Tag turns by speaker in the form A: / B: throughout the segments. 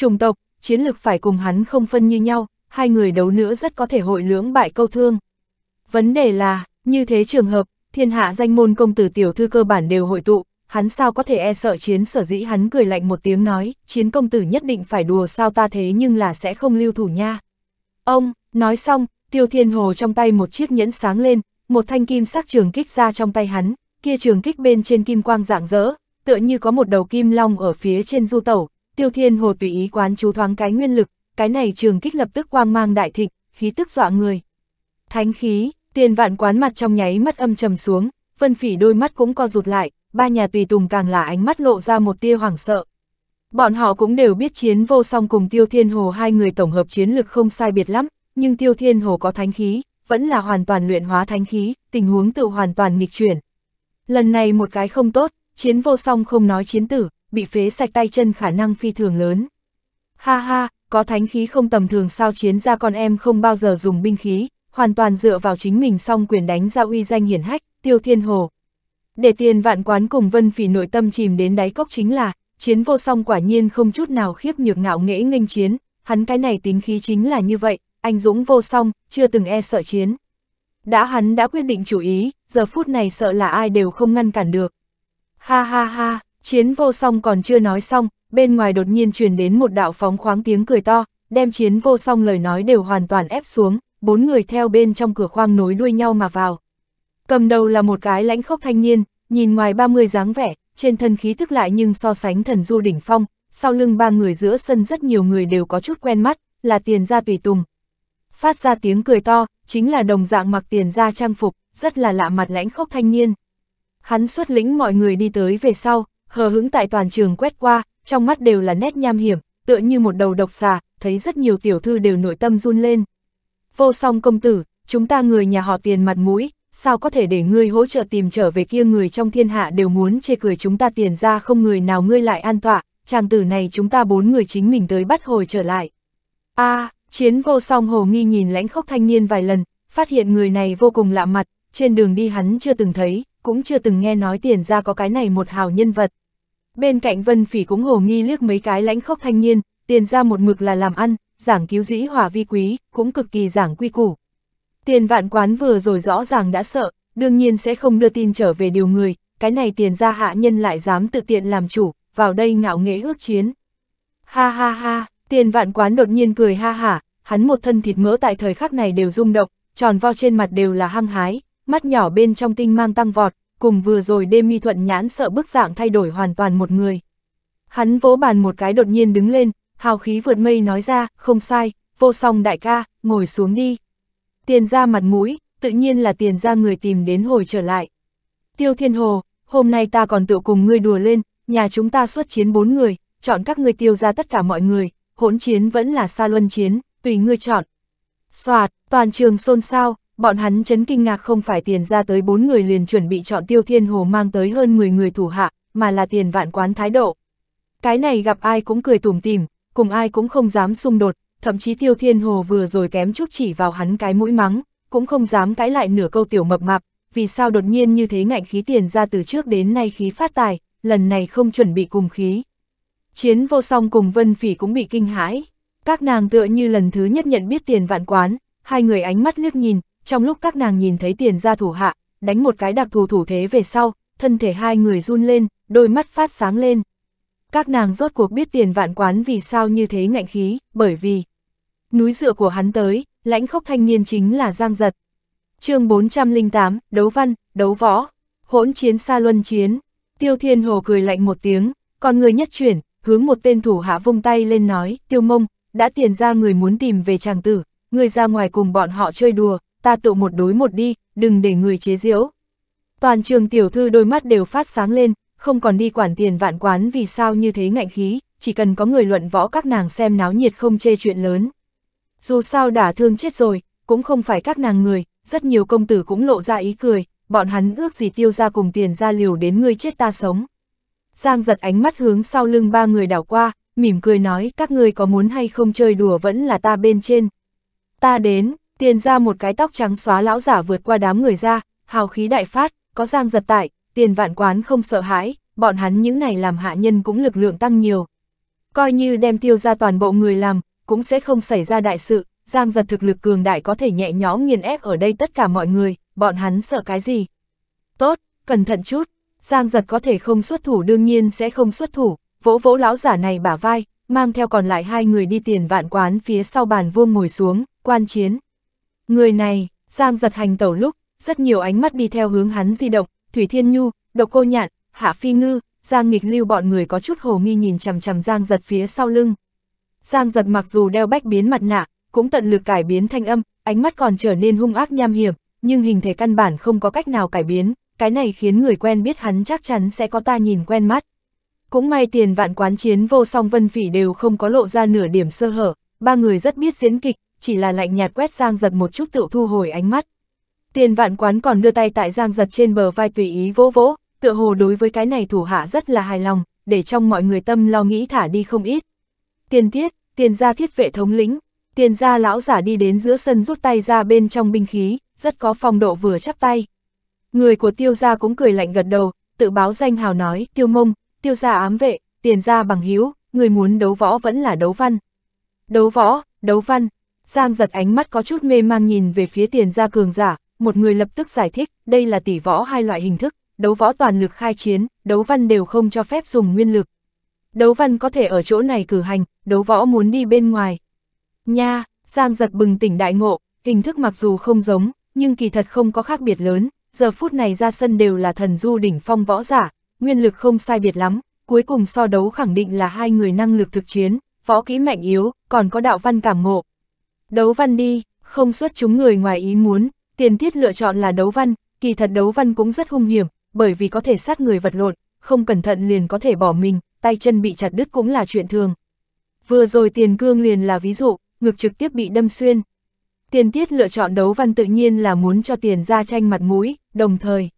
A: Trùng tộc, chiến lực phải cùng hắn không phân như nhau, hai người đấu nữa rất có thể hội lưỡng bại câu thương. Vấn đề là, như thế trường hợp, thiên hạ danh môn công tử tiểu thư cơ bản đều hội tụ, hắn sao có thể e sợ chiến sở dĩ hắn cười lạnh một tiếng nói, chiến công tử nhất định phải đùa sao ta thế nhưng là sẽ không lưu thủ nha. Ông, nói xong, tiêu thiên hồ trong tay một chiếc nhẫn sáng lên, một thanh kim sắc trường kích ra trong tay hắn, kia trường kích bên trên kim quang rạng rỡ, tựa như có một đầu kim long ở phía trên du tẩu, Tiêu Thiên Hồ tùy ý quán chú thoáng cái nguyên lực, cái này trường kích lập tức quang mang đại thịnh, khí tức dọa người. Thánh khí, tiền vạn quán mặt trong nháy mắt âm trầm xuống, vân phỉ đôi mắt cũng co rụt lại, ba nhà tùy tùng càng là ánh mắt lộ ra một tia hoảng sợ. Bọn họ cũng đều biết chiến vô song cùng Tiêu Thiên Hồ hai người tổng hợp chiến lực không sai biệt lắm, nhưng Tiêu Thiên Hồ có thánh khí, vẫn là hoàn toàn luyện hóa thánh khí, tình huống tự hoàn toàn nghịch chuyển. Lần này một cái không tốt, chiến vô song không nói chiến tử, bị phế sạch tay chân khả năng phi thường lớn. Ha ha, có thánh khí không tầm thường sao chiến ra con em không bao giờ dùng binh khí, hoàn toàn dựa vào chính mình song quyền đánh ra uy danh hiển hách, tiêu thiên hồ. Để tiền vạn quán cùng vân phỉ nội tâm chìm đến đáy cốc chính là, chiến vô song quả nhiên không chút nào khiếp nhược ngạo nghễ nghênh chiến, hắn cái này tính khí chính là như vậy, anh dũng vô song, chưa từng e sợ chiến. Đã hắn đã quyết định chủ ý, giờ phút này sợ là ai đều không ngăn cản được. Ha ha ha, Chiến vô song còn chưa nói xong, bên ngoài đột nhiên truyền đến một đạo phóng khoáng tiếng cười to, đem chiến vô song lời nói đều hoàn toàn ép xuống, bốn người theo bên trong cửa khoang nối đuôi nhau mà vào. Cầm đầu là một cái lãnh khốc thanh niên, nhìn ngoài ba 30 dáng vẻ, trên thân khí thức lại nhưng so sánh thần du đỉnh phong, sau lưng ba người giữa sân rất nhiều người đều có chút quen mắt, là tiền gia tùy tùng. Phát ra tiếng cười to, chính là đồng dạng mặc tiền gia trang phục, rất là lạ mặt lãnh khốc thanh niên. Hắn xuất lĩnh mọi người đi tới về sau, hờ hững tại toàn trường quét qua, trong mắt đều là nét nham hiểm, tựa như một đầu độc xà, thấy rất nhiều tiểu thư đều nội tâm run lên. Vô song công tử, chúng ta người nhà họ tiền mặt mũi, sao có thể để ngươi hỗ trợ tìm trở về kia người trong thiên hạ đều muốn chê cười chúng ta tiền ra không người nào ngươi lại an tọa, chàng tử này chúng ta bốn người chính mình tới bắt hồi trở lại. a à, chiến vô song hồ nghi nhìn lãnh khốc thanh niên vài lần, phát hiện người này vô cùng lạ mặt, trên đường đi hắn chưa từng thấy, cũng chưa từng nghe nói tiền ra có cái này một hào nhân vật. Bên cạnh Vân Phỉ cũng hồ nghi liếc mấy cái lãnh khốc thanh niên, tiền ra một mực là làm ăn, giảng cứu dĩ hòa vi quý, cũng cực kỳ giảng quy củ. Tiền vạn quán vừa rồi rõ ràng đã sợ, đương nhiên sẽ không đưa tin trở về điều người, cái này tiền ra hạ nhân lại dám tự tiện làm chủ, vào đây ngạo nghễ ước chiến. Ha ha ha, tiền vạn quán đột nhiên cười ha hả, hắn một thân thịt mỡ tại thời khắc này đều rung động, tròn vo trên mặt đều là hăng hái, mắt nhỏ bên trong tinh mang tăng vọt, cùng vừa rồi đêm mi thuận nhãn sợ bức dạng thay đổi hoàn toàn một người. Hắn vỗ bàn một cái đột nhiên đứng lên, hào khí vượt mây nói ra, không sai, vô song đại ca, ngồi xuống đi. Tiền ra mặt mũi, tự nhiên là tiền ra người tìm đến hồi trở lại. Tiêu Thiên Hồ, hôm nay ta còn tự cùng ngươi đùa lên, nhà chúng ta xuất chiến bốn người, chọn các ngươi tiêu ra tất cả mọi người, hỗn chiến vẫn là xa luân chiến, tùy ngươi chọn. Xoạt, toàn trường xôn xao, Bọn hắn chấn kinh ngạc không phải tiền ra tới bốn người liền chuẩn bị chọn tiêu thiên hồ mang tới hơn 10 người thủ hạ, mà là tiền vạn quán thái độ. Cái này gặp ai cũng cười tủm tìm, cùng ai cũng không dám xung đột, thậm chí tiêu thiên hồ vừa rồi kém chút chỉ vào hắn cái mũi mắng, cũng không dám cãi lại nửa câu tiểu mập mạp, vì sao đột nhiên như thế ngạnh khí tiền ra từ trước đến nay khí phát tài, lần này không chuẩn bị cùng khí. Chiến vô song cùng Vân Phỉ cũng bị kinh hãi, các nàng tựa như lần thứ nhất nhận biết tiền vạn quán, hai người ánh mắt liếc nhìn, trong lúc các nàng nhìn thấy tiền ra thủ hạ, đánh một cái đặc thù thủ thế về sau, thân thể hai người run lên, đôi mắt phát sáng lên. Các nàng rốt cuộc biết tiền vạn quán vì sao như thế ngạnh khí, bởi vì núi dựa của hắn tới, lãnh khốc thanh niên chính là Giang Giật. chương 408, đấu văn, đấu võ, hỗn chiến xa luân chiến, tiêu thiên hồ cười lạnh một tiếng, còn người nhất chuyển, hướng một tên thủ hạ vung tay lên nói, tiêu mông, đã tiền ra người muốn tìm về chàng tử, người ra ngoài cùng bọn họ chơi đùa, ta tụ một đối một đi, đừng để người chế giễu. Toàn trường tiểu thư đôi mắt đều phát sáng lên, không còn đi quản tiền vạn quán vì sao như thế ngạnh khí, chỉ cần có người luận võ các nàng xem náo nhiệt không chê chuyện lớn. Dù sao đã thương chết rồi, cũng không phải các nàng người, rất nhiều công tử cũng lộ ra ý cười, bọn hắn ước gì tiêu ra cùng tiền ra liều đến ngươi chết ta sống. Giang giật ánh mắt hướng sau lưng ba người đảo qua, mỉm cười nói các ngươi có muốn hay không chơi đùa vẫn là ta bên trên. Ta đến, Tiền ra một cái tóc trắng xóa lão giả vượt qua đám người ra, hào khí đại phát, có giang giật tại, tiền vạn quán không sợ hãi, bọn hắn những này làm hạ nhân cũng lực lượng tăng nhiều. Coi như đem tiêu ra toàn bộ người làm, cũng sẽ không xảy ra đại sự, giang giật thực lực cường đại có thể nhẹ nhõm nghiền ép ở đây tất cả mọi người, bọn hắn sợ cái gì. Tốt, cẩn thận chút, giang giật có thể không xuất thủ đương nhiên sẽ không xuất thủ, vỗ vỗ lão giả này bả vai, mang theo còn lại hai người đi tiền vạn quán phía sau bàn vuông ngồi xuống, quan chiến. Người này, Giang giật hành tẩu lúc, rất nhiều ánh mắt đi theo hướng hắn di động, Thủy Thiên Nhu, Độc Cô Nhạn, Hạ Phi Ngư, Giang nghịch lưu bọn người có chút hồ nghi nhìn chằm chằm Giang giật phía sau lưng. Giang giật mặc dù đeo bách biến mặt nạ, cũng tận lực cải biến thanh âm, ánh mắt còn trở nên hung ác nham hiểm, nhưng hình thể căn bản không có cách nào cải biến, cái này khiến người quen biết hắn chắc chắn sẽ có ta nhìn quen mắt. Cũng may tiền vạn quán chiến vô song vân phỉ đều không có lộ ra nửa điểm sơ hở, ba người rất biết diễn kịch, chỉ là lạnh nhạt quét Giang giật một chút tự thu hồi ánh mắt. Tiền vạn quán còn đưa tay tại Giang giật trên bờ vai tùy ý vỗ vỗ, tựa hồ đối với cái này thủ hạ rất là hài lòng, để trong mọi người tâm lo nghĩ thả đi không ít. Tiền tiết, tiền gia thiết vệ thống lĩnh, tiền gia lão giả đi đến giữa sân rút tay ra bên trong binh khí, rất có phong độ vừa chắp tay. Người của tiêu gia cũng cười lạnh gật đầu, tự báo danh hào nói, tiêu mông, tiêu gia ám vệ, tiền gia bằng hiếu, người muốn đấu võ vẫn là đấu văn. Đấu võ, đấu văn, Giang giật ánh mắt có chút mê mang nhìn về phía tiền gia cường giả, một người lập tức giải thích, đây là tỷ võ hai loại hình thức, đấu võ toàn lực khai chiến, đấu văn đều không cho phép dùng nguyên lực. Đấu văn có thể ở chỗ này cử hành, đấu võ muốn đi bên ngoài. Nha, Giang giật bừng tỉnh đại ngộ, hình thức mặc dù không giống, nhưng kỳ thật không có khác biệt lớn, giờ phút này ra sân đều là thần du đỉnh phong võ giả, nguyên lực không sai biệt lắm, cuối cùng so đấu khẳng định là hai người năng lực thực chiến, võ kỹ mạnh yếu, còn có đạo văn cảm ngộ, Đấu văn đi, không xuất chúng người ngoài ý muốn, tiền tiết lựa chọn là đấu văn, kỳ thật đấu văn cũng rất hung hiểm, bởi vì có thể sát người vật lộn, không cẩn thận liền có thể bỏ mình, tay chân bị chặt đứt cũng là chuyện thường. Vừa rồi tiền cương liền là ví dụ, ngực trực tiếp bị đâm xuyên. Tiền tiết lựa chọn đấu văn tự nhiên là muốn cho tiền ra tranh mặt mũi, đồng thời.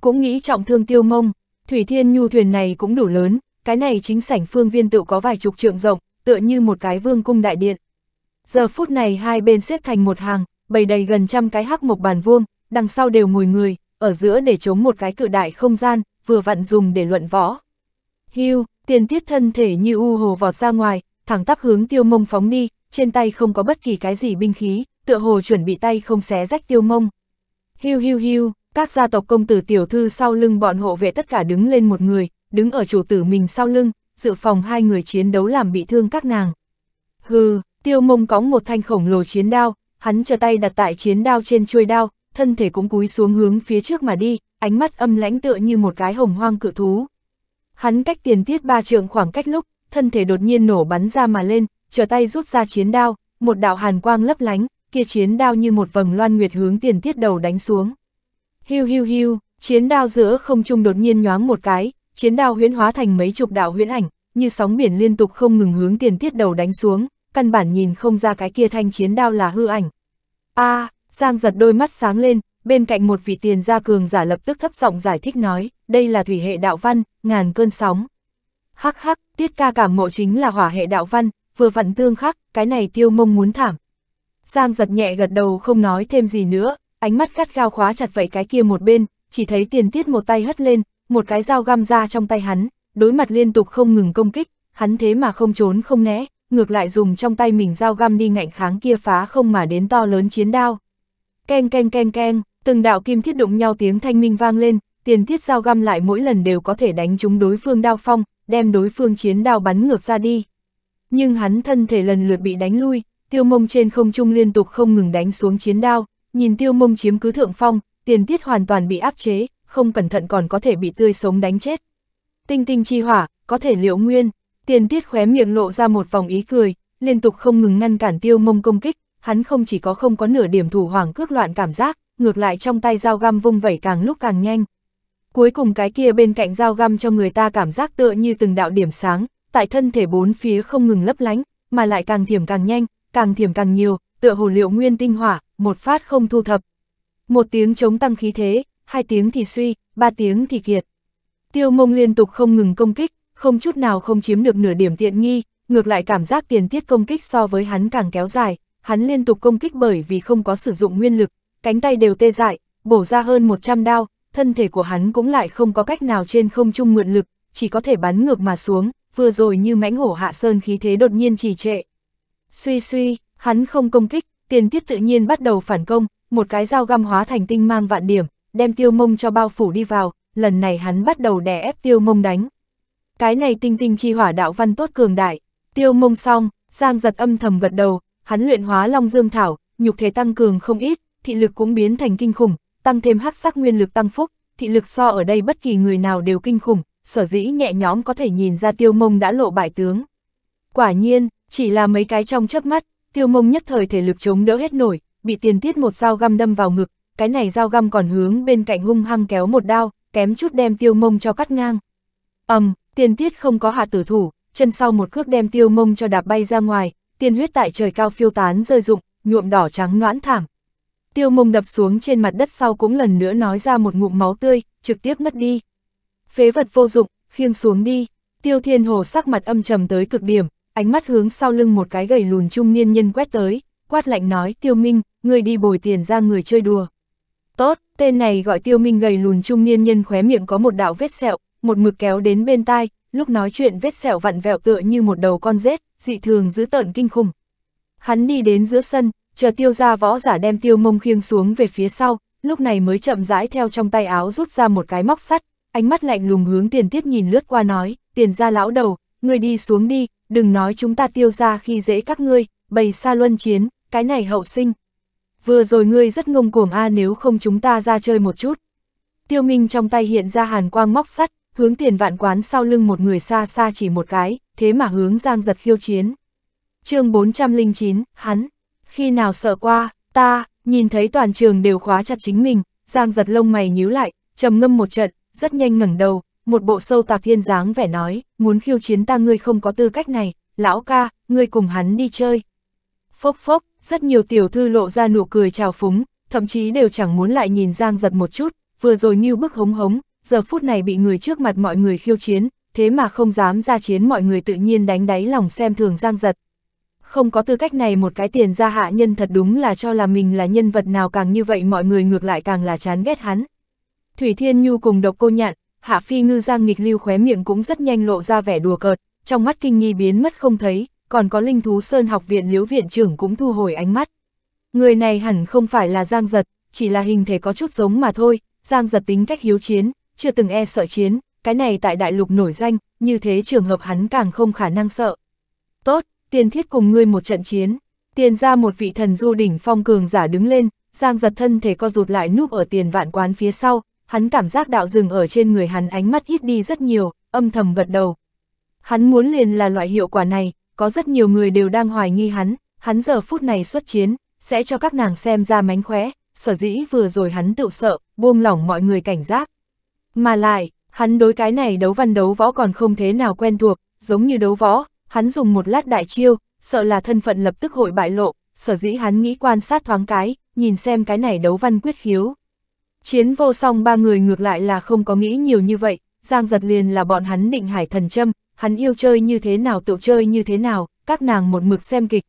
A: Cũng nghĩ trọng thương tiêu mông, thủy thiên nhu thuyền này cũng đủ lớn, cái này chính sảnh phương viên tự có vài chục trượng rộng, tựa như một cái vương cung đại điện. Giờ phút này hai bên xếp thành một hàng, bầy đầy gần trăm cái hắc mộc bàn vuông, đằng sau đều ngồi người, ở giữa để chống một cái cự đại không gian, vừa vặn dùng để luận võ. Hưu, tiền tiết thân thể như u hồ vọt ra ngoài, thẳng tắp hướng tiêu mông phóng đi, trên tay không có bất kỳ cái gì binh khí, tựa hồ chuẩn bị tay không xé rách tiêu mông. Hiu hiu hiu, các gia tộc công tử tiểu thư sau lưng bọn hộ vệ tất cả đứng lên một người, đứng ở chủ tử mình sau lưng, dự phòng hai người chiến đấu làm bị thương các nàng. Hừ, Tiêu mông cóng một thanh khổng lồ chiến đao, hắn chờ tay đặt tại chiến đao trên chuôi đao, thân thể cũng cúi xuống hướng phía trước mà đi, ánh mắt âm lãnh tựa như một cái hồng hoang cự thú. Hắn cách tiền tiết ba trượng khoảng cách lúc, thân thể đột nhiên nổ bắn ra mà lên, trở tay rút ra chiến đao, một đạo hàn quang lấp lánh, kia chiến đao như một vầng loan nguyệt hướng tiền tiết đầu đánh xuống. Hiu hiu hiu, chiến đao giữa không trung đột nhiên nhoáng một cái, chiến đao huyễn hóa thành mấy chục đạo huyễn ảnh, như sóng biển liên tục không ngừng hướng tiền tiết đầu đánh xuống, căn bản nhìn không ra cái kia thanh chiến đao là hư ảnh. a à, Giang giật đôi mắt sáng lên, bên cạnh một vị tiền gia cường giả lập tức thấp giọng giải thích nói, đây là thủy hệ đạo văn, ngàn cơn sóng. Hắc hắc, tiết ca cảm ngộ chính là hỏa hệ đạo văn, vừa vặn tương khắc, cái này tiêu mông muốn thảm. Giang giật nhẹ gật đầu không nói thêm gì nữa, ánh mắt gắt gao khóa chặt vậy cái kia một bên, chỉ thấy tiền tiết một tay hất lên, một cái dao găm ra trong tay hắn, đối mặt liên tục không ngừng công kích, hắn thế mà không trốn không né, ngược lại dùng trong tay mình dao găm đi ngạnh kháng kia phá không mà đến to lớn chiến đao. Keng keng keng keng, từng đạo kim thiết đụng nhau tiếng thanh minh vang lên, tiền thiết dao găm lại mỗi lần đều có thể đánh trúng đối phương đao phong, đem đối phương chiến đao bắn ngược ra đi. Nhưng hắn thân thể lần lượt bị đánh lui, tiêu mông trên không trung liên tục không ngừng đánh xuống chiến đao, nhìn tiêu mông chiếm cứ thượng phong, tiền tiết hoàn toàn bị áp chế, không cẩn thận còn có thể bị tươi sống đánh chết. Tinh tinh chi hỏa, có thể liệu nguyên, Tiền tiết khóe miệng lộ ra một vòng ý cười, liên tục không ngừng ngăn cản tiêu mông công kích, hắn không chỉ có không có nửa điểm thủ hoàng cước loạn cảm giác, ngược lại trong tay dao găm vung vẩy càng lúc càng nhanh. Cuối cùng cái kia bên cạnh dao găm cho người ta cảm giác tựa như từng đạo điểm sáng, tại thân thể bốn phía không ngừng lấp lánh, mà lại càng thiểm càng nhanh, càng thiểm càng nhiều, tựa hồ liệu nguyên tinh hỏa, một phát không thu thập. Một tiếng chống tăng khí thế, hai tiếng thì suy, ba tiếng thì kiệt. Tiêu mông liên tục không ngừng công kích, không chút nào không chiếm được nửa điểm tiện nghi, ngược lại cảm giác tiền tiết công kích so với hắn càng kéo dài, hắn liên tục công kích bởi vì không có sử dụng nguyên lực, cánh tay đều tê dại, bổ ra hơn 100 đao, thân thể của hắn cũng lại không có cách nào trên không trung mượn lực, chỉ có thể bắn ngược mà xuống, vừa rồi như mãnh hổ hạ sơn khí thế đột nhiên trì trệ. Suy suy, hắn không công kích, tiền tiết tự nhiên bắt đầu phản công, một cái dao găm hóa thành tinh mang vạn điểm, đem tiêu mông cho bao phủ đi vào, lần này hắn bắt đầu đè ép tiêu mông đánh cái này tinh tinh chi hỏa đạo văn tốt cường đại. Tiêu mông xong, Giang giật âm thầm gật đầu, hắn luyện hóa Long Dương Thảo, nhục thể tăng cường không ít, thị lực cũng biến thành kinh khủng, tăng thêm hắc sắc nguyên lực tăng phúc, thị lực so ở đây bất kỳ người nào đều kinh khủng, sở dĩ nhẹ nhõm có thể nhìn ra tiêu mông đã lộ bại tướng. Quả nhiên, chỉ là mấy cái trong chớp mắt, tiêu mông nhất thời thể lực chống đỡ hết nổi, bị tiền tiết một dao găm đâm vào ngực, cái này dao găm còn hướng bên cạnh hung hăng kéo một đao, kém chút đem tiêu mông cho cắt ngang. ầm, um, Tiên tiết không có hạ tử thủ, chân sau một cước đem tiêu mông cho đạp bay ra ngoài, tiên huyết tại trời cao phiêu tán rơi rụng, nhuộm đỏ trắng noãn thảm. Tiêu mông đập xuống trên mặt đất sau cũng lần nữa nói ra một ngụm máu tươi, trực tiếp ngất đi. Phế vật vô dụng, khiêng xuống đi, tiêu thiên hồ sắc mặt âm trầm tới cực điểm, ánh mắt hướng sau lưng một cái gầy lùn trung niên nhân quét tới, quát lạnh nói tiêu minh, người đi bồi tiền ra người chơi đùa. Tốt, tên này gọi tiêu minh gầy lùn trung niên nhân khóe miệng có một đạo vết sẹo, một mực kéo đến bên tai, lúc nói chuyện vết sẹo vặn vẹo tựa như một đầu con rết, dị thường giữ tợn kinh khủng. Hắn đi đến giữa sân, chờ tiêu ra võ giả đem tiêu mông khiêng xuống về phía sau, lúc này mới chậm rãi theo trong tay áo rút ra một cái móc sắt, ánh mắt lạnh lùng hướng tiền tiết nhìn lướt qua nói, tiền ra lão đầu, người đi xuống đi, đừng nói chúng ta tiêu ra khi dễ các ngươi, bày xa luân chiến, cái này hậu sinh. Vừa rồi ngươi rất ngông cuồng a à nếu không chúng ta ra chơi một chút. Tiêu Minh trong tay hiện ra hàn quang móc sắt, hướng tiền vạn quán sau lưng một người xa xa chỉ một cái, thế mà hướng giang giật khiêu chiến. chương 409, hắn, khi nào sợ qua, ta, nhìn thấy toàn trường đều khóa chặt chính mình, giang giật lông mày nhíu lại, trầm ngâm một trận, rất nhanh ngẩng đầu, một bộ sâu tạc thiên dáng vẻ nói, muốn khiêu chiến ta ngươi không có tư cách này, lão ca, ngươi cùng hắn đi chơi. Phốc phốc, rất nhiều tiểu thư lộ ra nụ cười trào phúng, thậm chí đều chẳng muốn lại nhìn Giang giật một chút, vừa rồi như bức hống hống, giờ phút này bị người trước mặt mọi người khiêu chiến, thế mà không dám ra chiến mọi người tự nhiên đánh đáy lòng xem thường giang giật. Không có tư cách này một cái tiền ra hạ nhân thật đúng là cho là mình là nhân vật nào càng như vậy mọi người ngược lại càng là chán ghét hắn. Thủy Thiên Nhu cùng độc cô nhạn, hạ phi ngư giang nghịch lưu khóe miệng cũng rất nhanh lộ ra vẻ đùa cợt, trong mắt kinh nghi biến mất không thấy, còn có linh thú sơn học viện liếu viện trưởng cũng thu hồi ánh mắt. Người này hẳn không phải là giang giật, chỉ là hình thể có chút giống mà thôi, giang giật tính cách hiếu chiến, chưa từng e sợ chiến, cái này tại đại lục nổi danh, như thế trường hợp hắn càng không khả năng sợ. Tốt, tiền thiết cùng ngươi một trận chiến, tiền ra một vị thần du đỉnh phong cường giả đứng lên, giang giật thân thể co rụt lại núp ở tiền vạn quán phía sau, hắn cảm giác đạo rừng ở trên người hắn ánh mắt hít đi rất nhiều, âm thầm gật đầu. Hắn muốn liền là loại hiệu quả này, có rất nhiều người đều đang hoài nghi hắn, hắn giờ phút này xuất chiến, sẽ cho các nàng xem ra mánh khóe, sở dĩ vừa rồi hắn tự sợ, buông lỏng mọi người cảnh giác. Mà lại, hắn đối cái này đấu văn đấu võ còn không thế nào quen thuộc, giống như đấu võ, hắn dùng một lát đại chiêu, sợ là thân phận lập tức hội bại lộ, sở dĩ hắn nghĩ quan sát thoáng cái, nhìn xem cái này đấu văn quyết khiếu. Chiến vô song ba người ngược lại là không có nghĩ nhiều như vậy, Giang giật liền là bọn hắn định hải thần châm, hắn yêu chơi như thế nào tự chơi như thế nào, các nàng một mực xem kịch.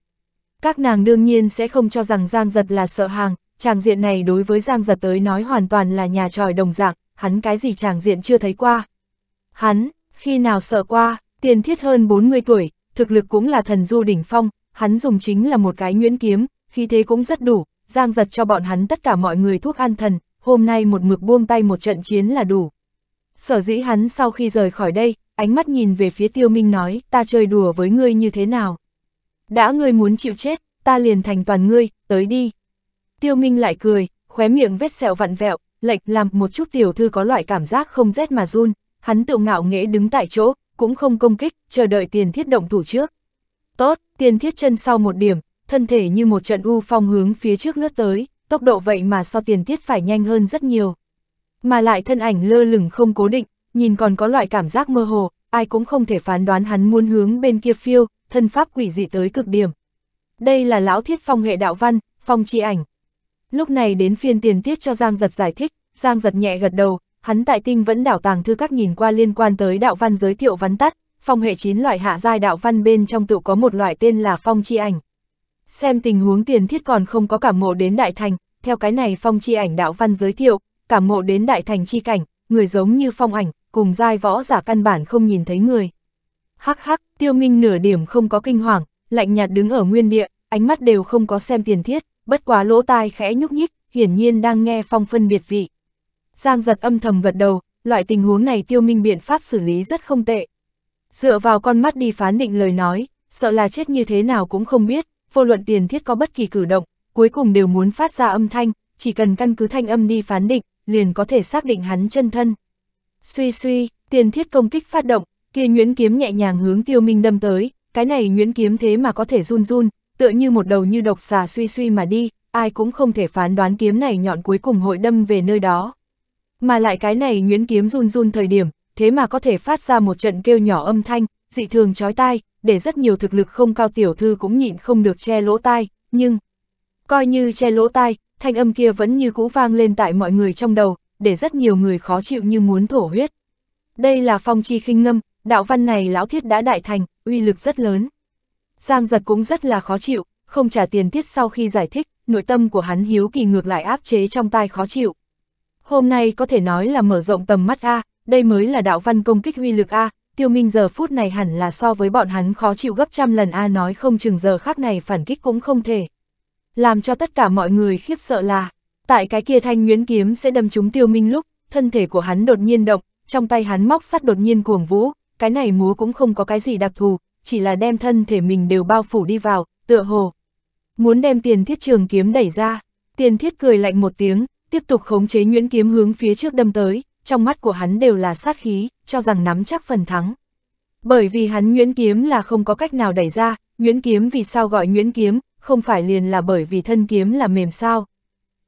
A: Các nàng đương nhiên sẽ không cho rằng Giang giật là sợ hàng, chàng diện này đối với Giang giật tới nói hoàn toàn là nhà tròi đồng dạng, hắn cái gì chàng diện chưa thấy qua. Hắn, khi nào sợ qua, tiền thiết hơn 40 tuổi, thực lực cũng là thần du đỉnh phong, hắn dùng chính là một cái nguyễn kiếm, khí thế cũng rất đủ, giang giật cho bọn hắn tất cả mọi người thuốc an thần, hôm nay một mực buông tay một trận chiến là đủ. Sở dĩ hắn sau khi rời khỏi đây, ánh mắt nhìn về phía tiêu minh nói, ta chơi đùa với ngươi như thế nào. Đã ngươi muốn chịu chết, ta liền thành toàn ngươi, tới đi. Tiêu minh lại cười, khóe miệng vết sẹo vặn vẹo, lệch làm một chút tiểu thư có loại cảm giác không rét mà run, hắn tự ngạo nghễ đứng tại chỗ, cũng không công kích, chờ đợi tiền thiết động thủ trước. Tốt, tiền thiết chân sau một điểm, thân thể như một trận u phong hướng phía trước lướt tới, tốc độ vậy mà so tiền thiết phải nhanh hơn rất nhiều. Mà lại thân ảnh lơ lửng không cố định, nhìn còn có loại cảm giác mơ hồ, ai cũng không thể phán đoán hắn muốn hướng bên kia phiêu, thân pháp quỷ dị tới cực điểm. Đây là lão thiết phong hệ đạo văn, phong chi ảnh. Lúc này đến phiên tiền tiết cho Giang Giật giải thích, Giang Giật nhẹ gật đầu, hắn tại tinh vẫn đảo tàng thư các nhìn qua liên quan tới đạo văn giới thiệu vắn tắt, phong hệ chín loại hạ giai đạo văn bên trong tự có một loại tên là phong chi ảnh. Xem tình huống tiền thiết còn không có cảm ngộ đến đại thành, theo cái này phong chi ảnh đạo văn giới thiệu, cảm ngộ đến đại thành chi cảnh, người giống như phong ảnh, cùng giai võ giả căn bản không nhìn thấy người. Hắc hắc, tiêu minh nửa điểm không có kinh hoàng, lạnh nhạt đứng ở nguyên địa, ánh mắt đều không có xem tiền thiết bất quá lỗ tai khẽ nhúc nhích, hiển nhiên đang nghe phong phân biệt vị. Giang giật âm thầm gật đầu, loại tình huống này tiêu minh biện pháp xử lý rất không tệ. Dựa vào con mắt đi phán định lời nói, sợ là chết như thế nào cũng không biết, vô luận tiền thiết có bất kỳ cử động, cuối cùng đều muốn phát ra âm thanh, chỉ cần căn cứ thanh âm đi phán định, liền có thể xác định hắn chân thân. Suy suy, tiền thiết công kích phát động, kia nhuyễn kiếm nhẹ nhàng hướng tiêu minh đâm tới, cái này nhuyễn kiếm thế mà có thể run run, tựa như một đầu như độc xà suy suy mà đi, ai cũng không thể phán đoán kiếm này nhọn cuối cùng hội đâm về nơi đó. Mà lại cái này nhuyễn kiếm run run thời điểm, thế mà có thể phát ra một trận kêu nhỏ âm thanh, dị thường chói tai, để rất nhiều thực lực không cao tiểu thư cũng nhịn không được che lỗ tai, nhưng... Coi như che lỗ tai, thanh âm kia vẫn như cũ vang lên tại mọi người trong đầu, để rất nhiều người khó chịu như muốn thổ huyết. Đây là phong chi khinh ngâm, đạo văn này lão thiết đã đại thành, uy lực rất lớn. Giang giật cũng rất là khó chịu, không trả tiền tiết sau khi giải thích, nội tâm của hắn hiếu kỳ ngược lại áp chế trong tai khó chịu. Hôm nay có thể nói là mở rộng tầm mắt A, đây mới là đạo văn công kích huy lực A, tiêu minh giờ phút này hẳn là so với bọn hắn khó chịu gấp trăm lần A nói không chừng giờ khác này phản kích cũng không thể. Làm cho tất cả mọi người khiếp sợ là, tại cái kia thanh nguyễn kiếm sẽ đâm trúng tiêu minh lúc, thân thể của hắn đột nhiên động, trong tay hắn móc sắt đột nhiên cuồng vũ, cái này múa cũng không có cái gì đặc thù, chỉ là đem thân thể mình đều bao phủ đi vào, tựa hồ. Muốn đem tiền thiết trường kiếm đẩy ra, tiền thiết cười lạnh một tiếng, tiếp tục khống chế nhuyễn kiếm hướng phía trước đâm tới, trong mắt của hắn đều là sát khí, cho rằng nắm chắc phần thắng. Bởi vì hắn nhuyễn kiếm là không có cách nào đẩy ra, nhuyễn kiếm vì sao gọi nhuyễn kiếm, không phải liền là bởi vì thân kiếm là mềm sao.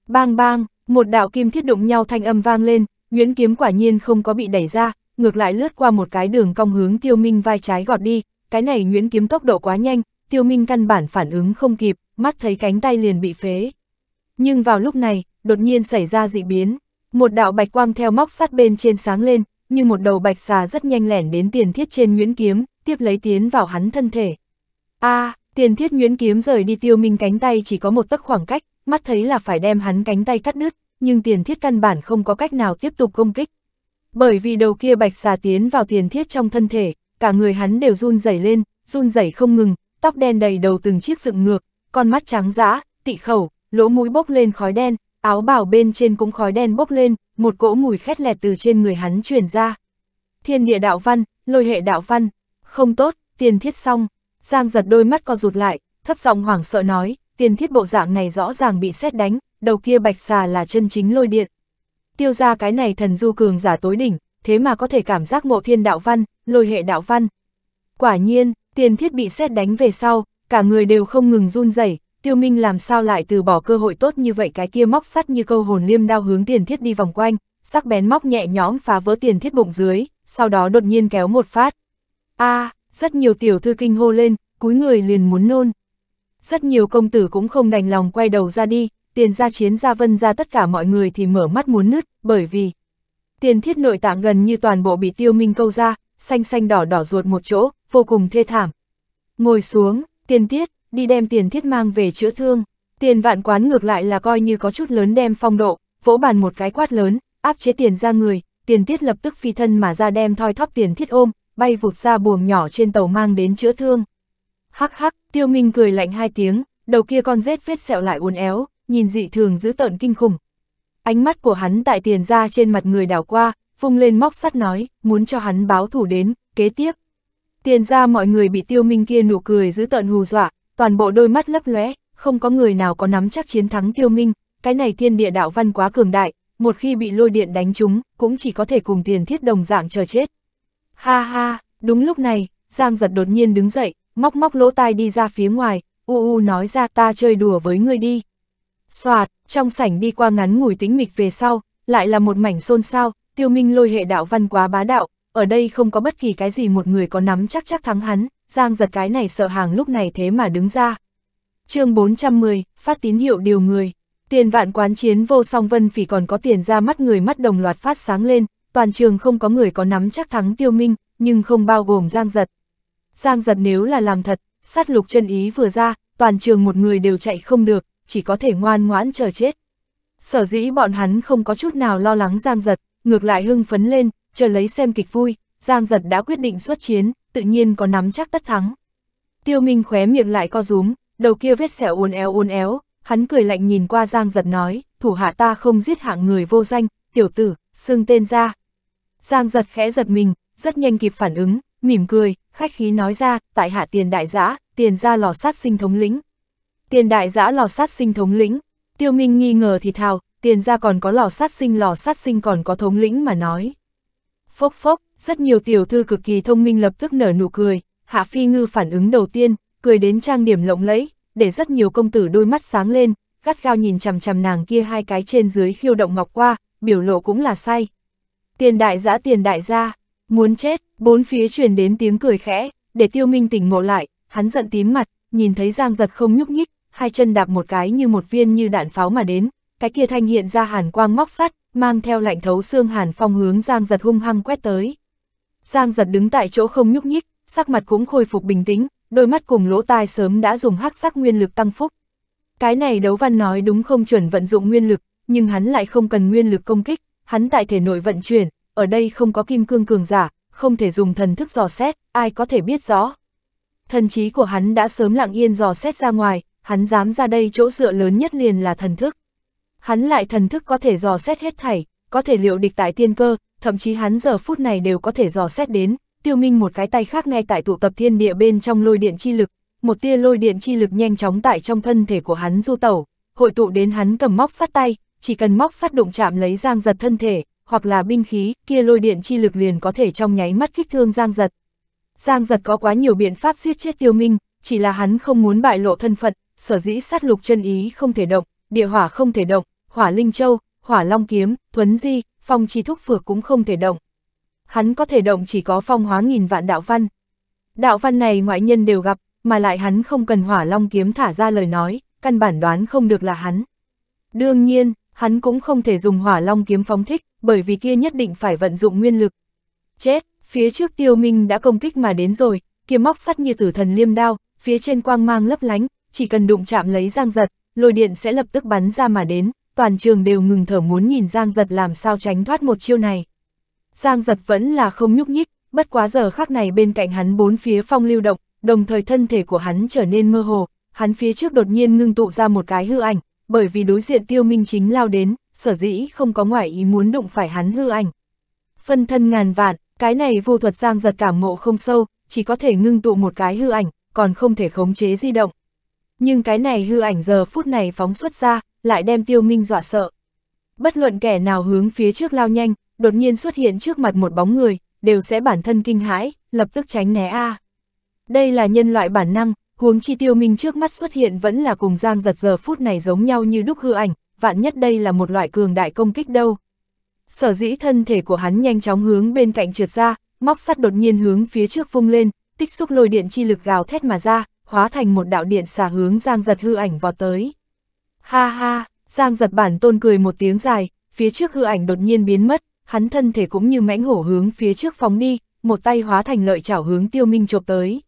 A: Bang bang, một đạo kim thiết đụng nhau thanh âm vang lên, nhuyễn kiếm quả nhiên không có bị đẩy ra, ngược lại lướt qua một cái đường cong hướng tiêu minh vai trái gọt đi, cái này nhuyễn kiếm tốc độ quá nhanh, tiêu minh căn bản phản ứng không kịp, mắt thấy cánh tay liền bị phế. Nhưng vào lúc này, đột nhiên xảy ra dị biến, một đạo bạch quang theo móc sắt bên trên sáng lên, như một đầu bạch xà rất nhanh lẻn đến tiền thiết trên nhuyễn kiếm, tiếp lấy tiến vào hắn thân thể. A, à, tiền thiết nhuyễn kiếm rời đi tiêu minh cánh tay chỉ có một tấc khoảng cách, mắt thấy là phải đem hắn cánh tay cắt đứt, nhưng tiền thiết căn bản không có cách nào tiếp tục công kích. Bởi vì đầu kia bạch xà tiến vào tiền thiết trong thân thể, cả người hắn đều run rẩy lên, run rẩy không ngừng, tóc đen đầy đầu từng chiếc dựng ngược, con mắt trắng dã, tị khẩu, lỗ mũi bốc lên khói đen, áo bào bên trên cũng khói đen bốc lên, một cỗ mùi khét lẹt từ trên người hắn truyền ra. Thiên địa đạo văn, lôi hệ đạo văn, không tốt, tiền thiết xong, Giang giật đôi mắt co rụt lại, thấp giọng hoảng sợ nói, tiền thiết bộ dạng này rõ ràng bị xét đánh, đầu kia bạch xà là chân chính lôi điện. Tiêu ra cái này thần du cường giả tối đỉnh, thế mà có thể cảm giác ngộ thiên đạo văn, lôi hệ đạo văn. Quả nhiên, tiền thiết bị xét đánh về sau, cả người đều không ngừng run rẩy tiêu minh làm sao lại từ bỏ cơ hội tốt như vậy cái kia móc sắt như câu hồn liêm đao hướng tiền thiết đi vòng quanh, sắc bén móc nhẹ nhõm phá vỡ tiền thiết bụng dưới, sau đó đột nhiên kéo một phát. a rất nhiều tiểu thư kinh hô lên, cúi người liền muốn nôn. Rất nhiều công tử cũng không đành lòng quay đầu ra đi, tiền ra chiến ra vân ra tất cả mọi người thì mở mắt muốn nứt, bởi vì tiền thiết nội tạng gần như toàn bộ bị tiêu minh câu ra, xanh xanh đỏ đỏ ruột một chỗ, vô cùng thê thảm. Ngồi xuống, tiền tiết, đi đem tiền thiết mang về chữa thương. Tiền vạn quán ngược lại là coi như có chút lớn đem phong độ, vỗ bàn một cái quát lớn, áp chế tiền ra người, tiền tiết lập tức phi thân mà ra đem thoi thóp tiền thiết ôm, bay vụt ra buồng nhỏ trên tàu mang đến chữa thương. Hắc hắc, tiêu minh cười lạnh hai tiếng, đầu kia con rết vết sẹo lại uốn éo, nhìn dị thường giữ tợn kinh khủng. Ánh mắt của hắn tại tiền ra trên mặt người đảo qua, vung lên móc sắt nói, muốn cho hắn báo thủ đến, kế tiếp. Tiền ra mọi người bị tiêu minh kia nụ cười giữ tợn hù dọa, toàn bộ đôi mắt lấp lóe, không có người nào có nắm chắc chiến thắng tiêu minh, cái này thiên địa đạo văn quá cường đại, một khi bị lôi điện đánh chúng cũng chỉ có thể cùng tiền thiết đồng dạng chờ chết. Ha ha, đúng lúc này, Giang giật đột nhiên đứng dậy, móc móc lỗ tai đi ra phía ngoài, u u nói ra ta chơi đùa với ngươi đi. Xoạt, trong sảnh đi qua ngắn ngủi tính mịch về sau, lại là một mảnh xôn xao, tiêu minh lôi hệ đạo văn quá bá đạo, ở đây không có bất kỳ cái gì một người có nắm chắc chắc thắng hắn, giang giật cái này sợ hàng lúc này thế mà đứng ra. chương 410, phát tín hiệu điều người, tiền vạn quán chiến vô song vân phỉ còn có tiền ra mắt người mắt đồng loạt phát sáng lên, toàn trường không có người có nắm chắc thắng tiêu minh, nhưng không bao gồm giang giật. Giang giật nếu là làm thật, sát lục chân ý vừa ra, toàn trường một người đều chạy không được, chỉ có thể ngoan ngoãn chờ chết. Sở dĩ bọn hắn không có chút nào lo lắng giang giật, ngược lại hưng phấn lên, chờ lấy xem kịch vui, Giang Giật đã quyết định xuất chiến, tự nhiên có nắm chắc tất thắng. Tiêu Minh khóe miệng lại co rúm, đầu kia vết sẹo uốn éo uốn éo, hắn cười lạnh nhìn qua Giang Giật nói, thủ hạ ta không giết hạng người vô danh, tiểu tử, xưng tên ra. Giang Giật khẽ giật mình, rất nhanh kịp phản ứng, mỉm cười, khách khí nói ra, tại hạ tiền đại giã, tiền ra lò sát sinh thống lĩnh. Tiền đại giã lò sát sinh thống lĩnh, tiêu minh nghi ngờ thì thào, tiền ra còn có lò sát sinh lò sát sinh còn có thống lĩnh mà nói. Phốc phốc, rất nhiều tiểu thư cực kỳ thông minh lập tức nở nụ cười, Hạ Phi Ngư phản ứng đầu tiên, cười đến trang điểm lộng lẫy, để rất nhiều công tử đôi mắt sáng lên, gắt gao nhìn chằm chằm nàng kia hai cái trên dưới khiêu động ngọc qua, biểu lộ cũng là say. Tiền đại giã tiền đại gia, muốn chết, bốn phía truyền đến tiếng cười khẽ, để tiêu minh tỉnh ngộ lại, hắn giận tím mặt, nhìn thấy giang giật không nhúc nhích, hai chân đạp một cái như một viên như đạn pháo mà đến, cái kia thanh hiện ra hàn quang móc sắt, mang theo lạnh thấu xương hàn phong hướng Giang Giật hung hăng quét tới. Giang Giật đứng tại chỗ không nhúc nhích, sắc mặt cũng khôi phục bình tĩnh, đôi mắt cùng lỗ tai sớm đã dùng hắc sắc nguyên lực tăng phúc. Cái này đấu văn nói đúng không chuẩn vận dụng nguyên lực, nhưng hắn lại không cần nguyên lực công kích, hắn tại thể nội vận chuyển, ở đây không có kim cương cường giả, không thể dùng thần thức dò xét, ai có thể biết rõ. Thần trí của hắn đã sớm lặng yên dò xét ra ngoài, hắn dám ra đây chỗ dựa lớn nhất liền là thần thức. Hắn lại thần thức có thể dò xét hết thảy, có thể liệu địch tại tiên cơ, thậm chí hắn giờ phút này đều có thể dò xét đến, tiêu minh một cái tay khác ngay tại tụ tập thiên địa bên trong lôi điện chi lực, một tia lôi điện chi lực nhanh chóng tại trong thân thể của hắn du tẩu, hội tụ đến hắn cầm móc sắt tay, chỉ cần móc sắt đụng chạm lấy giang giật thân thể, hoặc là binh khí, kia lôi điện chi lực liền có thể trong nháy mắt kích thương giang giật. Giang giật có quá nhiều biện pháp giết chết tiêu minh, chỉ là hắn không muốn bại lộ thân phận, sở dĩ sát lục chân ý không thể động, địa hỏa không thể động, hỏa linh châu, hỏa long kiếm, thuấn di, phong chi thúc phược cũng không thể động. Hắn có thể động chỉ có phong hóa nghìn vạn đạo văn. Đạo văn này ngoại nhân đều gặp, mà lại hắn không cần hỏa long kiếm thả ra lời nói, căn bản đoán không được là hắn. Đương nhiên, hắn cũng không thể dùng hỏa long kiếm phóng thích, bởi vì kia nhất định phải vận dụng nguyên lực. Chết, phía trước tiêu minh đã công kích mà đến rồi, kiếm móc sắt như tử thần liêm đao, phía trên quang mang lấp lánh, chỉ cần đụng chạm lấy giang giật, lôi điện sẽ lập tức bắn ra mà đến, toàn trường đều ngừng thở muốn nhìn Giang Giật làm sao tránh thoát một chiêu này. Giang Giật vẫn là không nhúc nhích, bất quá giờ khắc này bên cạnh hắn bốn phía phong lưu động, đồng thời thân thể của hắn trở nên mơ hồ, hắn phía trước đột nhiên ngưng tụ ra một cái hư ảnh, bởi vì đối diện tiêu minh chính lao đến, sở dĩ không có ngoại ý muốn đụng phải hắn hư ảnh. Phân thân ngàn vạn, cái này vô thuật Giang Giật cảm ngộ không sâu, chỉ có thể ngưng tụ một cái hư ảnh, còn không thể khống chế di động nhưng cái này hư ảnh giờ phút này phóng xuất ra, lại đem tiêu minh dọa sợ. Bất luận kẻ nào hướng phía trước lao nhanh, đột nhiên xuất hiện trước mặt một bóng người, đều sẽ bản thân kinh hãi, lập tức tránh né A. Đây là nhân loại bản năng, huống chi tiêu minh trước mắt xuất hiện vẫn là cùng giang giật giờ phút này giống nhau như đúc hư ảnh, vạn nhất đây là một loại cường đại công kích đâu. Sở dĩ thân thể của hắn nhanh chóng hướng bên cạnh trượt ra, móc sắt đột nhiên hướng phía trước vung lên, tích xúc lôi điện chi lực gào thét mà ra, hóa thành một đạo điện xà hướng Giang Giật hư ảnh vọt tới. Ha ha, Giang Giật bản tôn cười một tiếng dài, phía trước hư ảnh đột nhiên biến mất, hắn thân thể cũng như mãnh hổ hướng phía trước phóng đi, một tay hóa thành lợi chảo hướng Tiêu Minh chộp tới.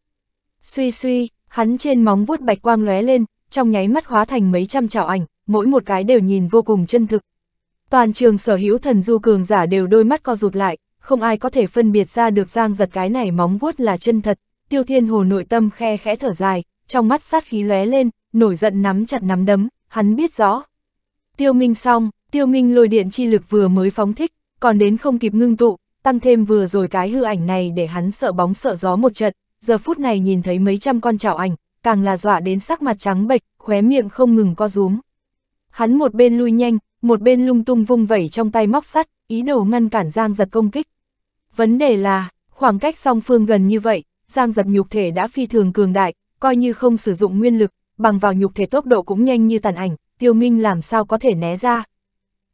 A: Suy suy, hắn trên móng vuốt bạch quang lóe lên, trong nháy mắt hóa thành mấy trăm chảo ảnh, mỗi một cái đều nhìn vô cùng chân thực. Toàn trường sở hữu thần du cường giả đều đôi mắt co rụt lại, không ai có thể phân biệt ra được Giang Giật cái này móng vuốt là chân thật, tiêu thiên hồ nội tâm khe khẽ thở dài, trong mắt sát khí lóe lên, nổi giận nắm chặt nắm đấm, hắn biết rõ. Tiêu Minh xong, Tiêu Minh lôi điện chi lực vừa mới phóng thích, còn đến không kịp ngưng tụ, tăng thêm vừa rồi cái hư ảnh này để hắn sợ bóng sợ gió một trận, giờ phút này nhìn thấy mấy trăm con chảo ảnh, càng là dọa đến sắc mặt trắng bệch, khóe miệng không ngừng co rúm. Hắn một bên lui nhanh, một bên lung tung vung vẩy trong tay móc sắt, ý đồ ngăn cản Giang giật công kích. Vấn đề là, khoảng cách song phương gần như vậy, Giang giật nhục thể đã phi thường cường đại, coi như không sử dụng nguyên lực, bằng vào nhục thể tốc độ cũng nhanh như tàn ảnh, tiêu minh làm sao có thể né ra.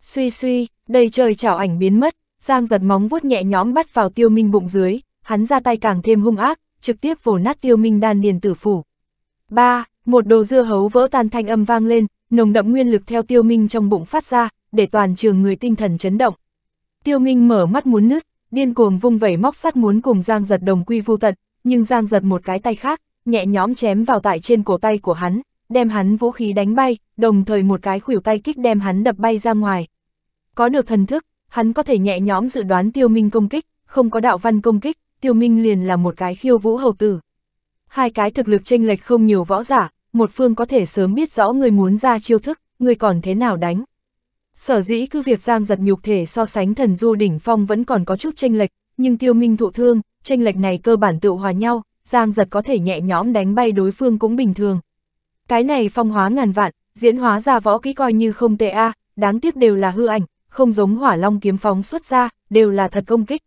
A: Suy suy, đầy trời chảo ảnh biến mất, Giang giật móng vuốt nhẹ nhõm bắt vào tiêu minh bụng dưới, hắn ra tay càng thêm hung ác, trực tiếp vồ nát tiêu minh đan điền tử phủ. Ba Một đồ dưa hấu vỡ tan thanh âm vang lên, nồng đậm nguyên lực theo tiêu minh trong bụng phát ra, để toàn trường người tinh thần chấn động. Tiêu minh mở mắt muốn nứt, điên cuồng vung vẩy móc sắt muốn cùng Giang giật đồng quy vô tận, nhưng Giang giật một cái tay khác, nhẹ nhõm chém vào tại trên cổ tay của hắn, đem hắn vũ khí đánh bay, đồng thời một cái khuỷu tay kích đem hắn đập bay ra ngoài. Có được thần thức, hắn có thể nhẹ nhõm dự đoán tiêu minh công kích, không có đạo văn công kích, tiêu minh liền là một cái khiêu vũ hầu tử. Hai cái thực lực tranh lệch không nhiều võ giả, một phương có thể sớm biết rõ người muốn ra chiêu thức, người còn thế nào đánh. Sở dĩ cứ việc Giang giật nhục thể so sánh thần du đỉnh phong vẫn còn có chút tranh lệch, nhưng tiêu minh thụ thương, tranh lệch này cơ bản tự hòa nhau, Giang giật có thể nhẹ nhõm đánh bay đối phương cũng bình thường. Cái này phong hóa ngàn vạn, diễn hóa ra võ kỹ coi như không tệ a đáng tiếc đều là hư ảnh, không giống hỏa long kiếm phóng xuất ra, đều là thật công kích.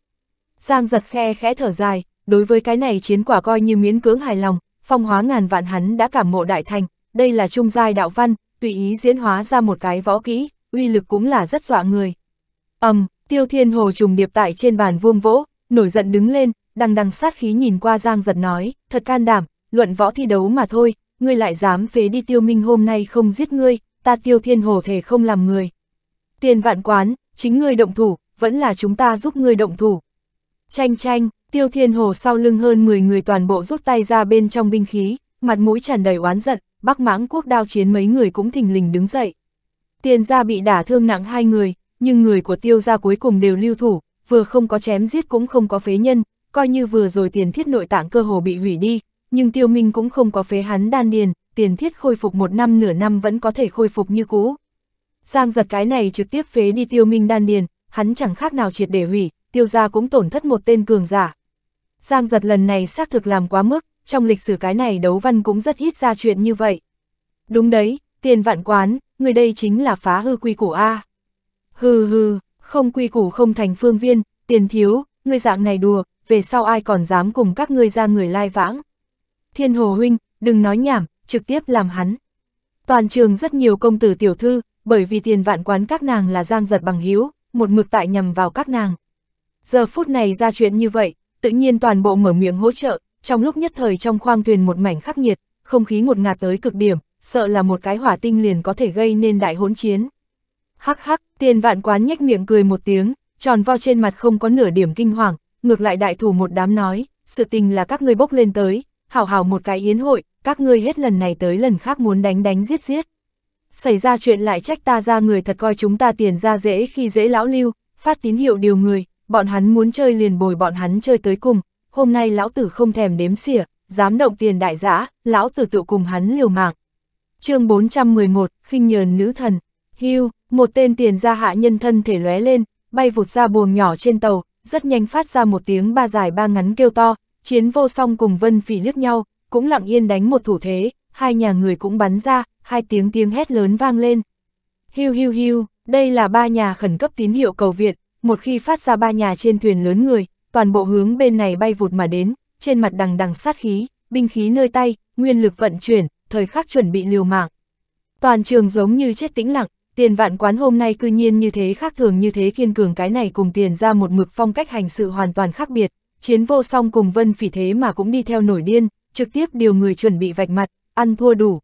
A: Giang giật khe khẽ thở dài, đối với cái này chiến quả coi như miễn cưỡng hài lòng, phong hóa ngàn vạn hắn đã cảm mộ đại thành, đây là trung giai đạo văn, tùy ý diễn hóa ra một cái võ kỹ, uy lực cũng là rất dọa người. ầm um, Tiêu Thiên Hồ trùng điệp tại trên bàn vuông vỗ, nổi giận đứng lên, đằng đằng sát khí nhìn qua Giang giật nói, thật can đảm, luận võ thi đấu mà thôi, ngươi lại dám phế đi tiêu minh hôm nay không giết ngươi, ta tiêu thiên hồ thể không làm người. Tiền vạn quán, chính ngươi động thủ, vẫn là chúng ta giúp ngươi động thủ. Chanh chanh, tiêu thiên hồ sau lưng hơn 10 người toàn bộ rút tay ra bên trong binh khí, mặt mũi tràn đầy oán giận, bắc mãng quốc đao chiến mấy người cũng thình lình đứng dậy. Tiền gia bị đả thương nặng hai người, nhưng người của tiêu gia cuối cùng đều lưu thủ, vừa không có chém giết cũng không có phế nhân, coi như vừa rồi tiền thiết nội tạng cơ hồ bị hủy đi, nhưng tiêu minh cũng không có phế hắn đan điền, tiền thiết khôi phục một năm nửa năm vẫn có thể khôi phục như cũ. Giang giật cái này trực tiếp phế đi tiêu minh đan điền, hắn chẳng khác nào triệt để hủy, tiêu gia cũng tổn thất một tên cường giả. Giang giật lần này xác thực làm quá mức, trong lịch sử cái này đấu văn cũng rất ít ra chuyện như vậy. Đúng đấy, tiền vạn quán, người đây chính là phá hư quy củ A. Hừ hừ, không quy củ không thành phương viên, tiền thiếu, ngươi dạng này đùa, về sau ai còn dám cùng các ngươi ra người lai vãng. Thiên hồ huynh, đừng nói nhảm, trực tiếp làm hắn. Toàn trường rất nhiều công tử tiểu thư, bởi vì tiền vạn quán các nàng là giang giật bằng hiếu, một mực tại nhầm vào các nàng. Giờ phút này ra chuyện như vậy, tự nhiên toàn bộ mở miệng hỗ trợ, trong lúc nhất thời trong khoang thuyền một mảnh khắc nghiệt, không khí ngột ngạt tới cực điểm, sợ là một cái hỏa tinh liền có thể gây nên đại hỗn chiến. Hắc hắc, tiền vạn quán nhếch miệng cười một tiếng, tròn vo trên mặt không có nửa điểm kinh hoàng, ngược lại đại thủ một đám nói, sự tình là các ngươi bốc lên tới, hảo hảo một cái yến hội, các ngươi hết lần này tới lần khác muốn đánh đánh giết giết. Xảy ra chuyện lại trách ta ra người thật coi chúng ta tiền ra dễ khi dễ lão lưu, phát tín hiệu điều người, bọn hắn muốn chơi liền bồi bọn hắn chơi tới cùng, hôm nay lão tử không thèm đếm xỉa, dám động tiền đại giã, lão tử tự cùng hắn liều mạng. chương 411, khinh nhờn nữ thần Hưu, một tên tiền gia hạ nhân thân thể lóe lên, bay vụt ra buồng nhỏ trên tàu, rất nhanh phát ra một tiếng ba dài ba ngắn kêu to, chiến vô song cùng vân phỉ liếc nhau, cũng lặng yên đánh một thủ thế, hai nhà người cũng bắn ra, hai tiếng tiếng hét lớn vang lên. Hiu hiu hiu, đây là ba nhà khẩn cấp tín hiệu cầu viện, một khi phát ra ba nhà trên thuyền lớn người, toàn bộ hướng bên này bay vụt mà đến, trên mặt đằng đằng sát khí, binh khí nơi tay, nguyên lực vận chuyển, thời khắc chuẩn bị liều mạng. Toàn trường giống như chết tĩnh lặng, Tiền vạn quán hôm nay cư nhiên như thế khác thường như thế kiên cường cái này cùng tiền ra một mực phong cách hành sự hoàn toàn khác biệt, chiến vô song cùng vân phỉ thế mà cũng đi theo nổi điên, trực tiếp điều người chuẩn bị vạch mặt, ăn thua đủ.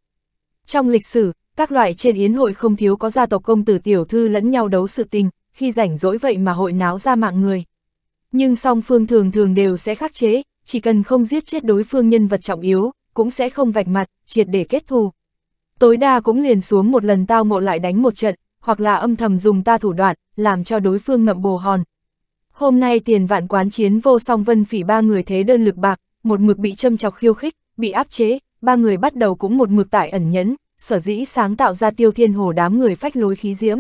A: Trong lịch sử, các loại trên yến hội không thiếu có gia tộc công tử tiểu thư lẫn nhau đấu sự tình, khi rảnh rỗi vậy mà hội náo ra mạng người. Nhưng song phương thường thường đều sẽ khắc chế, chỉ cần không giết chết đối phương nhân vật trọng yếu, cũng sẽ không vạch mặt, triệt để kết thù tối đa cũng liền xuống một lần tao ngộ lại đánh một trận, hoặc là âm thầm dùng ta thủ đoạn, làm cho đối phương ngậm bồ hòn. Hôm nay tiền vạn quán chiến vô song vân phỉ ba người thế đơn lực bạc, một mực bị châm chọc khiêu khích, bị áp chế, ba người bắt đầu cũng một mực tại ẩn nhẫn, sở dĩ sáng tạo ra tiêu thiên hồ đám người phách lối khí diễm.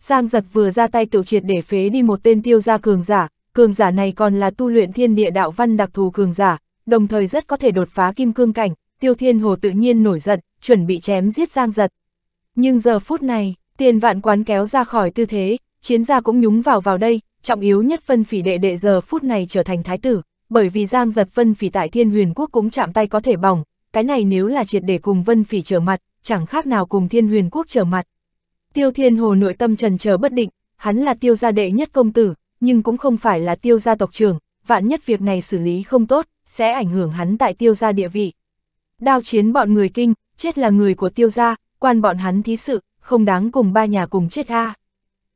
A: Giang giật vừa ra tay tự triệt để phế đi một tên tiêu gia cường giả, cường giả này còn là tu luyện thiên địa đạo văn đặc thù cường giả, đồng thời rất có thể đột phá kim cương cảnh, tiêu thiên hồ tự nhiên nổi giận, chuẩn bị chém giết Giang Giật. Nhưng giờ phút này, tiền vạn quán kéo ra khỏi tư thế, chiến gia cũng nhúng vào vào đây, trọng yếu nhất phân phỉ đệ đệ giờ phút này trở thành thái tử, bởi vì Giang Giật phân phỉ tại thiên huyền quốc cũng chạm tay có thể bỏng, cái này nếu là triệt để cùng vân phỉ trở mặt, chẳng khác nào cùng thiên huyền quốc trở mặt. Tiêu thiên hồ nội tâm trần chờ bất định, hắn là tiêu gia đệ nhất công tử, nhưng cũng không phải là tiêu gia tộc trưởng, vạn nhất việc này xử lý không tốt, sẽ ảnh hưởng hắn tại tiêu gia địa vị. Đao chiến bọn người kinh, chết là người của tiêu gia, quan bọn hắn thí sự, không đáng cùng ba nhà cùng chết a.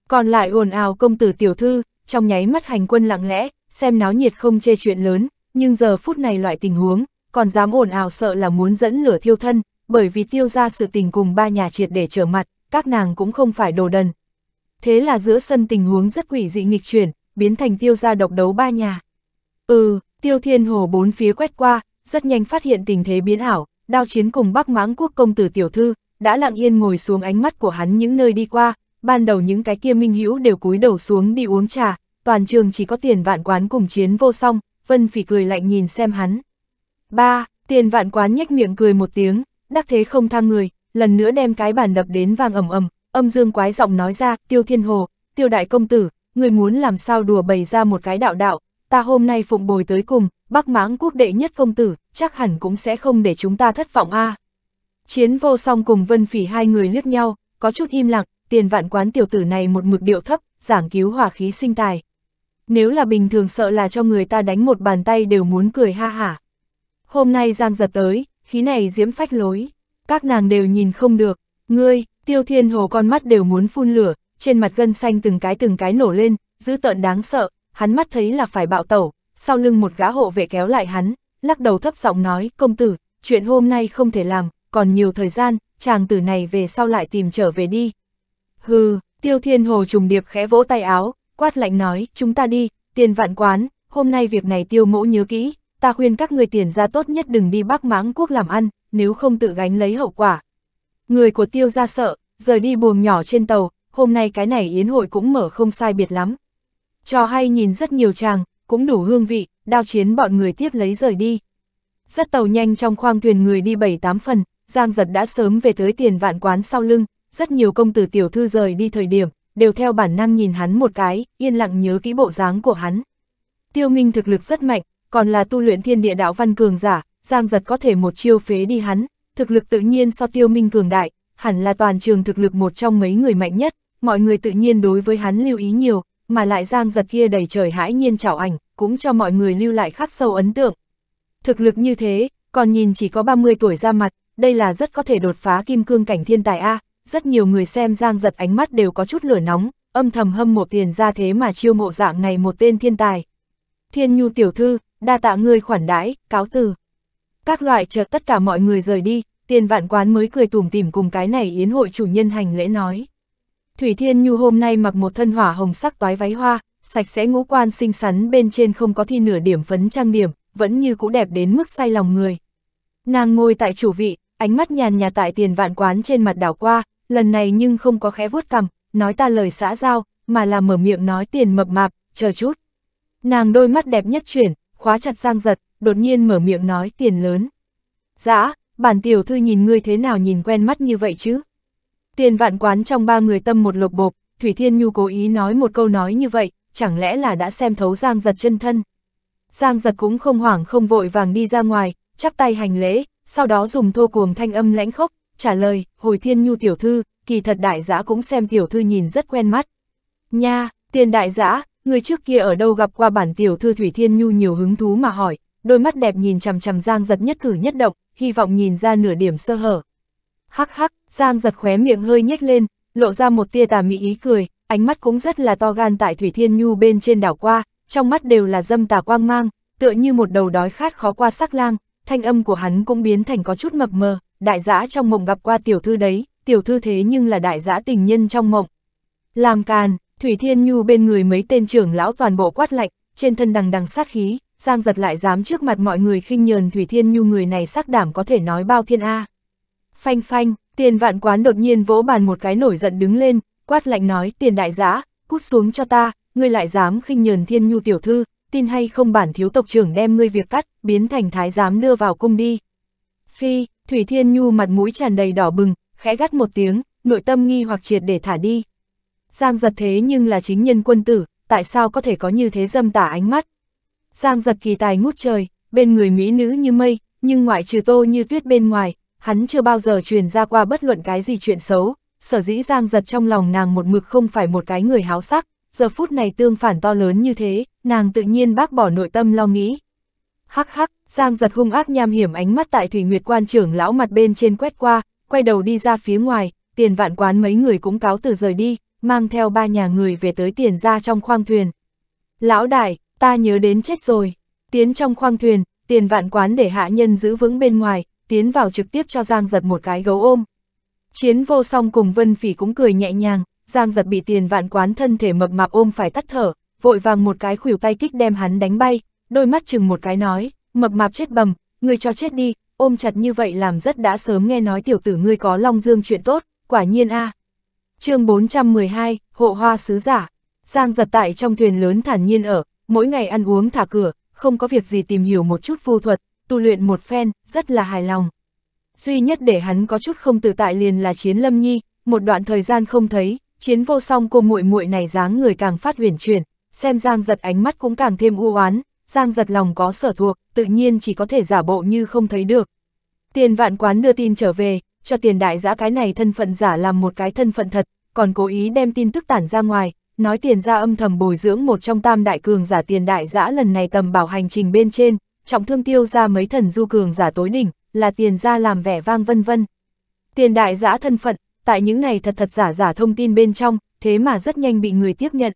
A: Còn lại ồn ào công tử tiểu thư, trong nháy mắt hành quân lặng lẽ, xem náo nhiệt không chê chuyện lớn, nhưng giờ phút này loại tình huống, còn dám ồn ào sợ là muốn dẫn lửa thiêu thân, bởi vì tiêu gia sự tình cùng ba nhà triệt để trở mặt, các nàng cũng không phải đồ đần. Thế là giữa sân tình huống rất quỷ dị nghịch chuyển, biến thành tiêu gia độc đấu ba nhà. Ừ, tiêu thiên hồ bốn phía quét qua, rất nhanh phát hiện tình thế biến ảo, đao chiến cùng bắc mãng quốc công tử tiểu thư, đã lặng yên ngồi xuống ánh mắt của hắn những nơi đi qua, ban đầu những cái kia minh hữu đều cúi đầu xuống đi uống trà, toàn trường chỉ có tiền vạn quán cùng chiến vô song, vân phỉ cười lạnh nhìn xem hắn. ba Tiền vạn quán nhếch miệng cười một tiếng, đắc thế không thang người, lần nữa đem cái bàn đập đến vang ầm ầm, âm dương quái giọng nói ra, tiêu thiên hồ, tiêu đại công tử, người muốn làm sao đùa bày ra một cái đạo đạo, ta hôm nay phụng bồi tới cùng, Bắc mãng quốc đệ nhất công tử, chắc hẳn cũng sẽ không để chúng ta thất vọng a. À. Chiến vô song cùng vân phỉ hai người liếc nhau, có chút im lặng, tiền vạn quán tiểu tử này một mực điệu thấp, giảng cứu hòa khí sinh tài. Nếu là bình thường sợ là cho người ta đánh một bàn tay đều muốn cười ha hả. Hôm nay giang giật tới, khí này diễm phách lối, các nàng đều nhìn không được, ngươi, tiêu thiên hồ con mắt đều muốn phun lửa, trên mặt gân xanh từng cái từng cái nổ lên, dữ tợn đáng sợ, hắn mắt thấy là phải bạo tẩu, sau lưng một gã hộ vệ kéo lại hắn, lắc đầu thấp giọng nói, công tử, chuyện hôm nay không thể làm, còn nhiều thời gian, chàng tử này về sau lại tìm trở về đi. Hừ, tiêu thiên hồ trùng điệp khẽ vỗ tay áo, quát lạnh nói, chúng ta đi, tiền vạn quán, hôm nay việc này tiêu mẫu nhớ kỹ, ta khuyên các người tiền ra tốt nhất đừng đi bắc mãng quốc làm ăn, nếu không tự gánh lấy hậu quả. Người của tiêu ra sợ, rời đi buồng nhỏ trên tàu, hôm nay cái này yến hội cũng mở không sai biệt lắm. Trò hay nhìn rất nhiều chàng, cũng đủ hương vị, đao chiến bọn người tiếp lấy rời đi. Rất tàu nhanh trong khoang thuyền người đi 7-8 phần, Giang Giật đã sớm về tới tiền vạn quán sau lưng, rất nhiều công tử tiểu thư rời đi thời điểm, đều theo bản năng nhìn hắn một cái, yên lặng nhớ kỹ bộ dáng của hắn. Tiêu Minh thực lực rất mạnh, còn là tu luyện thiên địa đạo văn cường giả, Giang Giật có thể một chiêu phế đi hắn, thực lực tự nhiên so Tiêu Minh cường đại, hẳn là toàn trường thực lực một trong mấy người mạnh nhất, mọi người tự nhiên đối với hắn lưu ý nhiều, mà lại giang giật kia đầy trời hãi nhiên chảo ảnh, cũng cho mọi người lưu lại khắc sâu ấn tượng. Thực lực như thế, còn nhìn chỉ có 30 tuổi ra mặt, đây là rất có thể đột phá kim cương cảnh thiên tài A, rất nhiều người xem giang giật ánh mắt đều có chút lửa nóng, âm thầm hâm mộ tiền ra thế mà chiêu mộ dạng này một tên thiên tài. Thiên nhu tiểu thư, đa tạ ngươi khoản đãi, cáo từ. Các loại chợt tất cả mọi người rời đi, tiền vạn quán mới cười tủm tỉm cùng cái này yến hội chủ nhân hành lễ nói. Thủy Thiên Nhu hôm nay mặc một thân hỏa hồng sắc toái váy hoa, sạch sẽ ngũ quan xinh xắn bên trên không có thi nửa điểm phấn trang điểm, vẫn như cũ đẹp đến mức say lòng người. Nàng ngồi tại chủ vị, ánh mắt nhàn nhà tại tiền vạn quán trên mặt đảo qua, lần này nhưng không có khẽ vuốt cằm, nói ta lời xã giao, mà là mở miệng nói tiền mập mạp, chờ chút. Nàng đôi mắt đẹp nhất chuyển, khóa chặt sang giật, đột nhiên mở miệng nói tiền lớn. Dã, dạ, bản tiểu thư nhìn ngươi thế nào nhìn quen mắt như vậy chứ? Tiền vạn quán trong ba người tâm một lột bộp, Thủy Thiên Nhu cố ý nói một câu nói như vậy, chẳng lẽ là đã xem thấu Giang giật chân thân. Giang giật cũng không hoảng không vội vàng đi ra ngoài, chắp tay hành lễ, sau đó dùng thô cuồng thanh âm lãnh khốc, trả lời, hồi Thiên Nhu tiểu thư, kỳ thật đại giã cũng xem tiểu thư nhìn rất quen mắt. Nha, tiền đại giã, người trước kia ở đâu gặp qua bản tiểu thư Thủy Thiên Nhu nhiều hứng thú mà hỏi, đôi mắt đẹp nhìn chằm chằm Giang giật nhất cử nhất động, hy vọng nhìn ra nửa điểm sơ hở. Hắc hắc, Giang giật khóe miệng hơi nhếch lên, lộ ra một tia tà mị ý cười, ánh mắt cũng rất là to gan tại Thủy Thiên Nhu bên trên đảo qua, trong mắt đều là dâm tà quang mang, tựa như một đầu đói khát khó qua sắc lang, thanh âm của hắn cũng biến thành có chút mập mờ, đại dã trong mộng gặp qua tiểu thư đấy, tiểu thư thế nhưng là đại dã tình nhân trong mộng. Làm càn, Thủy Thiên Nhu bên người mấy tên trưởng lão toàn bộ quát lạnh, trên thân đằng đằng sát khí, Giang giật lại dám trước mặt mọi người khinh nhờn Thủy Thiên Nhu người này sắc đảm có thể nói bao thiên A. À. Phanh phanh, tiền vạn quán đột nhiên vỗ bàn một cái nổi giận đứng lên, quát lạnh nói tiền đại giã, cút xuống cho ta, ngươi lại dám khinh nhờn thiên nhu tiểu thư, tin hay không bản thiếu tộc trưởng đem ngươi việc cắt, biến thành thái giám đưa vào cung đi. Phi, Thủy Thiên Nhu mặt mũi tràn đầy đỏ bừng, khẽ gắt một tiếng, nội tâm nghi hoặc triệt để thả đi. Giang giật thế nhưng là chính nhân quân tử, tại sao có thể có như thế dâm tả ánh mắt? Giang giật kỳ tài ngút trời, bên người mỹ nữ như mây, nhưng ngoại trừ tô như tuyết bên ngoài, hắn chưa bao giờ truyền ra qua bất luận cái gì chuyện xấu, sở dĩ giang giật trong lòng nàng một mực không phải một cái người háo sắc, giờ phút này tương phản to lớn như thế, nàng tự nhiên bác bỏ nội tâm lo nghĩ. Hắc hắc, giang giật hung ác nham hiểm ánh mắt tại thủy nguyệt quan trưởng lão mặt bên trên quét qua, quay đầu đi ra phía ngoài, tiền vạn quán mấy người cũng cáo từ rời đi, mang theo ba nhà người về tới tiền ra trong khoang thuyền. Lão đại, ta nhớ đến chết rồi, tiến trong khoang thuyền, tiền vạn quán để hạ nhân giữ vững bên ngoài, tiến vào trực tiếp cho Giang giật một cái gấu ôm. Chiến vô song cùng Vân Phỉ cũng cười nhẹ nhàng, Giang giật bị tiền vạn quán thân thể mập mạp ôm phải tắt thở, vội vàng một cái khuỷu tay kích đem hắn đánh bay, đôi mắt chừng một cái nói, mập mạp chết bầm, người cho chết đi, ôm chặt như vậy làm rất đã sớm nghe nói tiểu tử ngươi có long dương chuyện tốt, quả nhiên a. À. chương 412, Hộ Hoa Sứ Giả, Giang giật tại trong thuyền lớn thản nhiên ở, mỗi ngày ăn uống thả cửa, không có việc gì tìm hiểu một chút phu thuật, tu luyện một phen, rất là hài lòng. Duy nhất để hắn có chút không tự tại liền là Chiến Lâm Nhi, một đoạn thời gian không thấy, Chiến Vô Song cô muội muội này dáng người càng phát huyền chuyển, xem Giang Giật ánh mắt cũng càng thêm u oán, Giang Giật lòng có sở thuộc, tự nhiên chỉ có thể giả bộ như không thấy được. Tiền Vạn Quán đưa tin trở về, cho tiền đại giã cái này thân phận giả làm một cái thân phận thật, còn cố ý đem tin tức tản ra ngoài, nói tiền ra âm thầm bồi dưỡng một trong tam đại cường giả tiền đại giã lần này tầm bảo hành trình bên trên, trọng thương tiêu ra mấy thần du cường giả tối đỉnh, là tiền ra làm vẻ vang vân vân. Tiền đại giã thân phận, tại những này thật thật giả giả thông tin bên trong, thế mà rất nhanh bị người tiếp nhận.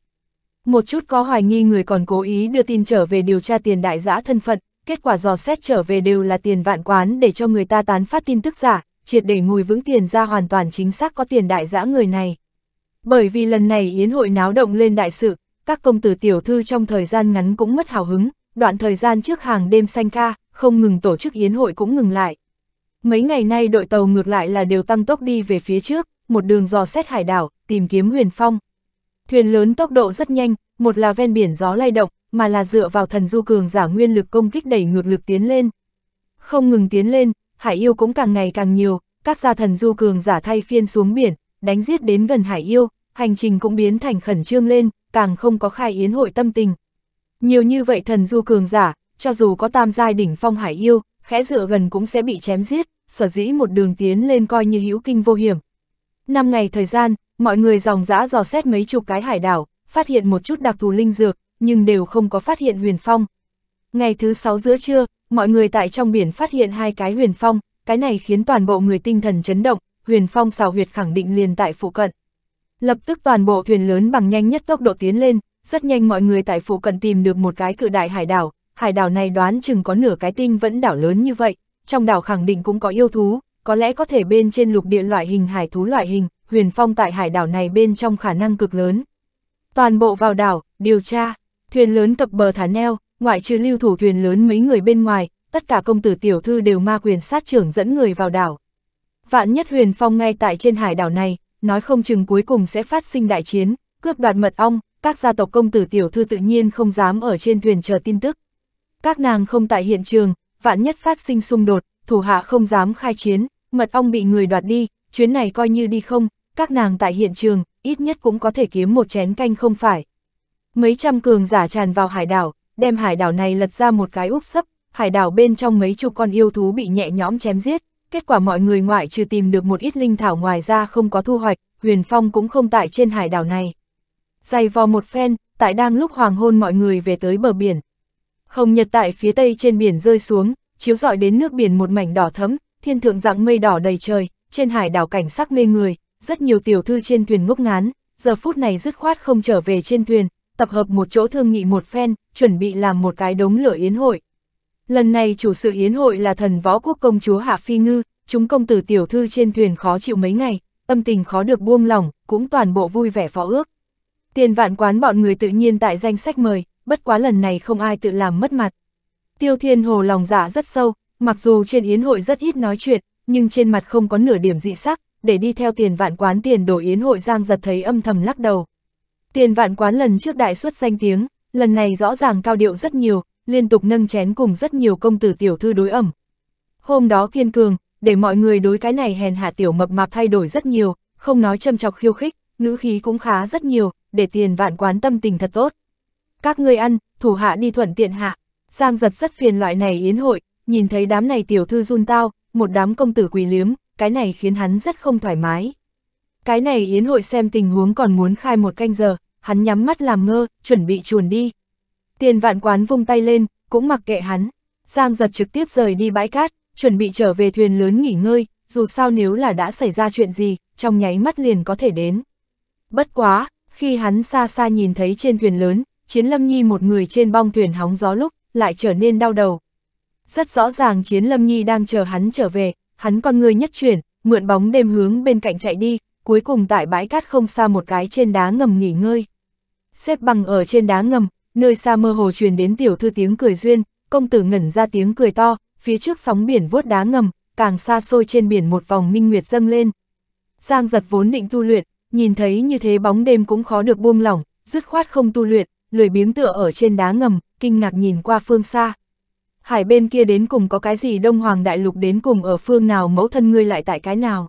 A: Một chút có hoài nghi người còn cố ý đưa tin trở về điều tra tiền đại giã thân phận, kết quả dò xét trở về đều là tiền vạn quán để cho người ta tán phát tin tức giả, triệt để ngồi vững tiền ra hoàn toàn chính xác có tiền đại giã người này. Bởi vì lần này yến hội náo động lên đại sự, các công tử tiểu thư trong thời gian ngắn cũng mất hào hứng, đoạn thời gian trước hàng đêm xanh ca, không ngừng tổ chức yến hội cũng ngừng lại. Mấy ngày nay đội tàu ngược lại là đều tăng tốc đi về phía trước, một đường dò xét hải đảo, tìm kiếm huyền phong. Thuyền lớn tốc độ rất nhanh, một là ven biển gió lay động, mà là dựa vào thần du cường giả nguyên lực công kích đẩy ngược lực tiến lên. Không ngừng tiến lên, hải yêu cũng càng ngày càng nhiều, các gia thần du cường giả thay phiên xuống biển, đánh giết đến gần hải yêu, hành trình cũng biến thành khẩn trương lên, càng không có khai yến hội tâm tình. Nhiều như vậy thần du cường giả, cho dù có tam giai đỉnh phong hải yêu, khẽ dựa gần cũng sẽ bị chém giết, sở dĩ một đường tiến lên coi như hữu kinh vô hiểm. Năm ngày thời gian, mọi người dòng dã dò xét mấy chục cái hải đảo, phát hiện một chút đặc thù linh dược, nhưng đều không có phát hiện huyền phong. Ngày thứ sáu giữa trưa, mọi người tại trong biển phát hiện hai cái huyền phong, cái này khiến toàn bộ người tinh thần chấn động, huyền phong xào huyệt khẳng định liền tại phụ cận. Lập tức toàn bộ thuyền lớn bằng nhanh nhất tốc độ tiến lên, rất nhanh mọi người tại phủ cần tìm được một cái cự đại hải đảo, hải đảo này đoán chừng có nửa cái tinh vẫn đảo lớn như vậy, trong đảo khẳng định cũng có yêu thú, có lẽ có thể bên trên lục địa loại hình hải thú loại hình, huyền phong tại hải đảo này bên trong khả năng cực lớn. Toàn bộ vào đảo, điều tra, thuyền lớn cập bờ thả neo, ngoại trừ lưu thủ thuyền lớn mấy người bên ngoài, tất cả công tử tiểu thư đều ma quyền sát trưởng dẫn người vào đảo. Vạn nhất huyền phong ngay tại trên hải đảo này, nói không chừng cuối cùng sẽ phát sinh đại chiến, cướp đoạt mật ong, các gia tộc công tử tiểu thư tự nhiên không dám ở trên thuyền chờ tin tức. Các nàng không tại hiện trường, vạn nhất phát sinh xung đột, thủ hạ không dám khai chiến, mật ong bị người đoạt đi, chuyến này coi như đi không, các nàng tại hiện trường, ít nhất cũng có thể kiếm một chén canh không phải. Mấy trăm cường giả tràn vào hải đảo, đem hải đảo này lật ra một cái úp sấp, hải đảo bên trong mấy chục con yêu thú bị nhẹ nhõm chém giết, kết quả mọi người ngoại trừ tìm được một ít linh thảo ngoài ra không có thu hoạch, Huyền Phong cũng không tại trên hải đảo này dày vò một phen, tại đang lúc hoàng hôn mọi người về tới bờ biển. Hồng nhật tại phía tây trên biển rơi xuống, chiếu rọi đến nước biển một mảnh đỏ thấm, thiên thượng dạng mây đỏ đầy trời, trên hải đảo cảnh sắc mê người, rất nhiều tiểu thư trên thuyền ngốc ngán, giờ phút này dứt khoát không trở về trên thuyền, tập hợp một chỗ thương nghị một phen, chuẩn bị làm một cái đống lửa yến hội. Lần này chủ sự yến hội là thần võ quốc công chúa Hạ Phi Ngư, chúng công tử tiểu thư trên thuyền khó chịu mấy ngày, tâm tình khó được buông lỏng, cũng toàn bộ vui vẻ phó ước. Tiền vạn quán bọn người tự nhiên tại danh sách mời, bất quá lần này không ai tự làm mất mặt. Tiêu Thiên Hồ lòng dạ rất sâu, mặc dù trên yến hội rất ít nói chuyện, nhưng trên mặt không có nửa điểm dị sắc, để đi theo tiền vạn quán tiền đổi yến hội Giang giật thấy âm thầm lắc đầu. Tiền vạn quán lần trước đại xuất danh tiếng, lần này rõ ràng cao điệu rất nhiều, liên tục nâng chén cùng rất nhiều công tử tiểu thư đối ẩm. Hôm đó kiên cường, để mọi người đối cái này hèn hạ tiểu mập mạp thay đổi rất nhiều, không nói châm chọc khiêu khích, ngữ khí cũng khá rất nhiều, để tiền vạn quán tâm tình thật tốt. Các ngươi ăn, thủ hạ đi thuận tiện hạ. Giang giật rất phiền loại này yến hội, nhìn thấy đám này tiểu thư run tao, một đám công tử quỳ liếm, cái này khiến hắn rất không thoải mái. Cái này yến hội xem tình huống còn muốn khai một canh giờ, hắn nhắm mắt làm ngơ, chuẩn bị chuồn đi. Tiền vạn quán vung tay lên, cũng mặc kệ hắn. Giang giật trực tiếp rời đi bãi cát, chuẩn bị trở về thuyền lớn nghỉ ngơi, dù sao nếu là đã xảy ra chuyện gì, trong nháy mắt liền có thể đến. Bất quá, khi hắn xa xa nhìn thấy trên thuyền lớn, Chiến Lâm Nhi một người trên bong thuyền hóng gió lúc, lại trở nên đau đầu. Rất rõ ràng Chiến Lâm Nhi đang chờ hắn trở về, hắn con người nhất chuyển, mượn bóng đêm hướng bên cạnh chạy đi, cuối cùng tại bãi cát không xa một cái trên đá ngầm nghỉ ngơi. Xếp bằng ở trên đá ngầm, nơi xa mơ hồ truyền đến tiểu thư tiếng cười duyên, công tử ngẩn ra tiếng cười to, phía trước sóng biển vuốt đá ngầm, càng xa xôi trên biển một vòng minh nguyệt dâng lên. Giang giật vốn định tu luyện, nhìn thấy như thế bóng đêm cũng khó được buông lỏng, dứt khoát không tu luyện, lười biếng tựa ở trên đá ngầm, kinh ngạc nhìn qua phương xa. Hải bên kia đến cùng có cái gì đông hoàng đại lục đến cùng ở phương nào mẫu thân ngươi lại tại cái nào.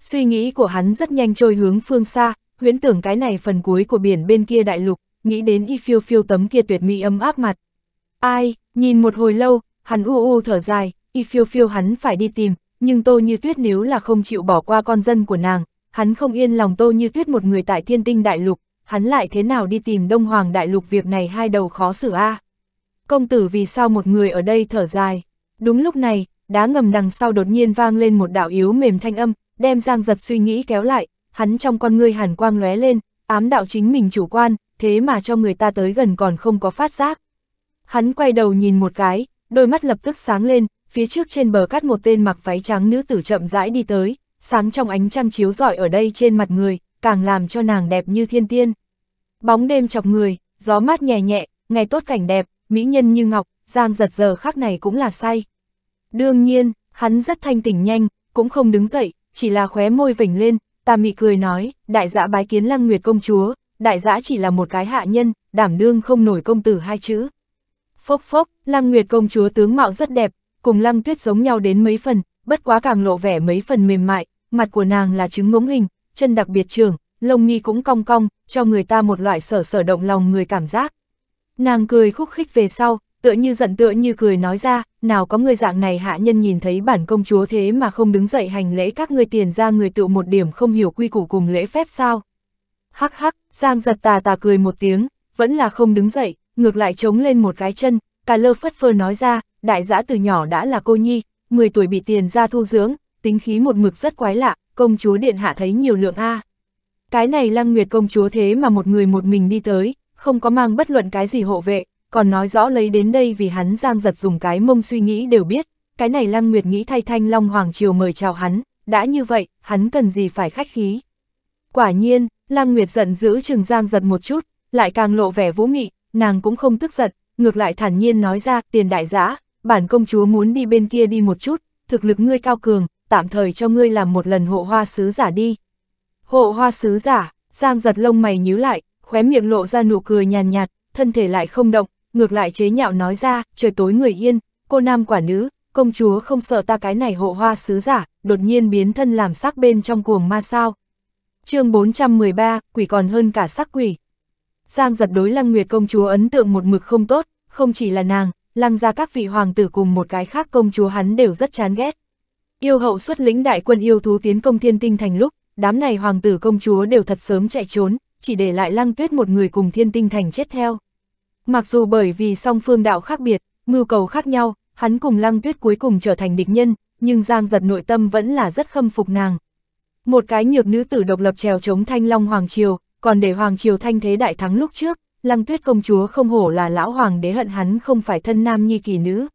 A: Suy nghĩ của hắn rất nhanh trôi hướng phương xa, huyễn tưởng cái này phần cuối của biển bên kia đại lục, nghĩ đến y phiêu phiêu tấm kia tuyệt mỹ ấm áp mặt. Ai, nhìn một hồi lâu, hắn u u thở dài, y phiêu phiêu hắn phải đi tìm, nhưng tô như tuyết nếu là không chịu bỏ qua con dân của nàng, hắn không yên lòng tô như tuyết một người tại thiên tinh đại lục, hắn lại thế nào đi tìm đông hoàng đại lục việc này hai đầu khó xử a à? Công tử vì sao một người ở đây thở dài. Đúng lúc này, đá ngầm đằng sau đột nhiên vang lên một đạo yếu mềm thanh âm, đem giang giật suy nghĩ kéo lại, hắn trong con ngươi hàn quang lóe lên, ám đạo chính mình chủ quan, thế mà cho người ta tới gần còn không có phát giác. Hắn quay đầu nhìn một cái, đôi mắt lập tức sáng lên, phía trước trên bờ cát một tên mặc váy trắng nữ tử chậm rãi đi tới, sáng trong ánh trăng chiếu rọi ở đây trên mặt người, càng làm cho nàng đẹp như thiên tiên. Bóng đêm chọc người, gió mát nhẹ nhẹ, ngày tốt cảnh đẹp, mỹ nhân như ngọc, Giang giật giờ khác này cũng là say. Đương nhiên, hắn rất thanh tỉnh nhanh, cũng không đứng dậy, chỉ là khóe môi vểnh lên, ta mị cười nói, đại dã bái kiến lăng nguyệt công chúa, đại dã chỉ là một cái hạ nhân, đảm đương không nổi công tử hai chữ. Phốc phốc, lăng nguyệt công chúa tướng mạo rất đẹp, cùng lăng tuyết giống nhau đến mấy phần, bất quá càng lộ vẻ mấy phần mềm mại, mặt của nàng là trứng ngỗng hình, chân đặc biệt trường, lông mi cũng cong cong, cho người ta một loại sở sở động lòng người cảm giác. Nàng cười khúc khích về sau, tựa như giận tựa như cười nói ra, nào có người dạng này hạ nhân nhìn thấy bản công chúa thế mà không đứng dậy hành lễ các người tiền ra người tự một điểm không hiểu quy củ cùng lễ phép sao. Hắc hắc, Giang giật tà tà cười một tiếng, vẫn là không đứng dậy, ngược lại chống lên một cái chân, cả lơ phất phơ nói ra, đại giã từ nhỏ đã là cô nhi, 10 tuổi bị tiền ra thu dưỡng, tính khí một mực rất quái lạ, công chúa điện hạ thấy nhiều lượng A. Cái này lăng nguyệt công chúa thế mà một người một mình đi tới, không có mang bất luận cái gì hộ vệ, còn nói rõ lấy đến đây vì hắn giang giật dùng cái mông suy nghĩ đều biết, cái này lăng nguyệt nghĩ thay thanh long hoàng triều mời chào hắn, đã như vậy, hắn cần gì phải khách khí. Quả nhiên, lăng nguyệt giận giữ trừng giang giật một chút, lại càng lộ vẻ vũ nghị, nàng cũng không tức giận, ngược lại thản nhiên nói ra tiền đại giã, bản công chúa muốn đi bên kia đi một chút, thực lực ngươi cao cường, tạm thời cho ngươi làm một lần hộ hoa sứ giả đi. Hộ hoa sứ giả, Giang giật lông mày nhíu lại, khóe miệng lộ ra nụ cười nhàn nhạt, thân thể lại không động, ngược lại chế nhạo nói ra, trời tối người yên, cô nam quả nữ, công chúa không sợ ta cái này hộ hoa sứ giả, đột nhiên biến thân làm sắc bên trong cuồng ma sao. chương 413, quỷ còn hơn cả sắc quỷ. Giang giật đối lăng nguyệt công chúa ấn tượng một mực không tốt, không chỉ là nàng, lăng ra các vị hoàng tử cùng một cái khác công chúa hắn đều rất chán ghét. Yêu hậu xuất lính đại quân yêu thú tiến công thiên tinh thành lúc, đám này hoàng tử công chúa đều thật sớm chạy trốn, chỉ để lại lăng tuyết một người cùng thiên tinh thành chết theo. Mặc dù bởi vì song phương đạo khác biệt, mưu cầu khác nhau, hắn cùng lăng tuyết cuối cùng trở thành địch nhân, nhưng Giang giật nội tâm vẫn là rất khâm phục nàng. Một cái nhược nữ tử độc lập trèo chống thanh long Hoàng Triều, còn để Hoàng Triều thanh thế đại thắng lúc trước, lăng tuyết công chúa không hổ là lão hoàng đế hận hắn không phải thân nam nhi kỳ nữ.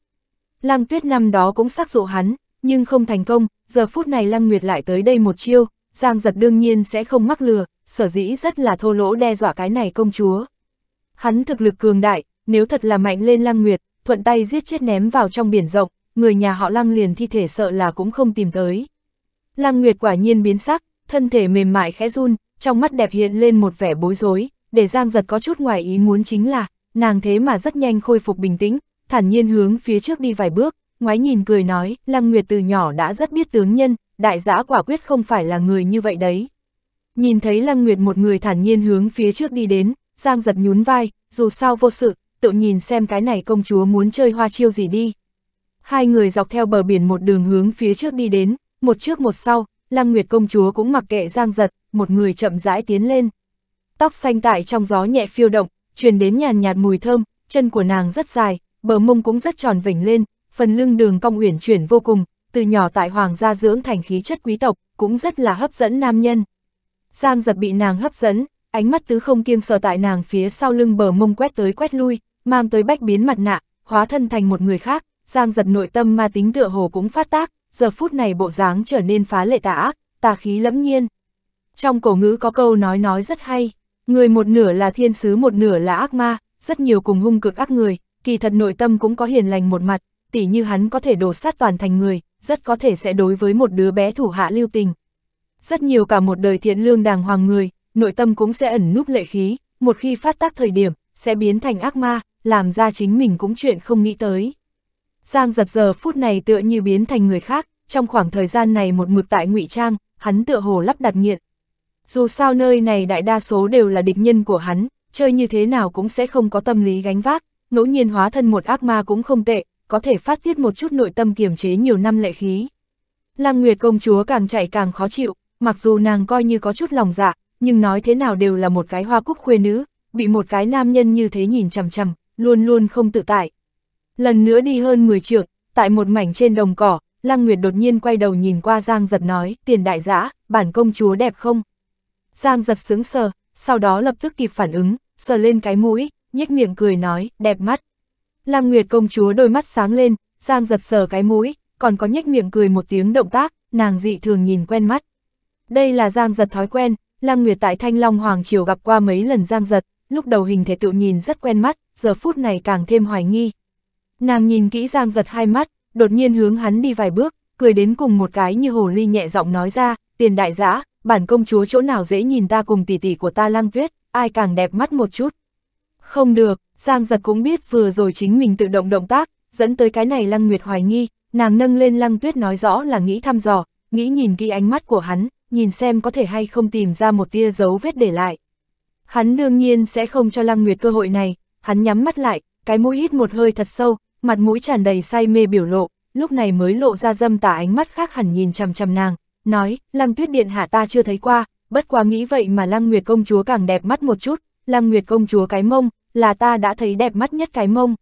A: Lăng tuyết năm đó cũng sắc dụ hắn, nhưng không thành công, giờ phút này Lăng Nguyệt lại tới đây một chiêu, Giang giật đương nhiên sẽ không mắc lừa, sở dĩ rất là thô lỗ đe dọa cái này công chúa. Hắn thực lực cường đại, nếu thật là mạnh lên Lăng Nguyệt, thuận tay giết chết ném vào trong biển rộng, người nhà họ Lăng liền thi thể sợ là cũng không tìm tới. Lăng Nguyệt quả nhiên biến sắc, thân thể mềm mại khẽ run, trong mắt đẹp hiện lên một vẻ bối rối, để Giang giật có chút ngoài ý muốn chính là, nàng thế mà rất nhanh khôi phục bình tĩnh, thản nhiên hướng phía trước đi vài bước, ngoái nhìn cười nói, Lăng Nguyệt từ nhỏ đã rất biết tướng nhân, đại giã quả quyết không phải là người như vậy đấy. Nhìn thấy Lăng Nguyệt một người thản nhiên hướng phía trước đi đến, Giang giật nhún vai, dù sao vô sự, tự nhìn xem cái này công chúa muốn chơi hoa chiêu gì đi. Hai người dọc theo bờ biển một đường hướng phía trước đi đến, một trước một sau, Lăng Nguyệt công chúa cũng mặc kệ Giang giật, một người chậm rãi tiến lên. Tóc xanh tại trong gió nhẹ phiêu động, truyền đến nhàn nhạt mùi thơm, chân của nàng rất dài, bờ mông cũng rất tròn vỉnh lên, phần lưng đường cong uyển chuyển vô cùng, từ nhỏ tại hoàng gia dưỡng thành khí chất quý tộc, cũng rất là hấp dẫn nam nhân. Giang giật bị nàng hấp dẫn, ánh mắt tứ không kiêng sờ tại nàng phía sau lưng bờ mông quét tới quét lui, mang tới bách biến mặt nạ, hóa thân thành một người khác, Giang giật nội tâm ma tính tựa hồ cũng phát tác, giờ phút này bộ dáng trở nên phá lệ tà ác, tà khí lẫm nhiên. Trong cổ ngữ có câu nói nói rất hay, người một nửa là thiên sứ một nửa là ác ma, rất nhiều cùng hung cực ác người, kỳ thật nội tâm cũng có hiền lành một mặt, tỉ như hắn có thể đổ sát toàn thành người, rất có thể sẽ đối với một đứa bé thủ hạ lưu tình. Rất nhiều cả một đời thiện lương đàng hoàng người, nội tâm cũng sẽ ẩn núp lệ khí, một khi phát tác thời điểm, sẽ biến thành ác ma, làm ra chính mình cũng chuyện không nghĩ tới. Giang giật giờ phút này tựa như biến thành người khác, trong khoảng thời gian này một mực tại ngụy Trang, hắn tựa hồ lắp đặt nghiện. Dù sao nơi này đại đa số đều là địch nhân của hắn, chơi như thế nào cũng sẽ không có tâm lý gánh vác, ngẫu nhiên hóa thân một ác ma cũng không tệ, có thể phát tiết một chút nội tâm kiềm chế nhiều năm lệ khí. Lăng Nguyệt công chúa càng chạy càng khó chịu, mặc dù nàng coi như có chút lòng dạ, nhưng nói thế nào đều là một cái hoa cúc khuê nữ, bị một cái nam nhân như thế nhìn chằm chằm, luôn luôn không tự tại. Lần nữa đi hơn 10 trượng, tại một mảnh trên đồng cỏ, Lăng Nguyệt đột nhiên quay đầu nhìn qua Giang Giật nói, tiền đại giã, bản công chúa đẹp không? Giang Giật sướng sờ, sau đó lập tức kịp phản ứng, sờ lên cái mũi, nhếch miệng cười nói, đẹp mắt. Lam Nguyệt công chúa đôi mắt sáng lên, Giang giật sờ cái mũi, còn có nhếch miệng cười một tiếng động tác, nàng dị thường nhìn quen mắt. Đây là Giang giật thói quen, Lam Nguyệt tại Thanh Long Hoàng Triều gặp qua mấy lần Giang giật, lúc đầu hình thể tự nhìn rất quen mắt, giờ phút này càng thêm hoài nghi. Nàng nhìn kỹ Giang giật hai mắt, đột nhiên hướng hắn đi vài bước, cười đến cùng một cái như hồ ly nhẹ giọng nói ra, tiền đại giã, bản công chúa chỗ nào dễ nhìn ta cùng tỷ tỷ của ta lang tuyết, ai càng đẹp mắt một chút. Không được, Giang giật cũng biết vừa rồi chính mình tự động động tác, dẫn tới cái này Lăng Nguyệt hoài nghi, nàng nâng lên Lăng Tuyết nói rõ là nghĩ thăm dò, nghĩ nhìn kỹ ánh mắt của hắn, nhìn xem có thể hay không tìm ra một tia dấu vết để lại. Hắn đương nhiên sẽ không cho Lăng Nguyệt cơ hội này, hắn nhắm mắt lại, cái mũi hít một hơi thật sâu, mặt mũi tràn đầy say mê biểu lộ, lúc này mới lộ ra dâm tả ánh mắt khác hẳn nhìn chằm chằm nàng, nói, Lăng Tuyết Điện hạ ta chưa thấy qua, bất quá nghĩ vậy mà Lăng Nguyệt công chúa càng đẹp mắt một chút, Lăng Nguyệt công chúa cái mông, là ta đã thấy đẹp mắt nhất cái mông.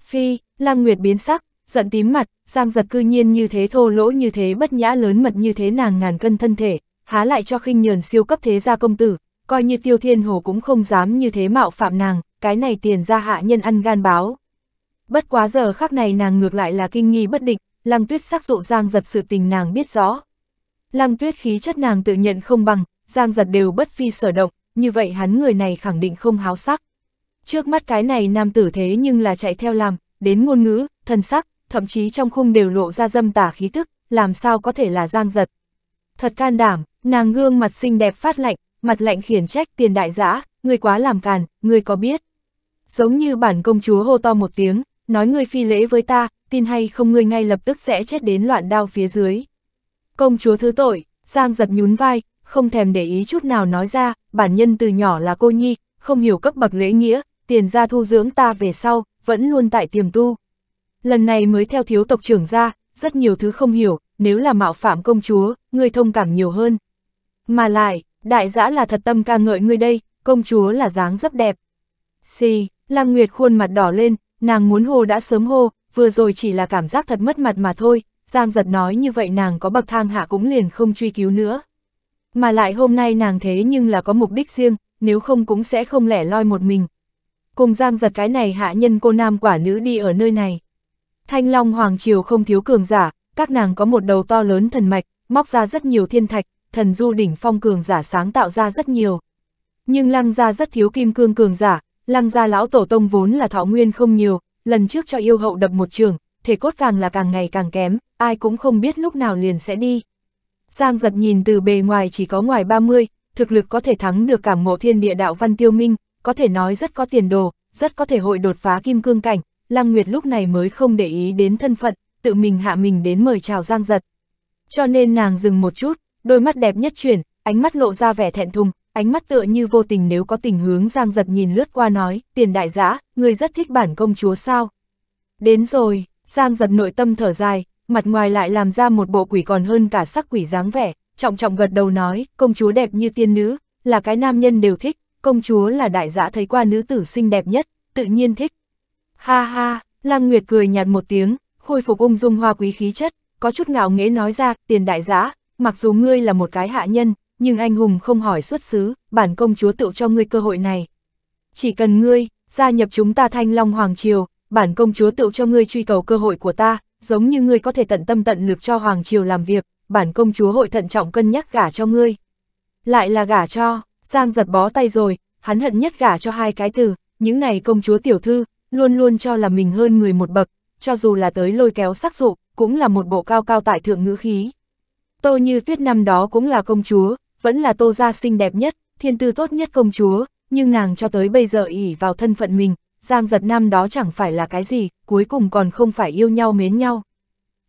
A: Phi, Lăng Nguyệt biến sắc, giận tím mặt, Giang giật cư nhiên như thế thô lỗ như thế bất nhã lớn mật như thế nàng ngàn cân thân thể, há lại cho khinh nhờn siêu cấp thế gia công tử, coi như tiêu thiên hồ cũng không dám như thế mạo phạm nàng, cái này tiền ra hạ nhân ăn gan báo. Bất quá giờ khác này nàng ngược lại là kinh nghi bất định, lăng tuyết sắc dụ giang giật sự tình nàng biết rõ. Lăng tuyết khí chất nàng tự nhận không bằng, giang giật đều bất phi sở động, như vậy hắn người này khẳng định không háo sắc. Trước mắt cái này nam tử thế nhưng là chạy theo làm, đến ngôn ngữ, thần sắc, thậm chí trong khung đều lộ ra dâm tả khí tức, làm sao có thể là giang giật. Thật can đảm, nàng gương mặt xinh đẹp phát lạnh, mặt lạnh khiển trách tiền đại giã, người quá làm càn, người có biết. Giống như bản công chúa hô to một tiếng, nói ngươi phi lễ với ta, tin hay không ngươi ngay lập tức sẽ chết đến loạn đao phía dưới. Công chúa thứ tội, Giang giật nhún vai, không thèm để ý chút nào nói ra, bản nhân từ nhỏ là cô nhi, không hiểu cấp bậc lễ nghĩa, tiền gia thu dưỡng ta về sau, vẫn luôn tại tiềm tu. Lần này mới theo thiếu tộc trưởng ra, rất nhiều thứ không hiểu, nếu là mạo phạm công chúa, ngươi thông cảm nhiều hơn. Mà lại, đại giã là thật tâm ca ngợi ngươi đây, công chúa là dáng rất đẹp. Xì, Lăng Nguyệt khuôn mặt đỏ lên, nàng muốn hô đã sớm hô, vừa rồi chỉ là cảm giác thật mất mặt mà thôi, Giang giật nói như vậy nàng có bậc thang hạ cũng liền không truy cứu nữa. Mà lại hôm nay nàng thế nhưng là có mục đích riêng, nếu không cũng sẽ không lẻ loi một mình, cùng giang giật cái này hạ nhân cô nam quả nữ đi ở nơi này. Thanh Long Hoàng Triều không thiếu cường giả, các nàng có một đầu to lớn thần mạch, móc ra rất nhiều thiên thạch, thần du đỉnh phong cường giả sáng tạo ra rất nhiều. Nhưng lăng gia rất thiếu kim cương cường giả, lăng gia lão tổ tông vốn là thọ nguyên không nhiều, lần trước cho yêu hậu đập một trường, thể cốt càng là càng ngày càng kém, ai cũng không biết lúc nào liền sẽ đi. Giang giật nhìn từ bề ngoài chỉ có ngoài 30, thực lực có thể thắng được cảm ngộ thiên địa đạo văn tiêu minh, có thể nói rất có tiền đồ, rất có thể hội đột phá kim cương cảnh, Lăng Nguyệt lúc này mới không để ý đến thân phận, tự mình hạ mình đến mời chào Giang Giật. Cho nên nàng dừng một chút, đôi mắt đẹp nhất chuyển, ánh mắt lộ ra vẻ thẹn thùng, ánh mắt tựa như vô tình nếu có tình hướng Giang Giật nhìn lướt qua nói, tiền đại giã, người rất thích bản công chúa sao. Đến rồi, Giang Giật nội tâm thở dài, mặt ngoài lại làm ra một bộ quỷ còn hơn cả sắc quỷ dáng vẻ, trọng trọng gật đầu nói, công chúa đẹp như tiên nữ, là cái nam nhân đều thích, công chúa là đại dã thấy qua nữ tử xinh đẹp nhất, tự nhiên thích. Ha ha, Lăng Nguyệt cười nhạt một tiếng, khôi phục ung dung hoa quý khí chất, có chút ngạo nghễ nói ra, tiền đại dã mặc dù ngươi là một cái hạ nhân, nhưng anh hùng không hỏi xuất xứ, bản công chúa tự cho ngươi cơ hội này. Chỉ cần ngươi, gia nhập chúng ta thanh long hoàng triều, bản công chúa tự cho ngươi truy cầu cơ hội của ta, giống như ngươi có thể tận tâm tận lực cho hoàng triều làm việc, bản công chúa hội thận trọng cân nhắc gả cho ngươi. Lại là gả cho, Giang giật bó tay rồi, hắn hận nhất gả cho hai cái từ, những này công chúa tiểu thư, luôn luôn cho là mình hơn người một bậc, cho dù là tới lôi kéo sắc dụ, cũng là một bộ cao cao tại thượng ngữ khí. Tô Như Tuyết năm đó cũng là công chúa, vẫn là Tô gia xinh đẹp nhất, thiên tư tốt nhất công chúa, nhưng nàng cho tới bây giờ ỉ vào thân phận mình, Giang giật năm đó chẳng phải là cái gì, cuối cùng còn không phải yêu nhau mến nhau.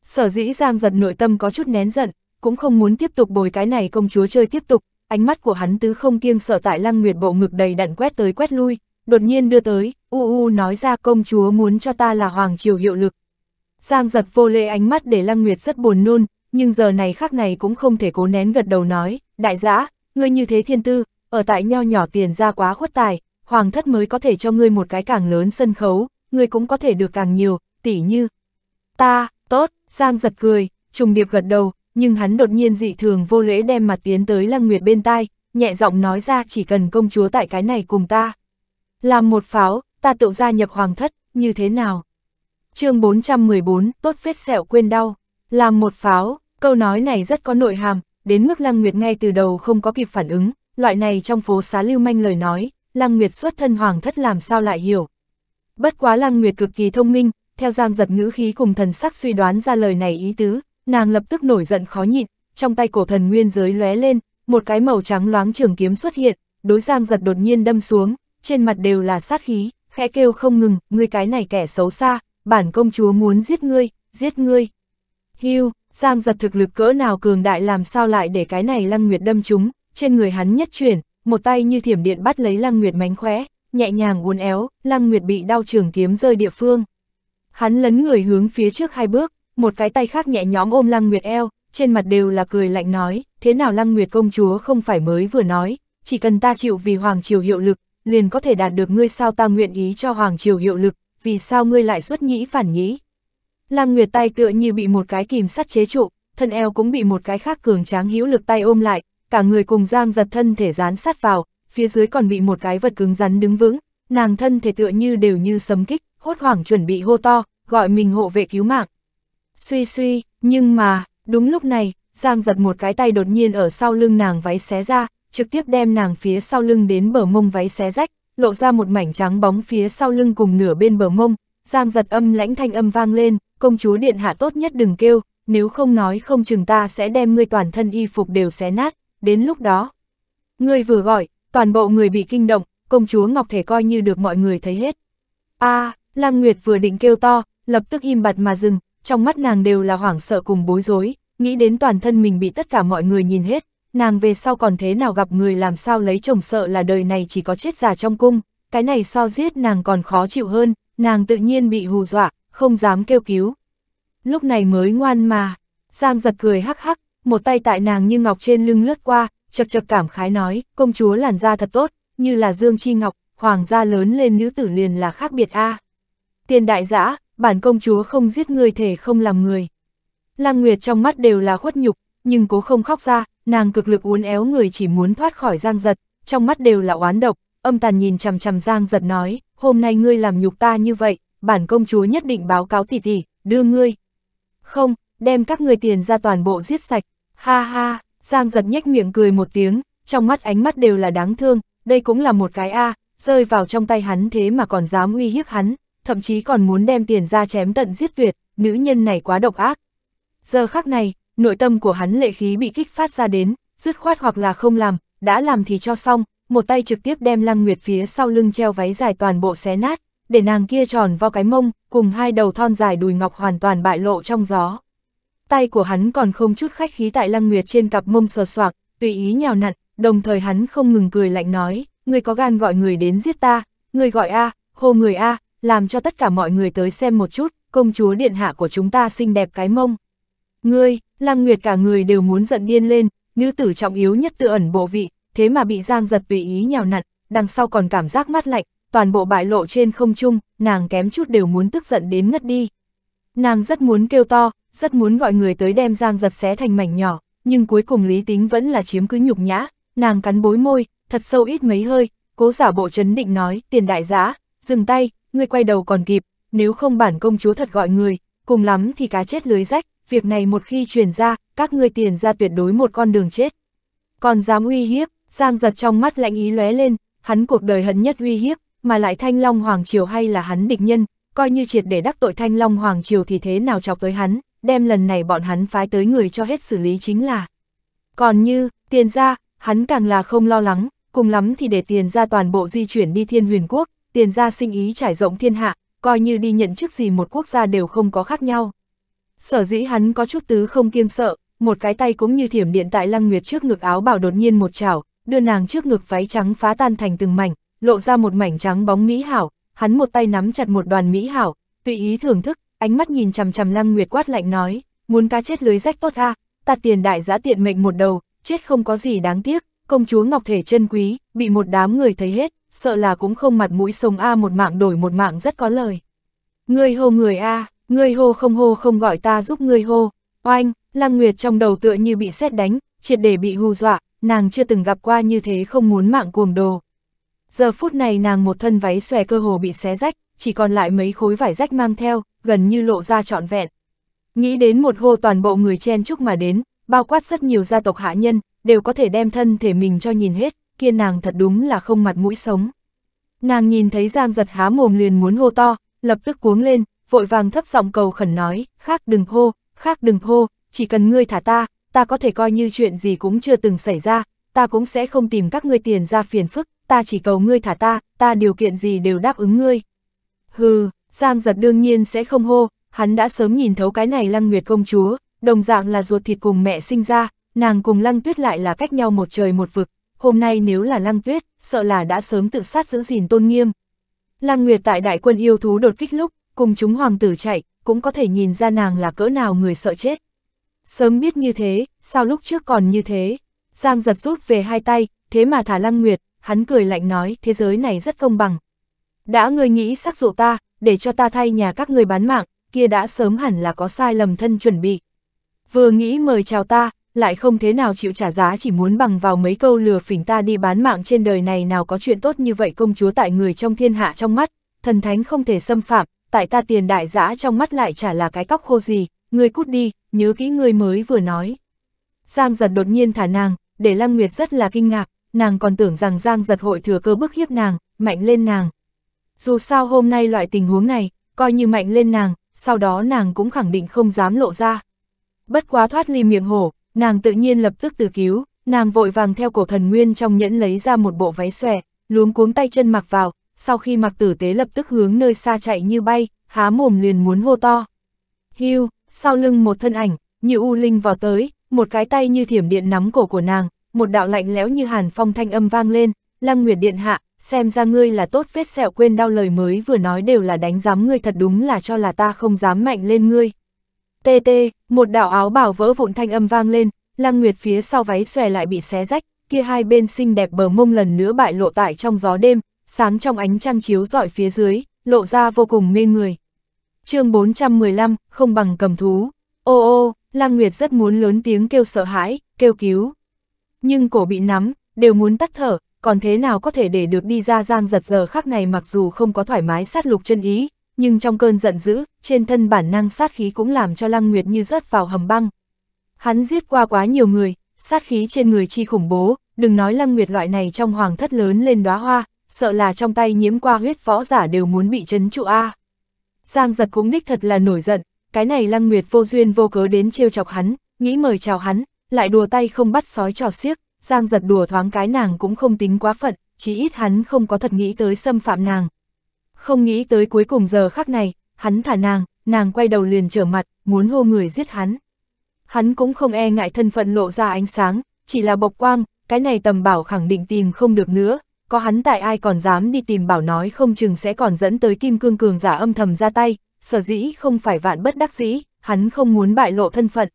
A: Sở dĩ Giang giật nội tâm có chút nén giận, cũng không muốn tiếp tục bồi cái này công chúa chơi tiếp tục, ánh mắt của hắn tứ không kiêng sợ tại lăng nguyệt bộ ngực đầy đặn quét tới quét lui, đột nhiên đưa tới, u u nói ra công chúa muốn cho ta là hoàng triều hiệu lực. Giang giật vô lệ ánh mắt để lăng nguyệt rất buồn nôn, nhưng giờ này khác này cũng không thể cố nén gật đầu nói, đại giã, ngươi như thế thiên tư, ở tại nho nhỏ tiền ra quá khuất tài, hoàng thất mới có thể cho ngươi một cái càng lớn sân khấu, ngươi cũng có thể được càng nhiều, tỉ như. Ta, tốt, Giang giật cười, trùng điệp gật đầu, nhưng hắn đột nhiên dị thường vô lễ đem mặt tiến tới Lăng Nguyệt bên tai, nhẹ giọng nói ra chỉ cần công chúa tại cái này cùng ta. Làm một pháo, ta tự gia nhập hoàng thất, như thế nào? chương 414, tốt vết sẹo quên đau. Làm một pháo, câu nói này rất có nội hàm, đến mức Lăng Nguyệt ngay từ đầu không có kịp phản ứng, loại này trong phố xá lưu manh lời nói, Lăng Nguyệt xuất thân hoàng thất làm sao lại hiểu. Bất quá Lăng Nguyệt cực kỳ thông minh, theo Giang giật ngữ khí cùng thần sắc suy đoán ra lời này ý tứ, nàng lập tức nổi giận khó nhịn, trong tay cổ thần nguyên giới lóe lên, một cái màu trắng loáng trường kiếm xuất hiện, đối Giang giật đột nhiên đâm xuống, trên mặt đều là sát khí, khẽ kêu không ngừng, ngươi cái này kẻ xấu xa, bản công chúa muốn giết ngươi, giết ngươi. Hưu, Giang giật thực lực cỡ nào cường đại làm sao lại để cái này Lăng Nguyệt đâm chúng, trên người hắn nhất chuyển, một tay như thiểm điện bắt lấy Lăng Nguyệt mánh khóe, nhẹ nhàng uốn éo, Lăng Nguyệt bị đau trường kiếm rơi địa phương. Hắn lấn người hướng phía trước hai bước, một cái tay khác nhẹ nhóm ôm Lăng Nguyệt eo, trên mặt đều là cười lạnh nói, thế nào Lăng Nguyệt công chúa không phải mới vừa nói, chỉ cần ta chịu vì Hoàng Triều hiệu lực, liền có thể đạt được ngươi sao ta nguyện ý cho Hoàng Triều hiệu lực, vì sao ngươi lại xuất nghĩ phản nghĩ. Lăng Nguyệt tay tựa như bị một cái kìm sắt chế trụ, thân eo cũng bị một cái khác cường tráng hữu lực tay ôm lại, cả người cùng giang giật thân thể dán sát vào, phía dưới còn bị một cái vật cứng rắn đứng vững, nàng thân thể tựa như đều như sấm kích, hốt hoảng chuẩn bị hô to, gọi mình hộ vệ cứu mạng. Suy suy, nhưng mà, đúng lúc này, Giang giật một cái tay đột nhiên ở sau lưng nàng váy xé ra, trực tiếp đem nàng phía sau lưng đến bờ mông váy xé rách, lộ ra một mảnh trắng bóng phía sau lưng cùng nửa bên bờ mông. Giang giật âm lãnh thanh âm vang lên, công chúa điện hạ tốt nhất đừng kêu, nếu không nói không chừng ta sẽ đem ngươi toàn thân y phục đều xé nát, đến lúc đó. Ngươi vừa gọi, toàn bộ người bị kinh động, công chúa Ngọc Thể coi như được mọi người thấy hết. a à, Lăng Nguyệt vừa định kêu to, lập tức im bặt mà dừng, trong mắt nàng đều là hoảng sợ cùng bối rối, nghĩ đến toàn thân mình bị tất cả mọi người nhìn hết, nàng về sau còn thế nào gặp người làm sao lấy chồng sợ là đời này chỉ có chết già trong cung, cái này so giết nàng còn khó chịu hơn, nàng tự nhiên bị hù dọa, không dám kêu cứu. Lúc này mới ngoan mà, Giang giật cười hắc hắc, một tay tại nàng như ngọc trên lưng lướt qua, chật chật cảm khái nói, công chúa làn da thật tốt, như là Dương Chi Ngọc, hoàng gia lớn lên nữ tử liền là khác biệt a. À. Tiền đại giã, bản công chúa không giết người thể không làm người. Lăng Nguyệt trong mắt đều là khuất nhục, nhưng cố không khóc ra, nàng cực lực uốn éo người chỉ muốn thoát khỏi giang giật, trong mắt đều là oán độc, âm tàn nhìn chằm chằm giang giật nói, hôm nay ngươi làm nhục ta như vậy, bản công chúa nhất định báo cáo tỷ tỷ, đưa ngươi. Không, đem các người tiền ra toàn bộ giết sạch, ha ha, giang giật nhếch miệng cười một tiếng, trong mắt ánh mắt đều là đáng thương, đây cũng là một cái A, rơi vào trong tay hắn thế mà còn dám uy hiếp hắn, thậm chí còn muốn đem tiền ra chém tận giết tuyệt, nữ nhân này quá độc ác. Giờ khắc này, nội tâm của hắn lệ khí bị kích phát ra đến, dứt khoát hoặc là không làm, đã làm thì cho xong, một tay trực tiếp đem Lăng Nguyệt phía sau lưng treo váy dài toàn bộ xé nát, để nàng kia tròn vo cái mông, cùng hai đầu thon dài đùi ngọc hoàn toàn bại lộ trong gió. Tay của hắn còn không chút khách khí tại Lăng Nguyệt trên cặp mông sờ soạc, tùy ý nhào nặn, đồng thời hắn không ngừng cười lạnh nói, người có gan gọi người đến giết ta, người gọi A, hô người A, làm cho tất cả mọi người tới xem một chút, công chúa điện hạ của chúng ta xinh đẹp cái mông. Ngươi, Lăng Nguyệt cả người đều muốn giận điên lên, nữ tử trọng yếu nhất tự ẩn bộ vị, thế mà bị Giang giật tùy ý nhào nặn, đằng sau còn cảm giác mát lạnh, toàn bộ bại lộ trên không trung, nàng kém chút đều muốn tức giận đến ngất đi. Nàng rất muốn kêu to, rất muốn gọi người tới đem Giang giật xé thành mảnh nhỏ, nhưng cuối cùng lý tính vẫn là chiếm cứ nhục nhã, nàng cắn bối môi, thật sâu ít mấy hơi, cố giả bộ chấn định nói, tiền đại giá, dừng tay, ngươi quay đầu còn kịp, nếu không bản công chúa thật gọi người, cùng lắm thì cá chết lưới rách, việc này một khi truyền ra, các ngươi tiền ra tuyệt đối một con đường chết. Còn dám uy hiếp, Giang giật trong mắt lạnh ý lóe lên, hắn cuộc đời hận nhất uy hiếp, mà lại Thanh Long Hoàng Triều hay là hắn địch nhân, coi như triệt để đắc tội Thanh Long Hoàng Triều thì thế nào chọc tới hắn, đem lần này bọn hắn phái tới người cho hết xử lý chính là. Còn như, tiền ra, hắn càng là không lo lắng, cùng lắm thì để tiền ra toàn bộ di chuyển đi thiên huyền quốc, tiền gia sinh ý trải rộng thiên hạ, coi như đi nhận chức gì một quốc gia đều không có khác nhau. Sở dĩ hắn có chút tứ không kiên sợ, một cái tay cũng như thiểm điện tại Lăng Nguyệt trước ngực áo bảo đột nhiên một chảo, đưa nàng trước ngực váy trắng phá tan thành từng mảnh, lộ ra một mảnh trắng bóng mỹ hảo, hắn một tay nắm chặt một đoàn mỹ hảo, tùy ý thưởng thức, ánh mắt nhìn chằm chằm Lăng Nguyệt quát lạnh nói, muốn cá chết lưới rách tốt a, ta tiền đại giá tiện mệnh một đầu, chết không có gì đáng tiếc, công chúa ngọc thể chân quý, bị một đám người thấy hết, sợ là cũng không mặt mũi sống A một mạng đổi một mạng rất có lời. người hô người A, người hô không hô không gọi ta giúp người hô, oanh, Lăng Nguyệt trong đầu tựa như bị xét đánh, triệt để bị hù dọa, nàng chưa từng gặp qua như thế không muốn mạng cuồng đồ. Giờ phút này nàng một thân váy xòe cơ hồ bị xé rách, chỉ còn lại mấy khối vải rách mang theo, gần như lộ ra trọn vẹn. Nghĩ đến một hô toàn bộ người chen chúc mà đến, bao quát rất nhiều gia tộc hạ nhân, đều có thể đem thân thể mình cho nhìn hết, kia nàng thật đúng là không mặt mũi sống. Nàng nhìn thấy Giang giật há mồm liền muốn hô to, lập tức cuống lên, vội vàng thấp giọng cầu khẩn nói, khác đừng hô, khác đừng hô, chỉ cần ngươi thả ta, ta có thể coi như chuyện gì cũng chưa từng xảy ra, ta cũng sẽ không tìm các ngươi tiền ra phiền phức, ta chỉ cầu ngươi thả ta, ta điều kiện gì đều đáp ứng ngươi. Hừ, Giang giật đương nhiên sẽ không hô, hắn đã sớm nhìn thấu cái này lăng nguyệt công chúa, đồng dạng là ruột thịt cùng mẹ sinh ra, nàng cùng lăng tuyết lại là cách nhau một trời một vực, hôm nay nếu là Lăng Tuyết, sợ là đã sớm tự sát giữ gìn tôn nghiêm. Lăng Nguyệt tại đại quân yêu thú đột kích lúc, cùng chúng hoàng tử chạy, cũng có thể nhìn ra nàng là cỡ nào người sợ chết. Sớm biết như thế, sao lúc trước còn như thế? Giang giật rút về hai tay, thế mà thả Lăng Nguyệt, hắn cười lạnh nói thế giới này rất công bằng. Đã người nghĩ sắc dụ ta, để cho ta thay nhà các người bán mạng, kia đã sớm hẳn là có sai lầm thân chuẩn bị. Vừa nghĩ mời chào ta, lại không thế nào chịu trả giá chỉ muốn bằng vào mấy câu lừa phỉnh ta đi bán mạng trên đời này nào có chuyện tốt như vậy công chúa tại người trong thiên hạ trong mắt, thần thánh không thể xâm phạm, tại ta tiền đại giã trong mắt lại chả là cái cóc khô gì, người cút đi, nhớ kỹ người mới vừa nói. Giang giật đột nhiên thả nàng, để Lăng Nguyệt rất là kinh ngạc, nàng còn tưởng rằng Giang giật hội thừa cơ bức hiếp nàng, mạnh lên nàng. Dù sao hôm nay loại tình huống này, coi như mạnh lên nàng, sau đó nàng cũng khẳng định không dám lộ ra. Bất quá thoát ly miệng hổ, nàng tự nhiên lập tức từ cứu, nàng vội vàng theo cổ thần nguyên trong nhẫn lấy ra một bộ váy xòe, luống cuống tay chân mặc vào, sau khi mặc tử tế lập tức hướng nơi xa chạy như bay, há mồm liền muốn hô to. Hưu, sau lưng một thân ảnh, như u linh vào tới, một cái tay như thiểm điện nắm cổ của nàng, một đạo lạnh lẽo như hàn phong thanh âm vang lên, lăng nguyệt điện hạ, xem ra ngươi là tốt vết sẹo quên đau lời mới vừa nói đều là đánh giám ngươi thật đúng là cho là ta không dám mạnh lên ngươi. Tê tê, một đạo áo bảo vỡ vụn thanh âm vang lên, Lăng Nguyệt phía sau váy xòe lại bị xé rách, kia hai bên xinh đẹp bờ mông lần nữa bại lộ tại trong gió đêm, sáng trong ánh trăng chiếu rọi phía dưới, lộ ra vô cùng mê người. chương 415, không bằng cầm thú. Ô ô, Lăng Nguyệt rất muốn lớn tiếng kêu sợ hãi, kêu cứu. Nhưng cổ bị nắm, đều muốn tắt thở, còn thế nào có thể để được đi ra giang giật giờ khắc này mặc dù không có thoải mái sát lục chân ý, nhưng trong cơn giận dữ, trên thân bản năng sát khí cũng làm cho Lăng Nguyệt như rớt vào hầm băng. Hắn giết qua quá nhiều người, sát khí trên người chi khủng bố, đừng nói Lăng Nguyệt loại này trong hoàng thất lớn lên đóa hoa, sợ là trong tay nhiễm qua huyết võ giả đều muốn bị chấn trụ a. Giang giật cũng đích thật là nổi giận, cái này Lăng Nguyệt vô duyên vô cớ đến trêu chọc hắn, nghĩ mời chào hắn, lại đùa tay không bắt sói trò xiếc, Giang giật đùa thoáng cái nàng cũng không tính quá phận, chỉ ít hắn không có thật nghĩ tới xâm phạm nàng, không nghĩ tới cuối cùng giờ khắc này, hắn thả nàng, nàng quay đầu liền trở mặt, muốn hô người giết hắn. Hắn cũng không e ngại thân phận lộ ra ánh sáng, chỉ là bộc quang, cái này tầm bảo khẳng định tìm không được nữa, có hắn tại ai còn dám đi tìm bảo nói không chừng sẽ còn dẫn tới kim cương cường giả âm thầm ra tay, sở dĩ không phải vạn bất đắc dĩ, hắn không muốn bại lộ thân phận.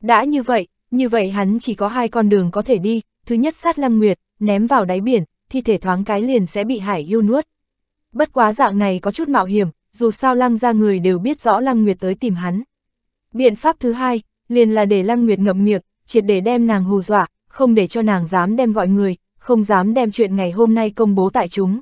A: Đã như vậy, như vậy hắn chỉ có hai con đường có thể đi, thứ nhất sát lăng nguyệt, ném vào đáy biển, thi thể thoáng cái liền sẽ bị hải yêu nuốt, bất quá dạng này có chút mạo hiểm, dù sao Lăng ra người đều biết rõ Lăng Nguyệt tới tìm hắn. Biện pháp thứ hai, liền là để Lăng Nguyệt ngậm miệng, triệt để đem nàng hù dọa, không để cho nàng dám đem gọi người, không dám đem chuyện ngày hôm nay công bố tại chúng.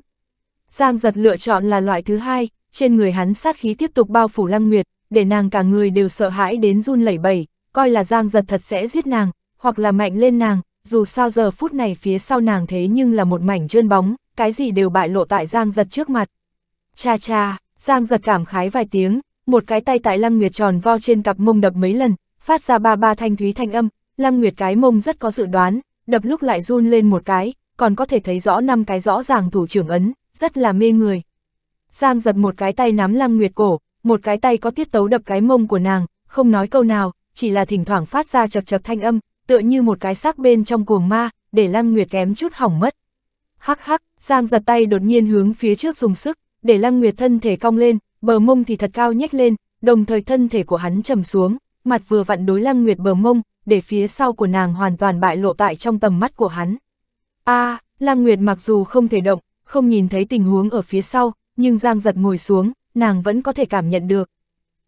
A: Giang giật lựa chọn là loại thứ hai, trên người hắn sát khí tiếp tục bao phủ Lăng Nguyệt, để nàng cả người đều sợ hãi đến run lẩy bẩy, coi là Giang giật thật sẽ giết nàng, hoặc là mạnh lên nàng, dù sao giờ phút này phía sau nàng thế nhưng là một mảnh trơn bóng, cái gì đều bại lộ tại Giang giật trước mặt. Cha cha, Giang giật cảm khái vài tiếng, một cái tay tại Lăng Nguyệt tròn vo trên cặp mông đập mấy lần, phát ra ba ba thanh thúy thanh âm, Lăng Nguyệt cái mông rất có dự đoán, đập lúc lại run lên một cái, còn có thể thấy rõ năm cái rõ ràng thủ trưởng ấn, rất là mê người. Giang giật một cái tay nắm Lăng Nguyệt cổ, một cái tay có tiết tấu đập cái mông của nàng, không nói câu nào, chỉ là thỉnh thoảng phát ra chật chật thanh âm, tựa như một cái xác bên trong cuồng ma, để Lăng Nguyệt kém chút hỏng mất. Hắc hắc, Giang giật tay đột nhiên hướng phía trước dùng sức, để Lăng Nguyệt thân thể cong lên, bờ mông thì thật cao nhếch lên, đồng thời thân thể của hắn trầm xuống, mặt vừa vặn đối Lăng Nguyệt bờ mông, để phía sau của nàng hoàn toàn bại lộ tại trong tầm mắt của hắn. A, à, Lăng Nguyệt mặc dù không thể động, không nhìn thấy tình huống ở phía sau, nhưng Giang giật ngồi xuống, nàng vẫn có thể cảm nhận được.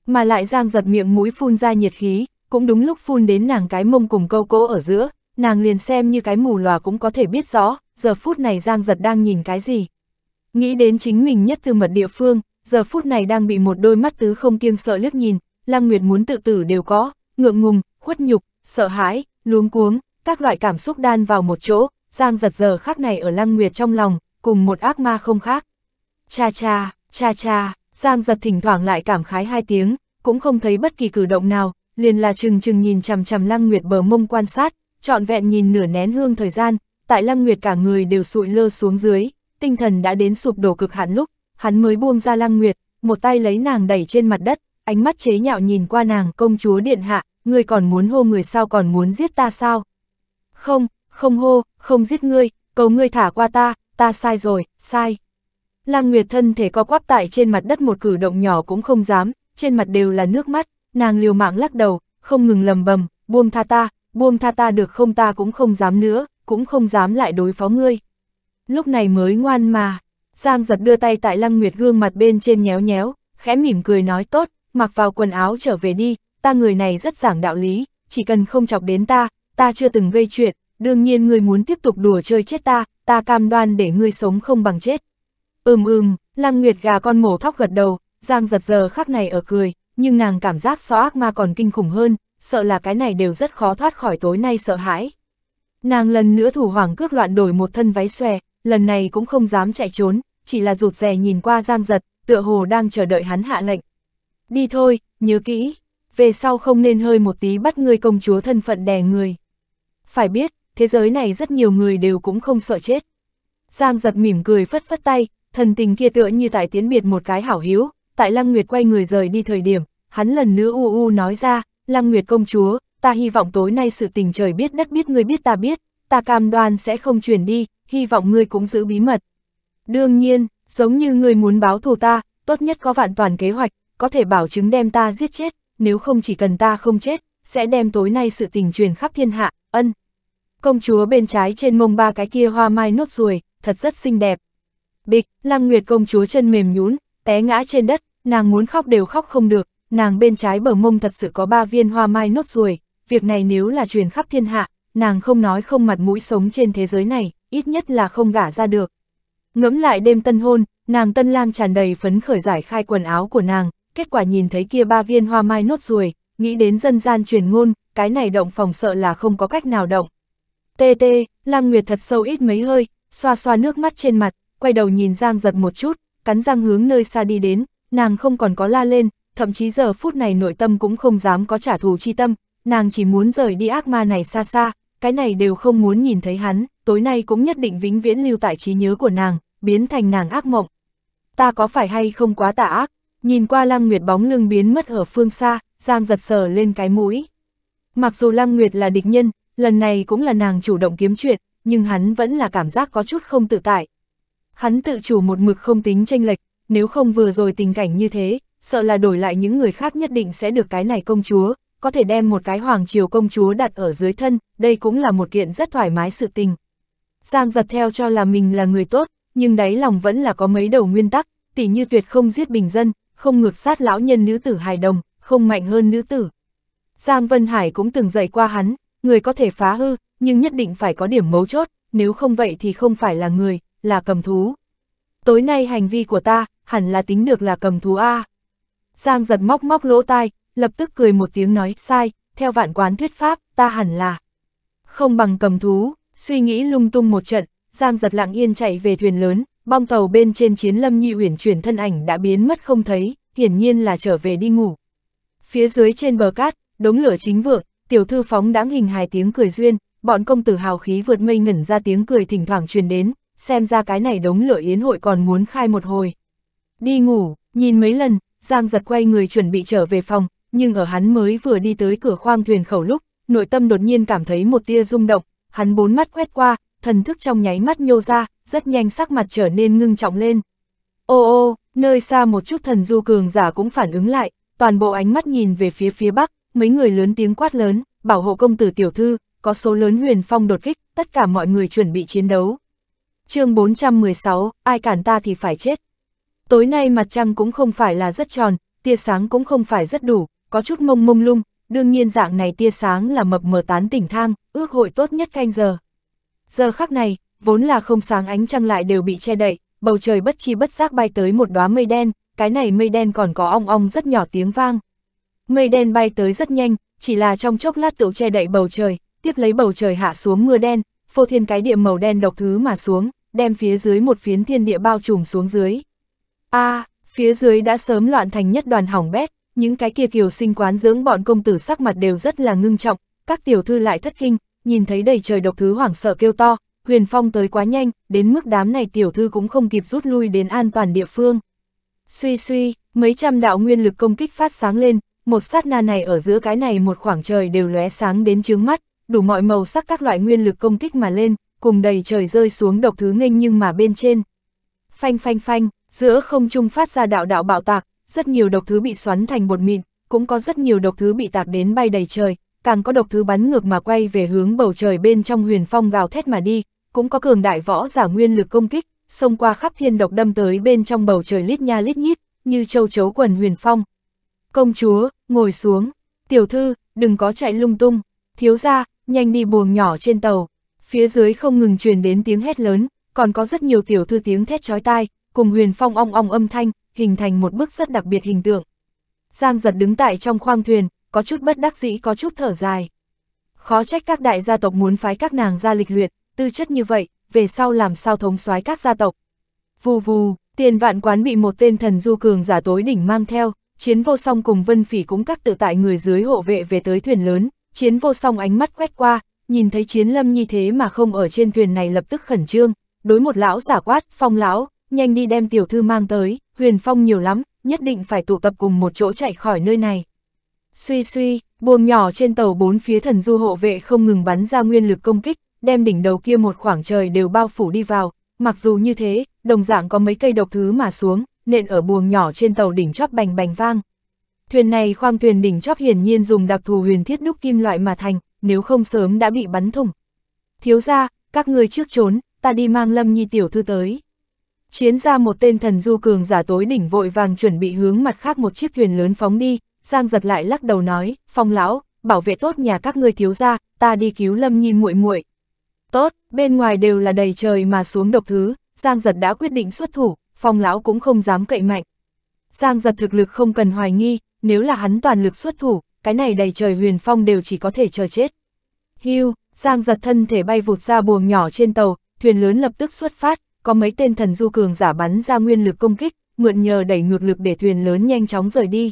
A: Mà lại Giang giật miệng mũi phun ra nhiệt khí, cũng đúng lúc phun đến nàng cái mông cùng câu cỗ ở giữa, nàng liền xem như cái mù lòa cũng có thể biết rõ, giờ phút này Giang Giật đang nhìn cái gì? Nghĩ đến chính mình nhất từ mật địa phương, giờ phút này đang bị một đôi mắt tứ không kiêng sợ liếc nhìn, Lăng Nguyệt muốn tự tử đều có, ngượng ngùng, khuất nhục, sợ hãi, luống cuống, các loại cảm xúc đan vào một chỗ, Giang Giật giờ khắc này ở Lăng Nguyệt trong lòng, cùng một ác ma không khác. Cha cha, cha cha, Giang Giật thỉnh thoảng lại cảm khái hai tiếng, cũng không thấy bất kỳ cử động nào, liền là chừng chừng nhìn chằm chằm Lăng Nguyệt bờ mông quan sát, trọn vẹn nhìn nửa nén hương thời gian, tại Lăng Nguyệt cả người đều sụi lơ xuống dưới, tinh thần đã đến sụp đổ cực hạn lúc, hắn mới buông ra Lăng Nguyệt, một tay lấy nàng đẩy trên mặt đất, ánh mắt chế nhạo nhìn qua nàng công chúa điện hạ, ngươi còn muốn hô người sao còn muốn giết ta sao? Không, không hô, không giết ngươi, cầu ngươi thả qua ta, ta sai rồi, sai. Lăng Nguyệt thân thể co quắp tại trên mặt đất một cử động nhỏ cũng không dám, trên mặt đều là nước mắt, nàng liều mạng lắc đầu, không ngừng lầm bầm, buông tha ta, buông tha ta được không ta cũng không dám nữa, cũng không dám lại đối phó ngươi. Lúc này mới ngoan mà, Giang giật đưa tay tại Lăng Nguyệt gương mặt bên trên nhéo nhéo, khẽ mỉm cười nói tốt, mặc vào quần áo trở về đi, ta người này rất giảng đạo lý, chỉ cần không chọc đến ta, ta chưa từng gây chuyện, đương nhiên ngươi muốn tiếp tục đùa chơi chết ta, ta cam đoan để ngươi sống không bằng chết. Ừm ừm, Lăng Nguyệt gà con mổ thóc gật đầu, Giang giật giờ khắc này ở cười, nhưng nàng cảm giác so ác ma còn kinh khủng hơn, sợ là cái này đều rất khó thoát khỏi tối nay sợ hãi. Nàng lần nữa thủ hoàng cước loạn đổi một thân váy xòe, lần này cũng không dám chạy trốn, chỉ là rụt rè nhìn qua Giang Giật, tựa hồ đang chờ đợi hắn hạ lệnh. Đi thôi, nhớ kỹ, về sau không nên hơi một tí bắt người công chúa thân phận đè người. Phải biết, thế giới này rất nhiều người đều cũng không sợ chết. Giang Giật mỉm cười phất phất tay, thần tình kia tựa như tại tiến biệt một cái hảo hiếu, tại Lăng Nguyệt quay người rời đi thời điểm, hắn lần nữa u u nói ra, Lăng Nguyệt công chúa, ta hy vọng tối nay sự tình trời biết đất biết người biết ta biết, ta cam đoan sẽ không truyền đi, hy vọng ngươi cũng giữ bí mật. Đương nhiên, giống như ngươi muốn báo thù ta, tốt nhất có vạn toàn kế hoạch, có thể bảo chứng đem ta giết chết, nếu không chỉ cần ta không chết, sẽ đem tối nay sự tình truyền khắp thiên hạ, ân. Công chúa bên trái trên mông ba cái kia hoa mai nốt ruồi, thật rất xinh đẹp. Bịch, lăng nguyệt công chúa chân mềm nhún, té ngã trên đất, nàng muốn khóc đều khóc không được, nàng bên trái bờ mông thật sự có ba viên hoa mai nốt ruồi, việc này nếu là truyền khắp thiên hạ, nàng không nói không mặt mũi sống trên thế giới này, ít nhất là không gả ra được. Ngẫm lại đêm tân hôn, nàng tân lang tràn đầy phấn khởi giải khai quần áo của nàng, kết quả nhìn thấy kia ba viên hoa mai nốt ruồi, nghĩ đến dân gian truyền ngôn, cái này động phòng sợ là không có cách nào động. Tê tê, lang nguyệt thật sâu ít mấy hơi, xoa xoa nước mắt trên mặt, quay đầu nhìn Giang giật một chút, cắn răng hướng nơi xa đi đến, nàng không còn có la lên, thậm chí giờ phút này nội tâm cũng không dám có trả thù chi tâm, nàng chỉ muốn rời đi ác ma này xa xa, cái này đều không muốn nhìn thấy hắn, tối nay cũng nhất định vĩnh viễn lưu tại trí nhớ của nàng, biến thành nàng ác mộng. Ta có phải hay không quá tà ác, nhìn qua Lăng Nguyệt bóng lưng biến mất ở phương xa, Giang giật sờ lên cái mũi. Mặc dù Lăng Nguyệt là địch nhân, lần này cũng là nàng chủ động kiếm chuyện, nhưng hắn vẫn là cảm giác có chút không tự tại. Hắn tự chủ một mực không tính tranh lệch, nếu không vừa rồi tình cảnh như thế, sợ là đổi lại những người khác nhất định sẽ được cái này công chúa, có thể đem một cái hoàng triều công chúa đặt ở dưới thân, đây cũng là một kiện rất thoải mái sự tình. Giang giật theo cho là mình là người tốt, nhưng đáy lòng vẫn là có mấy đầu nguyên tắc, tỉ như tuyệt không giết bình dân, không ngược sát lão nhân nữ tử hài đồng, không mạnh hơn nữ tử. Giang Vân Hải cũng từng dạy qua hắn, người có thể phá hư, nhưng nhất định phải có điểm mấu chốt, nếu không vậy thì không phải là người, là cầm thú. Tối nay hành vi của ta, hẳn là tính được là cầm thú A. Giang giật móc móc lỗ tai, lập tức cười một tiếng nói, sai, theo vạn quán thuyết pháp, ta hẳn là không bằng cầm thú, suy nghĩ lung tung một trận, Giang giật lặng yên chạy về thuyền lớn, bong tàu bên trên chiến lâm nhị uyển chuyển thân ảnh đã biến mất không thấy, hiển nhiên là trở về đi ngủ. Phía dưới trên bờ cát, đống lửa chính vượng, tiểu thư phóng đáng hình hài tiếng cười duyên, bọn công tử hào khí vượt mây ngẩn ra tiếng cười thỉnh thoảng truyền đến, xem ra cái này đống lửa yến hội còn muốn khai một hồi. Đi ngủ, nhìn mấy lần, Giang giật quay người chuẩn bị trở về phòng, nhưng ở hắn mới vừa đi tới cửa khoang thuyền khẩu lúc, nội tâm đột nhiên cảm thấy một tia rung động, hắn bốn mắt quét qua, thần thức trong nháy mắt nhô ra, rất nhanh sắc mặt trở nên ngưng trọng lên. Ô ô, nơi xa một chút thần du cường giả cũng phản ứng lại, toàn bộ ánh mắt nhìn về phía phía bắc, mấy người lớn tiếng quát lớn, bảo hộ công tử tiểu thư, có số lớn huyền phong đột kích, tất cả mọi người chuẩn bị chiến đấu. chương 416, ai cản ta thì phải chết. Tối nay mặt trăng cũng không phải là rất tròn, tia sáng cũng không phải rất đủ, có chút mông mông lung, đương nhiên dạng này tia sáng là mập mờ tán tỉnh thang, ước hội tốt nhất canh giờ. Giờ khắc này, vốn là không sáng ánh trăng lại đều bị che đậy, bầu trời bất chi bất giác bay tới một đóa mây đen, cái này mây đen còn có ong ong rất nhỏ tiếng vang. Mây đen bay tới rất nhanh, chỉ là trong chốc lát tựu che đậy bầu trời, tiếp lấy bầu trời hạ xuống mưa đen, phô thiên cái địa màu đen độc thứ mà xuống, đem phía dưới một phiến thiên địa bao trùm xuống dưới. A, à, phía dưới đã sớm loạn thành nhất đoàn hỏng bét, những cái kia kiều sinh quán dưỡng bọn công tử sắc mặt đều rất là ngưng trọng, các tiểu thư lại thất kinh, nhìn thấy đầy trời độc thứ hoảng sợ kêu to, huyền phong tới quá nhanh, đến mức đám này tiểu thư cũng không kịp rút lui đến an toàn địa phương. Suy suy, mấy trăm đạo nguyên lực công kích phát sáng lên, một sát na này ở giữa cái này một khoảng trời đều lóe sáng đến chướng mắt, đủ mọi màu sắc các loại nguyên lực công kích mà lên, cùng đầy trời rơi xuống độc thứ nghênh nhưng mà bên trên. Phanh phanh phanh, giữa không trung phát ra đạo đạo bạo tạc, rất nhiều độc thứ bị xoắn thành bột mịn, cũng có rất nhiều độc thứ bị tạc đến bay đầy trời, càng có độc thứ bắn ngược mà quay về hướng bầu trời bên trong huyền phong gào thét mà đi, cũng có cường đại võ giả nguyên lực công kích, xông qua khắp thiên độc đâm tới bên trong bầu trời lít nha lít nhít, như châu chấu quần huyền phong. Công chúa, ngồi xuống, tiểu thư, đừng có chạy lung tung, thiếu ra, nhanh đi buồng nhỏ trên tàu. Phía dưới không ngừng truyền đến tiếng hét lớn, còn có rất nhiều tiểu thư tiếng thét chói tai, cùng huyền phong ong ong âm thanh, hình thành một bước rất đặc biệt hình tượng. Giang giật đứng tại trong khoang thuyền, có chút bất đắc dĩ có chút thở dài. Khó trách các đại gia tộc muốn phái các nàng ra lịch luyện, tư chất như vậy, về sau làm sao thống soái các gia tộc. Vù vù, tiền vạn quán bị một tên thần du cường giả tối đỉnh mang theo, chiến vô song cùng vân phỉ cũng các tự tại người dưới hộ vệ về tới thuyền lớn, chiến vô song ánh mắt quét qua, nhìn thấy chiến lâm như thế mà không ở trên thuyền này lập tức khẩn trương, đối một lão giả quát, phong lão, nhanh đi đem tiểu thư mang tới huyền phong nhiều lắm, nhất định phải tụ tập cùng một chỗ chạy khỏi nơi này. Suy suy, buồng nhỏ trên tàu bốn phía thần du hộ vệ không ngừng bắn ra nguyên lực công kích, đem đỉnh đầu kia một khoảng trời đều bao phủ đi vào, mặc dù như thế, đồng dạng có mấy cây độc thứ mà xuống, nện ở buồng nhỏ trên tàu đỉnh chóp bành bành vang. Thuyền này khoang thuyền đỉnh chóp hiển nhiên dùng đặc thù huyền thiết đúc kim loại mà thành, nếu không sớm đã bị bắn thủng. Thiếu ra, các ngươi trước trốn, ta đi mang Lâm Nhi tiểu thư tới. Chiến ra một tên thần du cường giả tối đỉnh vội vàng chuẩn bị hướng mặt khác một chiếc thuyền lớn phóng đi, Giang giật lại lắc đầu nói, phong lão, bảo vệ tốt nhà các ngươi thiếu gia ta đi cứu lâm nhi muội muội Tốt, bên ngoài đều là đầy trời mà xuống độc thứ, Giang giật đã quyết định xuất thủ, phong lão cũng không dám cậy mạnh. Giang giật thực lực không cần hoài nghi, nếu là hắn toàn lực xuất thủ, cái này đầy trời huyền phong đều chỉ có thể chờ chết. Hưu, Giang giật thân thể bay vụt ra buồng nhỏ trên tàu, thuyền lớn lập tức xuất phát, có mấy tên thần du cường giả bắn ra nguyên lực công kích, mượn nhờ đẩy ngược lực để thuyền lớn nhanh chóng rời đi.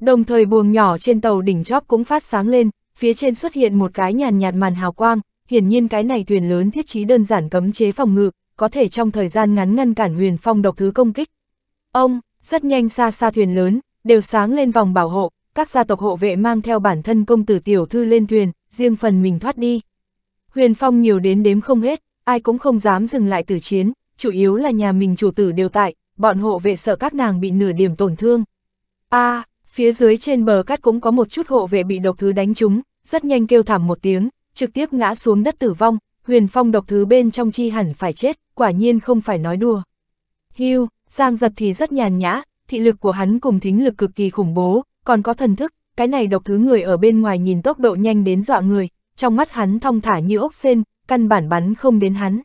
A: Đồng thời buồng nhỏ trên tàu đỉnh chóp cũng phát sáng lên, phía trên xuất hiện một cái nhàn nhạt màn hào quang, hiển nhiên cái này thuyền lớn thiết trí đơn giản cấm chế phòng ngự, có thể trong thời gian ngắn ngăn cản huyền phong độc thứ công kích. Ông, rất nhanh xa xa thuyền lớn, đều sáng lên vòng bảo hộ, các gia tộc hộ vệ mang theo bản thân công tử tiểu thư lên thuyền, riêng phần mình thoát đi. Huyền phong nhiều đến đếm không hết, ai cũng không dám dừng lại tử chiến, chủ yếu là nhà mình chủ tử đều tại, bọn hộ vệ sợ các nàng bị nửa điểm tổn thương. a à, phía dưới trên bờ cát cũng có một chút hộ vệ bị độc thứ đánh trúng, rất nhanh kêu thảm một tiếng, trực tiếp ngã xuống đất tử vong, huyền phong độc thứ bên trong chi hẳn phải chết, quả nhiên không phải nói đùa. Hưu, Giang giật thì rất nhàn nhã, thị lực của hắn cùng thính lực cực kỳ khủng bố, còn có thần thức, cái này độc thứ người ở bên ngoài nhìn tốc độ nhanh đến dọa người, trong mắt hắn thong thả như ốc sen, căn bản bắn không đến hắn.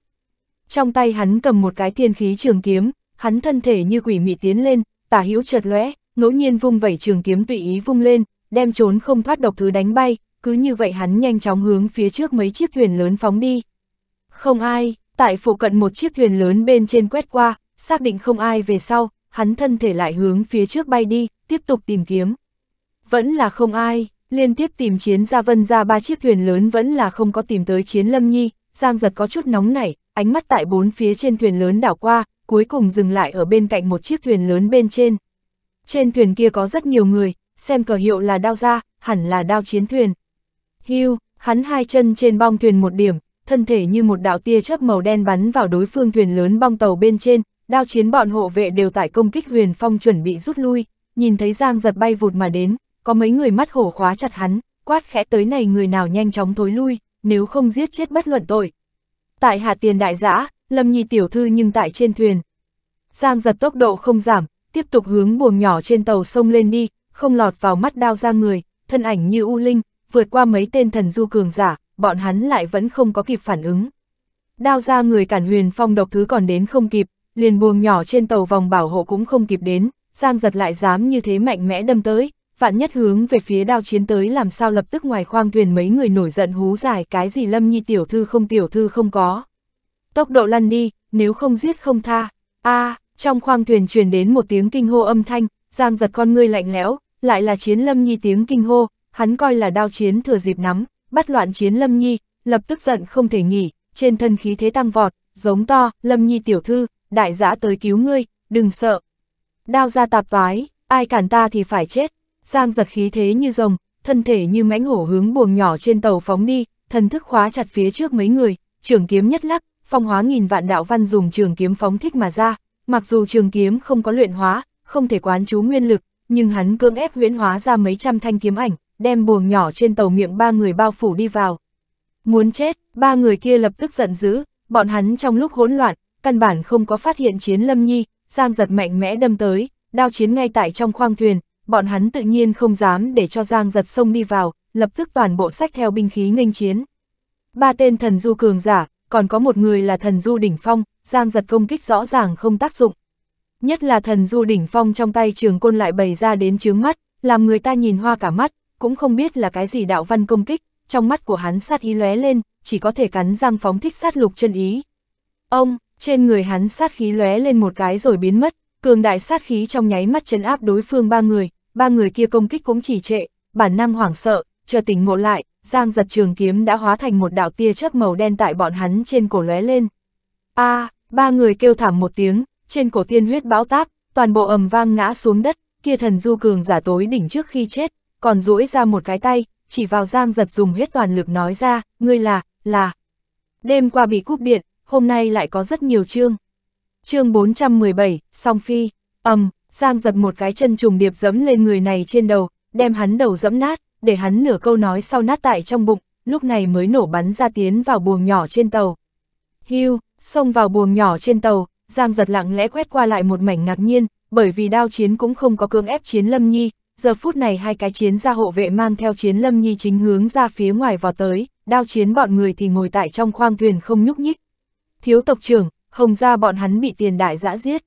A: Trong tay hắn cầm một cái thiên khí trường kiếm, hắn thân thể như quỷ mị tiến lên, tả hữu chợt lóe, ngẫu nhiên vung vẩy trường kiếm tùy ý vung lên, đem trốn không thoát độc thứ đánh bay, cứ như vậy hắn nhanh chóng hướng phía trước mấy chiếc thuyền lớn phóng đi. Không ai, tại phụ cận một chiếc thuyền lớn bên trên quét qua, xác định không ai về sau, hắn thân thể lại hướng phía trước bay đi, tiếp tục tìm kiếm. Vẫn là không ai, Liên tiếp tìm chiến gia vân ra ba chiếc thuyền lớn vẫn là không có tìm tới chiến lâm nhi, Giang giật có chút nóng nảy, ánh mắt tại bốn phía trên thuyền lớn đảo qua, cuối cùng dừng lại ở bên cạnh một chiếc thuyền lớn bên trên. Trên thuyền kia có rất nhiều người, xem cờ hiệu là đao ra, hẳn là đao chiến thuyền. Hưu, hắn hai chân trên bong thuyền một điểm, thân thể như một đạo tia chớp màu đen bắn vào đối phương thuyền lớn bong tàu bên trên, đao chiến bọn hộ vệ đều tại công kích huyền phong chuẩn bị rút lui, nhìn thấy Giang giật bay vụt mà đến, có mấy người mắt hổ khóa chặt hắn, quát khẽ tới này người nào nhanh chóng thối lui, nếu không giết chết bất luận tội. Tại Hà tiền đại giã, lâm nhi tiểu thư nhưng tại trên thuyền. Giang giật tốc độ không giảm, tiếp tục hướng buồng nhỏ trên tàu sông lên đi, không lọt vào mắt đao ra người, thân ảnh như u linh, vượt qua mấy tên thần du cường giả, bọn hắn lại vẫn không có kịp phản ứng. Đao ra người cản huyền phong độc thứ còn đến không kịp, liền buồng nhỏ trên tàu vòng bảo hộ cũng không kịp đến, Giang giật lại dám như thế mạnh mẽ đâm tới vạn nhất hướng về phía đao chiến tới làm sao lập tức ngoài khoang thuyền mấy người nổi giận hú giải cái gì lâm nhi tiểu thư không tiểu thư không có. Tốc độ lăn đi, nếu không giết không tha. a à, trong khoang thuyền truyền đến một tiếng kinh hô âm thanh, giang giật con ngươi lạnh lẽo, lại là chiến lâm nhi tiếng kinh hô, hắn coi là đao chiến thừa dịp nắm, bắt loạn chiến lâm nhi, lập tức giận không thể nghỉ, trên thân khí thế tăng vọt, giống to, lâm nhi tiểu thư, đại giã tới cứu ngươi, đừng sợ. Đao ra tạp toái, ai cản ta thì phải chết. Giang giật khí thế như rồng, thân thể như mãnh hổ hướng buồng nhỏ trên tàu phóng đi, thần thức khóa chặt phía trước mấy người, trường kiếm nhất lắc, phong hóa nghìn vạn đạo văn dùng trường kiếm phóng thích mà ra, mặc dù trường kiếm không có luyện hóa, không thể quán chú nguyên lực, nhưng hắn cưỡng ép huyễn hóa ra mấy trăm thanh kiếm ảnh, đem buồng nhỏ trên tàu miệng ba người bao phủ đi vào. Muốn chết, ba người kia lập tức giận dữ, bọn hắn trong lúc hỗn loạn, căn bản không có phát hiện chiến lâm nhi, Giang giật mạnh mẽ đâm tới, đao chiến ngay tại trong khoang thuyền, bọn hắn tự nhiên không dám để cho Giang giật sông đi vào, lập tức toàn bộ sách theo binh khí nghênh chiến. Ba tên thần du cường giả, còn có một người là thần du đỉnh phong, Giang giật công kích rõ ràng không tác dụng. Nhất là thần du đỉnh phong trong tay trường côn lại bày ra đến chướng mắt, làm người ta nhìn hoa cả mắt, cũng không biết là cái gì đạo văn công kích, trong mắt của hắn sát ý lóe lên, chỉ có thể cắn răng phóng thích sát lục chân ý. Ông, trên người hắn sát khí lóe lên một cái rồi biến mất, cường đại sát khí trong nháy mắt chấn áp đối phương ba người, ba người kia công kích cũng chỉ trệ, bản năng hoảng sợ, chờ tỉnh ngộ lại, giang giật trường kiếm đã hóa thành một đạo tia chớp màu đen tại bọn hắn trên cổ lóe lên. a à, ba người kêu thảm một tiếng, trên cổ tiên huyết bão táp, toàn bộ ầm vang ngã xuống đất, kia thần du cường giả tối đỉnh trước khi chết, còn duỗi ra một cái tay, chỉ vào giang giật dùng hết toàn lực nói ra, ngươi là, là. Đêm qua bị cúp điện, hôm nay lại có rất nhiều chương. Chương 417, Song Phi, ầm, um, Giang giật một cái chân trùng điệp dẫm lên người này trên đầu, đem hắn đầu dẫm nát, để hắn nửa câu nói sau nát tại trong bụng, lúc này mới nổ bắn ra tiến vào buồng nhỏ trên tàu. Hưu, xông vào buồng nhỏ trên tàu, Giang giật lặng lẽ quét qua lại một mảnh ngạc nhiên, bởi vì đao chiến cũng không có cưỡng ép chiến lâm nhi, giờ phút này hai cái chiến gia hộ vệ mang theo chiến lâm nhi chính hướng ra phía ngoài vào tới, đao chiến bọn người thì ngồi tại trong khoang thuyền không nhúc nhích. Thiếu tộc trưởng, hồng gia bọn hắn bị tiền đại dã giết.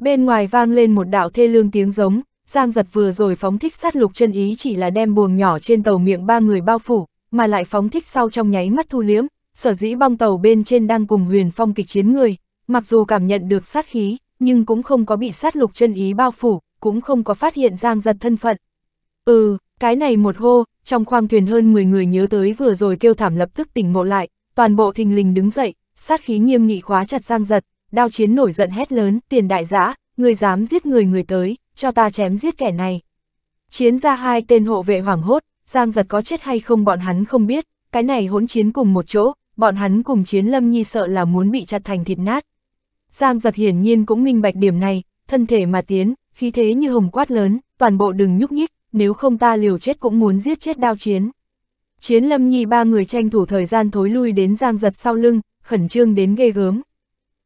A: Bên ngoài vang lên một đạo thê lương tiếng giống, Giang giật vừa rồi phóng thích sát lục chân ý chỉ là đem buồng nhỏ trên tàu miệng ba người bao phủ, mà lại phóng thích sau trong nháy mắt thu liếm, sở dĩ bong tàu bên trên đang cùng huyền phong kịch chiến người, mặc dù cảm nhận được sát khí, nhưng cũng không có bị sát lục chân ý bao phủ, cũng không có phát hiện Giang giật thân phận. Ừ, cái này một hô, trong khoang thuyền hơn 10 người nhớ tới vừa rồi kêu thảm lập tức tỉnh ngộ lại, toàn bộ thình lình đứng dậy, sát khí nghiêm nghị khóa chặt Giang giật, đao chiến nổi giận hét lớn, tiền đại giã, người dám giết người người tới, cho ta chém giết kẻ này. Chiến ra hai tên hộ vệ hoảng hốt, Giang giật có chết hay không bọn hắn không biết, cái này hỗn chiến cùng một chỗ, bọn hắn cùng chiến lâm nhi sợ là muốn bị chặt thành thịt nát. Giang giật hiển nhiên cũng minh bạch điểm này, thân thể mà tiến, khí thế như hồng quát lớn, toàn bộ đừng nhúc nhích, nếu không ta liều chết cũng muốn giết chết đao chiến. Chiến lâm nhi ba người tranh thủ thời gian thối lui đến Giang giật sau lưng, khẩn trương đến ghê gớm.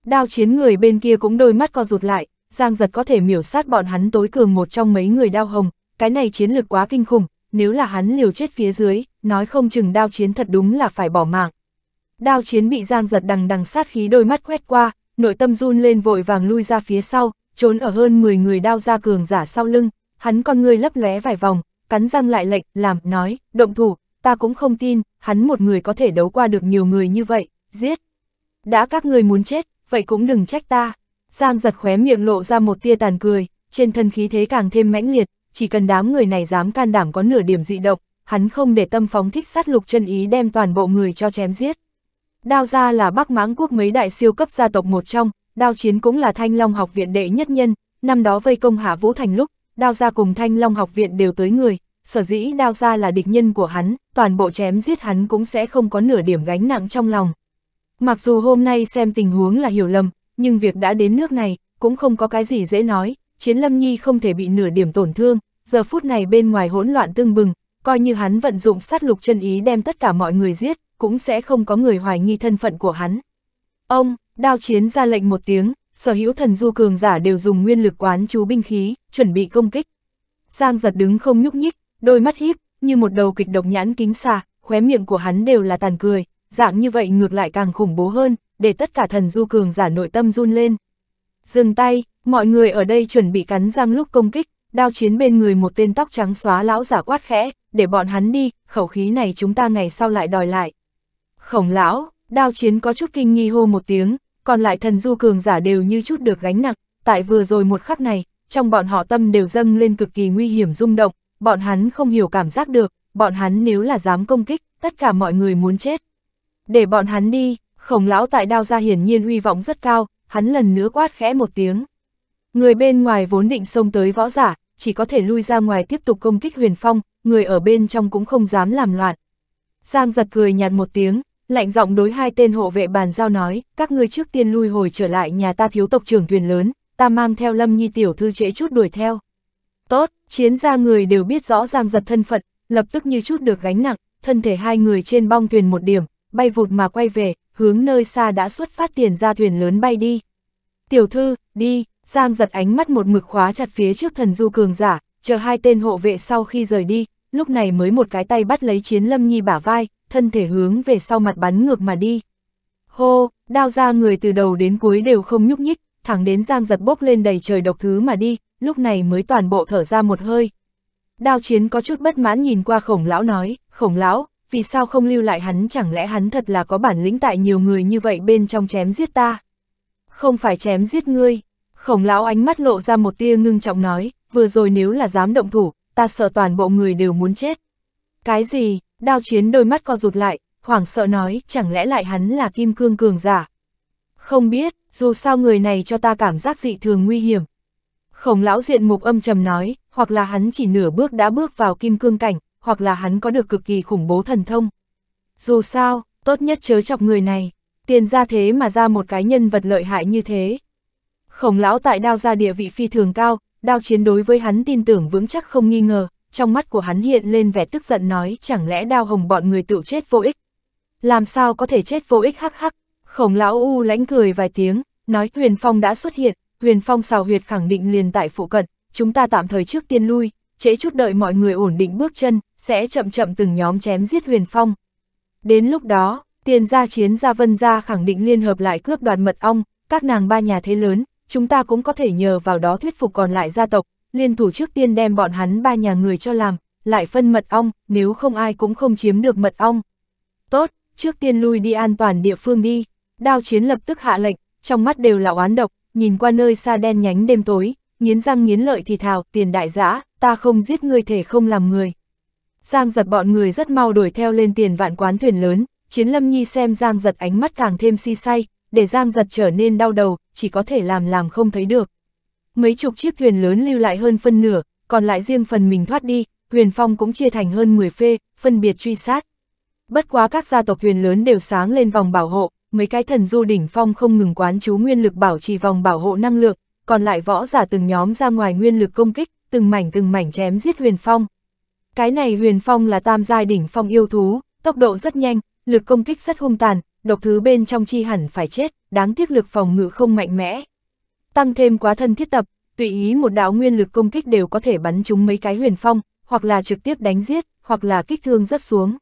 A: Đao chiến người bên kia cũng đôi mắt co rụt lại, Giang giật có thể miểu sát bọn hắn tối cường một trong mấy người đao hồng, cái này chiến lực quá kinh khủng, nếu là hắn liều chết phía dưới, nói không chừng đao chiến thật đúng là phải bỏ mạng. Đao chiến bị Giang giật đằng đằng sát khí đôi mắt quét qua, nội tâm run lên vội vàng lui ra phía sau, trốn ở hơn 10 người đao ra cường giả sau lưng, hắn con người lấp lóe vài vòng, cắn răng lại lệnh, làm, nói, động thủ, ta cũng không tin, hắn một người có thể đấu qua được nhiều người như vậy, giết. Đã các người muốn chết, vậy cũng đừng trách ta. Giang giật khóe miệng lộ ra một tia tàn cười, trên thân khí thế càng thêm mãnh liệt, chỉ cần đám người này dám can đảm có nửa điểm dị động, hắn không để tâm phóng thích sát lục chân ý đem toàn bộ người cho chém giết. Đao gia là bắc mãng quốc mấy đại siêu cấp gia tộc một trong, đao chiến cũng là thanh long học viện đệ nhất nhân, năm đó vây công hạ vũ thành lúc, đao gia cùng thanh long học viện đều tới người, sở dĩ đao gia là địch nhân của hắn, toàn bộ chém giết hắn cũng sẽ không có nửa điểm gánh nặng trong lòng. Mặc dù hôm nay xem tình huống là hiểu lầm, nhưng việc đã đến nước này, cũng không có cái gì dễ nói, chiến lâm nhi không thể bị nửa điểm tổn thương, giờ phút này bên ngoài hỗn loạn tương bừng, coi như hắn vận dụng sát lục chân ý đem tất cả mọi người giết, cũng sẽ không có người hoài nghi thân phận của hắn. Ông, đao chiến ra lệnh một tiếng, sở hữu thần du cường giả đều dùng nguyên lực quán chú binh khí, chuẩn bị công kích. Giang giật đứng không nhúc nhích, đôi mắt híp như một đầu kịch độc nhãn kính xa, khóe miệng của hắn đều là tàn cười, dạng như vậy ngược lại càng khủng bố hơn, để tất cả thần du cường giả nội tâm run lên. Dừng tay, mọi người ở đây chuẩn bị cắn răng lúc công kích, đao chiến bên người một tên tóc trắng xóa lão giả quát khẽ, để bọn hắn đi, khẩu khí này chúng ta ngày sau lại đòi lại. Khổng lão, đao chiến có chút kinh nghi hô một tiếng, còn lại thần du cường giả đều như chút được gánh nặng, tại vừa rồi một khắc này, trong bọn họ tâm đều dâng lên cực kỳ nguy hiểm rung động, bọn hắn không hiểu cảm giác được, bọn hắn nếu là dám công kích, tất cả mọi người muốn chết. Để bọn hắn đi, khổng lão tại đao ra hiển nhiên uy vọng rất cao, hắn lần nữa quát khẽ một tiếng. Người bên ngoài vốn định xông tới võ giả, chỉ có thể lui ra ngoài tiếp tục công kích huyền phong, người ở bên trong cũng không dám làm loạn. Giang giật cười nhạt một tiếng, lạnh giọng đối hai tên hộ vệ bàn giao nói, các ngươi trước tiên lui hồi trở lại nhà ta thiếu tộc trưởng thuyền lớn, ta mang theo lâm nhi tiểu thư trễ chút đuổi theo. Tốt, chiến gia người đều biết rõ Giang giật thân phận, lập tức như chút được gánh nặng, thân thể hai người trên bong thuyền một điểm, bay vụt mà quay về, hướng nơi xa đã xuất phát tiền ra thuyền lớn bay đi. Tiểu thư, đi, Giang giật ánh mắt một mực khóa chặt phía trước thần du cường giả, chờ hai tên hộ vệ sau khi rời đi, lúc này mới một cái tay bắt lấy chiến lâm nhi bả vai, thân thể hướng về sau mặt bắn ngược mà đi. Hô, đao ra người từ đầu đến cuối đều không nhúc nhích, thẳng đến Giang giật bốc lên đầy trời độc thứ mà đi, lúc này mới toàn bộ thở ra một hơi. Đao chiến có chút bất mãn nhìn qua khổng lão nói, khổng lão, vì sao không lưu lại hắn chẳng lẽ hắn thật là có bản lĩnh tại nhiều người như vậy bên trong chém giết ta. Không phải chém giết ngươi, khổng lão ánh mắt lộ ra một tia ngưng trọng nói, vừa rồi nếu là dám động thủ, ta sợ toàn bộ người đều muốn chết. Cái gì, đao chiến đôi mắt co rụt lại, hoảng sợ nói, chẳng lẽ lại hắn là kim cương cường giả. Không biết, dù sao người này cho ta cảm giác dị thường nguy hiểm. Khổng lão diện mục âm trầm nói, hoặc là hắn chỉ nửa bước đã bước vào kim cương cảnh, hoặc là hắn có được cực kỳ khủng bố thần thông. Dù sao, tốt nhất chớ chọc người này, tiền ra thế mà ra một cái nhân vật lợi hại như thế. Khổng lão tại đao gia địa vị phi thường cao, đao chiến đối với hắn tin tưởng vững chắc không nghi ngờ, trong mắt của hắn hiện lên vẻ tức giận nói chẳng lẽ đao hồng bọn người tự chết vô ích. Làm sao có thể chết vô ích hắc hắc, khổng lão u lãnh cười vài tiếng, nói huyền phong đã xuất hiện, huyền phong xào huyệt khẳng định liền tại phụ cận, chúng ta tạm thời trước tiên lui, trễ chút đợi mọi người ổn định bước chân, sẽ chậm chậm từng nhóm chém giết huyền phong. Đến lúc đó, tiền gia chiến gia vân gia khẳng định liên hợp lại cướp đoàn mật ong, các nàng ba nhà thế lớn, chúng ta cũng có thể nhờ vào đó thuyết phục còn lại gia tộc, liên thủ trước tiên đem bọn hắn ba nhà người cho làm, lại phân mật ong, nếu không ai cũng không chiếm được mật ong. Tốt, trước tiên lui đi an toàn địa phương đi, đao chiến lập tức hạ lệnh, trong mắt đều là oán độc, nhìn qua nơi xa đen nhánh đêm tối, nghiến răng nghiến lợi thì thào, tiền đại giã, ta không giết người thể không làm người. Giang giật bọn người rất mau đuổi theo lên tiền vạn quán thuyền lớn, Chiến Lâm Nhi xem Giang giật ánh mắt càng thêm si say, để Giang giật trở nên đau đầu, chỉ có thể làm làm không thấy được. Mấy chục chiếc thuyền lớn lưu lại hơn phân nửa, còn lại riêng phần mình thoát đi, Huyền Phong cũng chia thành hơn 10 phê, phân biệt truy sát. Bất quá các gia tộc thuyền lớn đều sáng lên vòng bảo hộ, mấy cái thần du đỉnh phong không ngừng quán chú nguyên lực bảo trì vòng bảo hộ năng lượng, còn lại võ giả từng nhóm ra ngoài nguyên lực công kích, từng mảnh từng mảnh chém giết Huyền Phong, cái này huyền phong là tam giai đỉnh phong yêu thú, tốc độ rất nhanh, lực công kích rất hung tàn, độc thứ bên trong chi hẳn phải chết, đáng tiếc lực phòng ngự không mạnh mẽ. Tăng thêm quá thân thiết tập, tùy ý một đạo nguyên lực công kích đều có thể bắn chúng mấy cái huyền phong, hoặc là trực tiếp đánh giết, hoặc là kích thương rất xuống.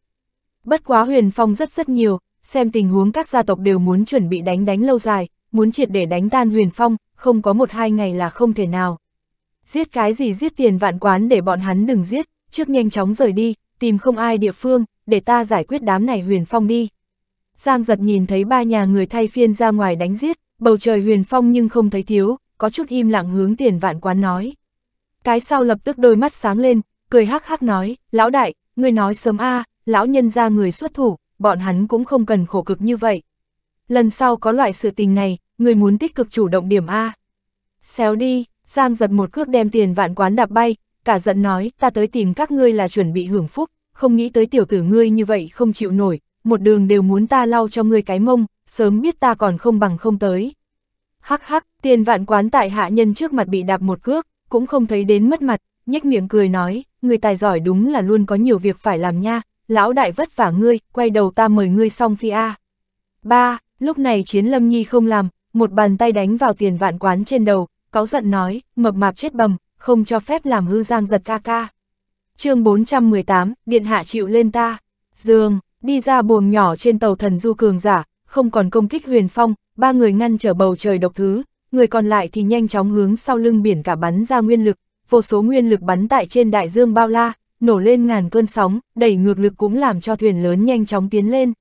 A: Bất quá huyền phong rất rất nhiều, xem tình huống các gia tộc đều muốn chuẩn bị đánh đánh lâu dài, muốn triệt để đánh tan huyền phong, không có một hai ngày là không thể nào. Giết cái gì giết tiền vạn quán để bọn hắn đừng giết, trước nhanh chóng rời đi, tìm không ai địa phương, để ta giải quyết đám này huyền phong đi. Giang giật nhìn thấy ba nhà người thay phiên ra ngoài đánh giết, bầu trời huyền phong nhưng không thấy thiếu, có chút im lặng hướng tiền vạn quán nói. Cái sau lập tức đôi mắt sáng lên, cười hắc hắc nói, lão đại, người nói sớm a à, lão nhân ra người xuất thủ, bọn hắn cũng không cần khổ cực như vậy. Lần sau có loại sự tình này, người muốn tích cực chủ động điểm A. Xéo đi, Giang giật một cước đem tiền vạn quán đạp bay, cả giận nói, ta tới tìm các ngươi là chuẩn bị hưởng phúc, không nghĩ tới tiểu tử ngươi như vậy không chịu nổi, một đường đều muốn ta lau cho ngươi cái mông, sớm biết ta còn không bằng không tới. Hắc hắc, tiền vạn quán tại hạ nhân trước mặt bị đạp một cước, cũng không thấy đến mất mặt, nhếch miệng cười nói, người tài giỏi đúng là luôn có nhiều việc phải làm nha, lão đại vất vả ngươi, quay đầu ta mời ngươi xong phi a. Ba, lúc này chiến lâm nhi không làm, một bàn tay đánh vào tiền vạn quán trên đầu, cáu giận nói, mập mạp chết bầm, không cho phép làm hư giang giật ca ca. chương 418, điện hạ chịu lên ta. Dương, đi ra buồng nhỏ trên tàu thần du cường giả, không còn công kích huyền phong, ba người ngăn trở bầu trời độc thứ, người còn lại thì nhanh chóng hướng sau lưng biển cả bắn ra nguyên lực, vô số nguyên lực bắn tại trên đại dương bao la, nổ lên ngàn cơn sóng, đẩy ngược lực cũng làm cho thuyền lớn nhanh chóng tiến lên.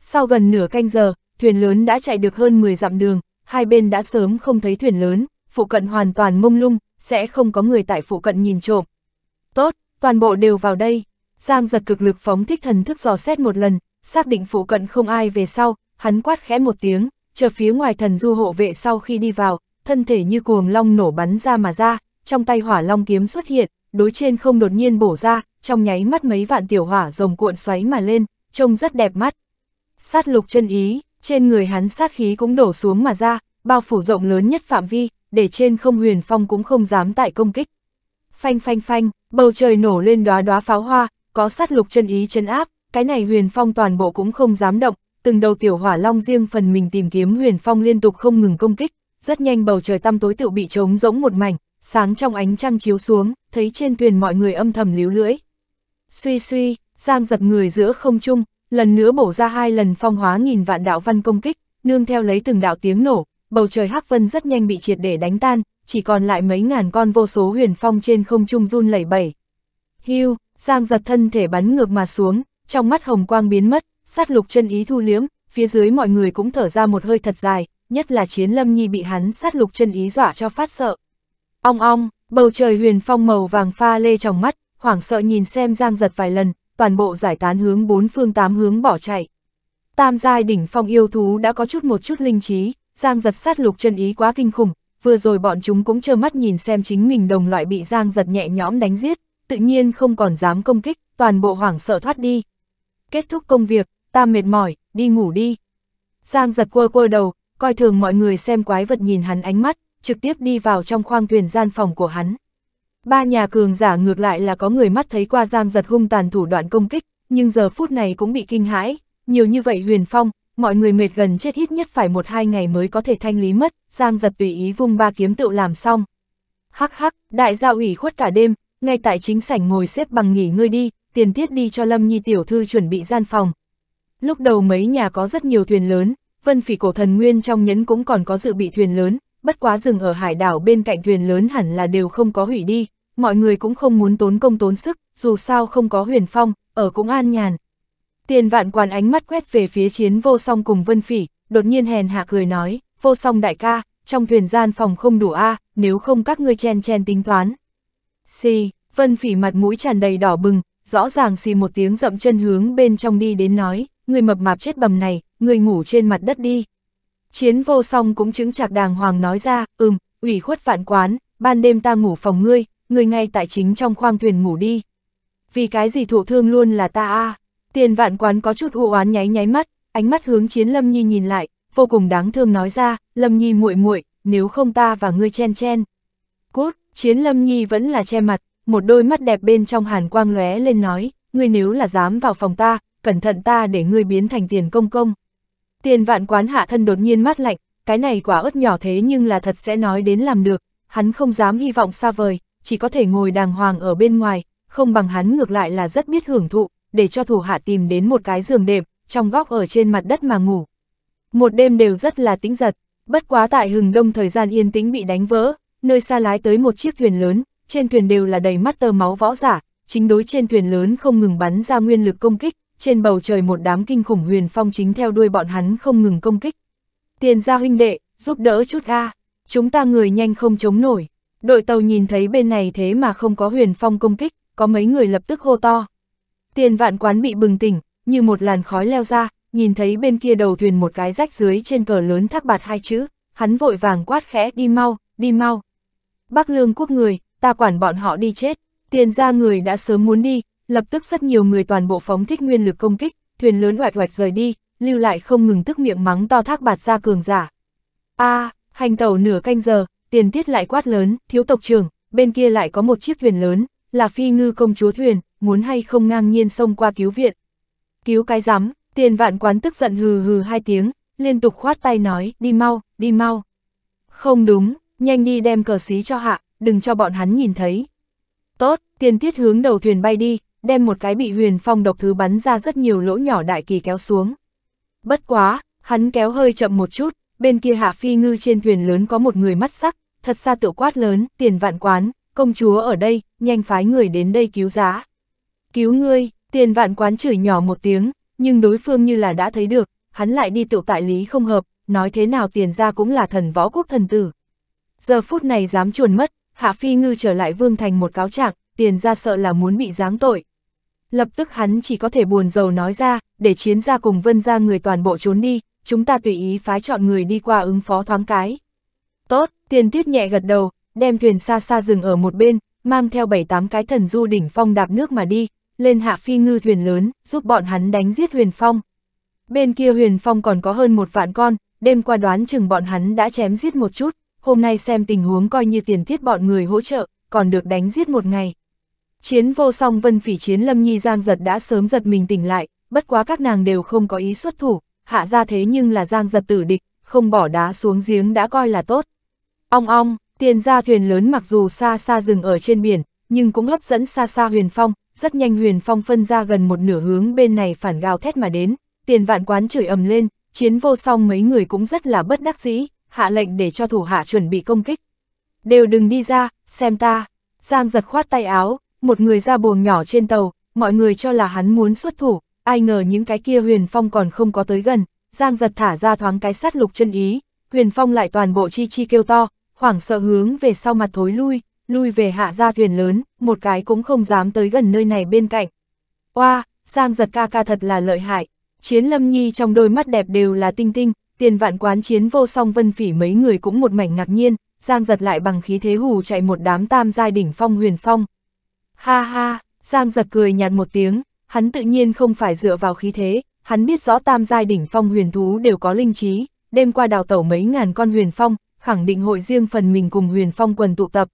A: Sau gần nửa canh giờ, thuyền lớn đã chạy được hơn 10 dặm đường, hai bên đã sớm không thấy thuyền lớn, phụ cận hoàn toàn mông lung, sẽ không có người tại phụ cận nhìn trộm. Tốt, toàn bộ đều vào đây. Giang giật cực lực phóng thích thần thức dò xét một lần, xác định phụ cận không ai về sau, hắn quát khẽ một tiếng, chờ phía ngoài thần du hộ vệ sau khi đi vào, thân thể như cuồng long nổ bắn ra mà ra, trong tay hỏa long kiếm xuất hiện, đối trên không đột nhiên bổ ra, trong nháy mắt mấy vạn tiểu hỏa rồng cuộn xoáy mà lên, trông rất đẹp mắt. Sát lục chân ý, trên người hắn sát khí cũng đổ xuống mà ra, bao phủ rộng lớn nhất phạm vi, để trên không huyền phong cũng không dám tại công kích. Phanh phanh phanh, bầu trời nổ lên đóa đóa pháo hoa, có sát lục chân ý chân áp, cái này huyền phong toàn bộ cũng không dám động, từng đầu tiểu hỏa long riêng phần mình tìm kiếm huyền phong liên tục không ngừng công kích, rất nhanh bầu trời tăm tối tự bị trống rỗng một mảnh, sáng trong ánh trăng chiếu xuống, thấy trên thuyền mọi người âm thầm líu lưỡi. Suy suy, Giang giật người giữa không trung, lần nữa bổ ra hai lần phong hóa nghìn vạn đạo văn công kích, nương theo lấy từng đạo tiếng nổ, bầu trời hắc vân rất nhanh bị triệt để đánh tan, chỉ còn lại mấy ngàn con vô số huyền phong trên không trung run lẩy bẩy. Hưu, Giang giật thân thể bắn ngược mà xuống, trong mắt hồng quang biến mất, sát lục chân ý thu liếm, phía dưới mọi người cũng thở ra một hơi thật dài, nhất là chiến lâm nhi bị hắn sát lục chân ý dọa cho phát sợ. Ong ong, bầu trời huyền phong màu vàng pha lê trong mắt, hoảng sợ nhìn xem Giang giật vài lần, toàn bộ giải tán hướng bốn phương tám hướng bỏ chạy. Tam giai đỉnh phong yêu thú đã có chút một chút linh trí, Giang giật sát lục chân ý quá kinh khủng, vừa rồi bọn chúng cũng trơ mắt nhìn xem chính mình đồng loại bị Giang giật nhẹ nhõm đánh giết, tự nhiên không còn dám công kích, toàn bộ hoảng sợ thoát đi. Kết thúc công việc, ta mệt mỏi, đi ngủ đi. Giang giật quơ quơ đầu, coi thường mọi người xem quái vật nhìn hắn ánh mắt, trực tiếp đi vào trong khoang thuyền gian phòng của hắn. Ba nhà cường giả ngược lại là có người mắt thấy qua Giang giật hung tàn thủ đoạn công kích, nhưng giờ phút này cũng bị kinh hãi, nhiều như vậy huyền phong, mọi người mệt gần chết ít nhất phải một hai ngày mới có thể thanh lý mất, Giang giật tùy ý vung ba kiếm tự làm xong. Hắc hắc, đại gia ủy khuất cả đêm, ngay tại chính sảnh ngồi xếp bằng nghỉ ngơi đi, tiền tiết đi cho Lâm Nhi tiểu thư chuẩn bị gian phòng. Lúc đầu mấy nhà có rất nhiều thuyền lớn, vân phỉ cổ thần nguyên trong nhẫn cũng còn có dự bị thuyền lớn, bất quá rừng ở hải đảo bên cạnh thuyền lớn hẳn là đều không có hủy đi, mọi người cũng không muốn tốn công tốn sức, dù sao không có huyền phong, ở cũng an nhàn, Tiền vạn quan ánh mắt quét về phía chiến vô song cùng vân phỉ, đột nhiên hèn hạ cười nói, vô song đại ca, trong thuyền gian phòng không đủ a nếu không các ngươi chen chen tính toán. Xì, vân phỉ mặt mũi tràn đầy đỏ bừng, rõ ràng xì một tiếng rậm chân hướng bên trong đi đến nói, người mập mạp chết bầm này, người ngủ trên mặt đất đi. Chiến vô song cũng chứng chạc đàng hoàng nói ra, ừm, ủy khuất vạn quán, ban đêm ta ngủ phòng ngươi, ngươi ngay tại chính trong khoang thuyền ngủ đi. Vì cái gì thụ thương luôn là ta a à. Tiền vạn quán có chút u oán nháy nháy mắt, ánh mắt hướng chiến Lâm Nhi nhìn lại, vô cùng đáng thương nói ra, Lâm Nhi muội muội nếu không ta và ngươi chen chen. Cút, chiến Lâm Nhi vẫn là che mặt, một đôi mắt đẹp bên trong hàn quang lóe lên nói, ngươi nếu là dám vào phòng ta, cẩn thận ta để ngươi biến thành tiền công công. Tiền vạn quán hạ thân đột nhiên mát lạnh, cái này quả ớt nhỏ thế nhưng là thật sẽ nói đến làm được, hắn không dám hy vọng xa vời, chỉ có thể ngồi đàng hoàng ở bên ngoài, không bằng hắn ngược lại là rất biết hưởng thụ, để cho thủ hạ tìm đến một cái giường đệm, trong góc ở trên mặt đất mà ngủ. Một đêm đều rất là tĩnh giật, bất quá tại hừng đông thời gian yên tĩnh bị đánh vỡ, nơi xa lái tới một chiếc thuyền lớn, trên thuyền đều là đầy mắt tơ máu võ giả, chính đối trên thuyền lớn không ngừng bắn ra nguyên lực công kích, trên bầu trời một đám kinh khủng huyền phong chính theo đuôi bọn hắn không ngừng công kích. Tiền gia huynh đệ, giúp đỡ chút ga chúng ta người nhanh không chống nổi. Đội tàu nhìn thấy bên này thế mà không có huyền phong công kích, có mấy người lập tức hô to. Tiền vạn quán bị bừng tỉnh, như một làn khói leo ra, nhìn thấy bên kia đầu thuyền một cái rách dưới trên cờ lớn thác bạt hai chữ, hắn vội vàng quát khẽ đi mau, đi mau. Bắc lương quốc người, ta quản bọn họ đi chết, tiền ra người đã sớm muốn đi, lập tức rất nhiều người toàn bộ phóng thích nguyên lực công kích, thuyền lớn hoạch hoạch rời đi, lưu lại không ngừng tức miệng mắng to thác bạt ra cường giả. a à, hành tàu nửa canh giờ, tiền tiết lại quát lớn, thiếu tộc trưởng, bên kia lại có một chiếc thuyền lớn, là phi ngư công chúa thuyền, muốn hay không ngang nhiên xông qua cứu viện. Cứu cái rắm, tiền vạn quán tức giận hừ hừ hai tiếng, liên tục khoát tay nói, đi mau, đi mau. Không đúng, nhanh đi đem cờ xí cho hạ, đừng cho bọn hắn nhìn thấy. Tốt, tiền tiết hướng đầu thuyền bay đi, đem một cái bị huyền phong độc thứ bắn ra rất nhiều lỗ nhỏ đại kỳ kéo xuống. Bất quá, hắn kéo hơi chậm một chút, bên kia hạ phi ngư trên thuyền lớn có một người mắt sắc, thật xa tự quát lớn, tiền vạn quán, công chúa ở đây, nhanh phái người đến đây cứu giá. Cứu ngươi, tiền vạn quán chửi nhỏ một tiếng, nhưng đối phương như là đã thấy được, hắn lại đi tiểu tại lý không hợp, nói thế nào tiền ra cũng là thần võ quốc thần tử. Giờ phút này dám chuồn mất, Hạ Phi Ngư trở lại Vương Thành một cáo trạng, tiền ra sợ là muốn bị giáng tội. Lập tức hắn chỉ có thể buồn rầu nói ra, để chiến ra cùng vân ra người toàn bộ trốn đi, chúng ta tùy ý phái chọn người đi qua ứng phó thoáng cái. Tốt, tiền tiết nhẹ gật đầu, đem thuyền xa xa dừng ở một bên, mang theo bảy tám cái thần du đỉnh phong đạp nước mà đi, lên hạ phi ngư thuyền lớn, giúp bọn hắn đánh giết huyền phong. Bên kia huyền phong còn có hơn một vạn con, đêm qua đoán chừng bọn hắn đã chém giết một chút, hôm nay xem tình huống coi như tiền thiết bọn người hỗ trợ, còn được đánh giết một ngày. Chiến vô song vân phỉ chiến lâm nhi giang giật đã sớm giật mình tỉnh lại, bất quá các nàng đều không có ý xuất thủ, hạ ra thế nhưng là giang giật tử địch, không bỏ đá xuống giếng đã coi là tốt. Ong ong, Tiền ra thuyền lớn mặc dù xa xa dừng ở trên biển, nhưng cũng hấp dẫn xa xa huyền phong, rất nhanh huyền phong phân ra gần một nửa hướng bên này phản gào thét mà đến, tiền vạn quán chửi ầm lên, chiến vô song mấy người cũng rất là bất đắc dĩ, hạ lệnh để cho thủ hạ chuẩn bị công kích. Đều đừng đi ra, xem ta. Giang giật khoát tay áo, một người ra buồng nhỏ trên tàu, mọi người cho là hắn muốn xuất thủ, ai ngờ những cái kia huyền phong còn không có tới gần, Giang giật thả ra thoáng cái sát lục chân ý, huyền phong lại toàn bộ chi chi kêu to, hoảng sợ hướng về sau mặt thối lui, lui về hạ ra thuyền lớn, một cái cũng không dám tới gần nơi này bên cạnh. Oa, sang giật ca ca thật là lợi hại, chiến lâm nhi trong đôi mắt đẹp đều là tinh tinh, tiền vạn quán chiến vô song vân phỉ mấy người cũng một mảnh ngạc nhiên, Giang giật lại bằng khí thế hù chạy một đám tam giai đỉnh phong huyền phong. Ha ha, Giang giật cười nhạt một tiếng, hắn tự nhiên không phải dựa vào khí thế, hắn biết rõ tam giai đỉnh phong huyền thú đều có linh trí, đêm qua đào tẩu mấy ngàn con huyền phong, khẳng định hội riêng phần mình cùng huyền phong quần tụ tập.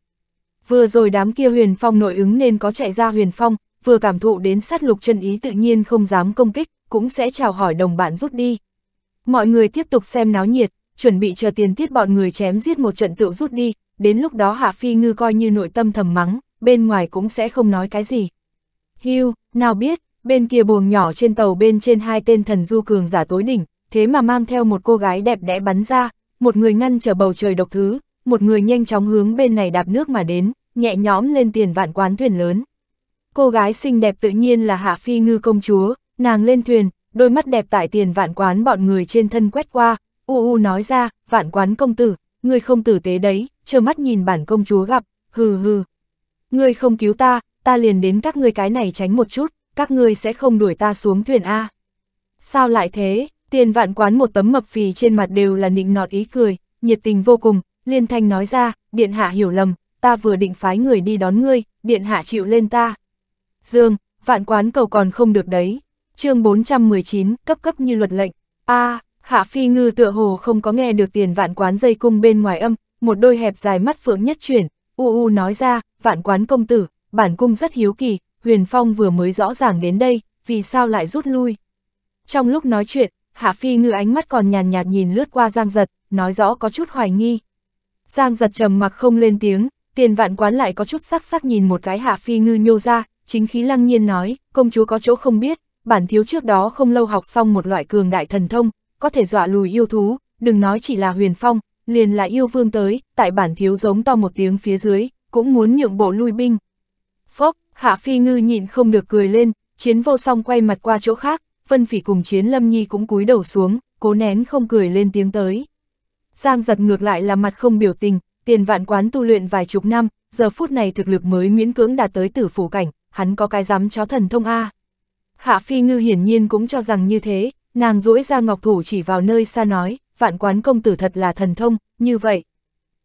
A: Vừa rồi đám kia huyền phong nội ứng nên có chạy ra huyền phong, vừa cảm thụ đến sát lục chân ý tự nhiên không dám công kích, cũng sẽ chào hỏi đồng bạn rút đi. Mọi người tiếp tục xem náo nhiệt, chuẩn bị chờ tiền tiết bọn người chém giết một trận tựu rút đi, đến lúc đó Hạ Phi Ngư coi như nội tâm thầm mắng, bên ngoài cũng sẽ không nói cái gì. Hưu, nào biết, bên kia buồng nhỏ trên tàu bên trên hai tên thần du cường giả tối đỉnh, thế mà mang theo một cô gái đẹp đẽ bắn ra, một người ngăn trở bầu trời độc thứ, một người nhanh chóng hướng bên này đạp nước mà đến, nhẹ nhõm lên tiền vạn quán thuyền lớn. Cô gái xinh đẹp tự nhiên là Hạ Phi Ngư công chúa, nàng lên thuyền, đôi mắt đẹp tại tiền vạn quán bọn người trên thân quét qua, u u nói ra, vạn quán công tử, ngươi không tử tế đấy, trơ mắt nhìn bản công chúa gặp, hừ hừ. Ngươi không cứu ta, ta liền đến các ngươi cái này tránh một chút, các ngươi sẽ không đuổi ta xuống thuyền A. Sao lại thế, Tiền vạn quán một tấm mập phì trên mặt đều là nịnh nọt ý cười, nhiệt tình vô cùng, liên thanh nói ra, điện hạ hiểu lầm, ta vừa định phái người đi đón ngươi, điện hạ chịu lên ta. Dương, vạn quán cầu còn không được đấy. chương 419, cấp cấp như luật lệnh. a à, hạ phi ngư tựa hồ không có nghe được tiền vạn quán dây cung bên ngoài âm, một đôi hẹp dài mắt phượng nhất chuyển, u u nói ra, vạn quán công tử, bản cung rất hiếu kỳ, huyền phong vừa mới rõ ràng đến đây, vì sao lại rút lui. Trong lúc nói chuyện, Hạ Phi ngư ánh mắt còn nhàn nhạt nhìn lướt qua Giang Giật, nói rõ có chút hoài nghi. Giang Giật trầm mặc không lên tiếng, tiền vạn quán lại có chút sắc sắc nhìn một cái Hạ Phi ngư nhô ra, chính khí lăng nhiên nói, công chúa có chỗ không biết, bản thiếu trước đó không lâu học xong một loại cường đại thần thông, có thể dọa lùi yêu thú, đừng nói chỉ là huyền phong, liền là yêu vương tới, tại bản thiếu giống to một tiếng phía dưới, cũng muốn nhượng bộ lui binh. Phốc, Hạ Phi Ngư nhịn không được cười lên, chiến vô song quay mặt qua chỗ khác, Vân Phỉ cùng Chiến Lâm Nhi cũng cúi đầu xuống, cố nén không cười lên tiếng tới. Giang giật ngược lại là mặt không biểu tình, tiền vạn quán tu luyện vài chục năm, giờ phút này thực lực mới miễn cưỡng đạt tới tử phủ cảnh, hắn có cái dám chó thần thông A. Hạ Phi Ngư hiển nhiên cũng cho rằng như thế, nàng rũi ra ngọc thủ chỉ vào nơi xa nói, vạn quán công tử thật là thần thông, như vậy.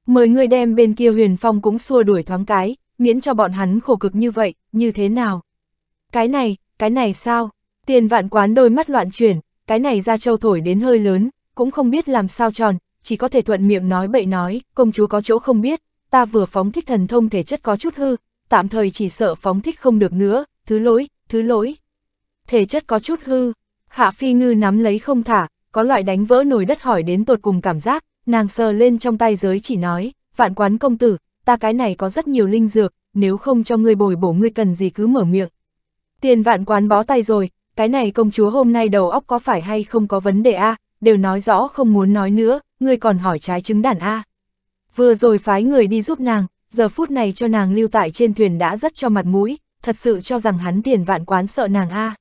A: Mời người đem bên kia huyền phong cũng xua đuổi thoáng cái, miễn cho bọn hắn khổ cực như vậy, như thế nào? Cái này, cái này sao? Tiền vạn quán đôi mắt loạn chuyển, cái này ra châu thổi đến hơi lớn, cũng không biết làm sao tròn, chỉ có thể thuận miệng nói bậy nói, công chúa có chỗ không biết, ta vừa phóng thích thần thông thể chất có chút hư, tạm thời chỉ sợ phóng thích không được nữa, thứ lỗi, thứ lỗi. Thể chất có chút hư, hạ phi ngư nắm lấy không thả, có loại đánh vỡ nồi đất hỏi đến tột cùng cảm giác, nàng sờ lên trong tay giới chỉ nói, vạn quán công tử, ta cái này có rất nhiều linh dược, nếu không cho ngươi bồi bổ ngươi cần gì cứ mở miệng. Tiền vạn quán bó tay rồi, cái này công chúa hôm nay đầu óc có phải hay không có vấn đề a à? đều nói rõ không muốn nói nữa, ngươi còn hỏi trái trứng đàn a à? Vừa rồi phái người đi giúp nàng, giờ phút này cho nàng lưu tại trên thuyền đã rất cho mặt mũi, thật sự cho rằng hắn tiền vạn quán sợ nàng a à.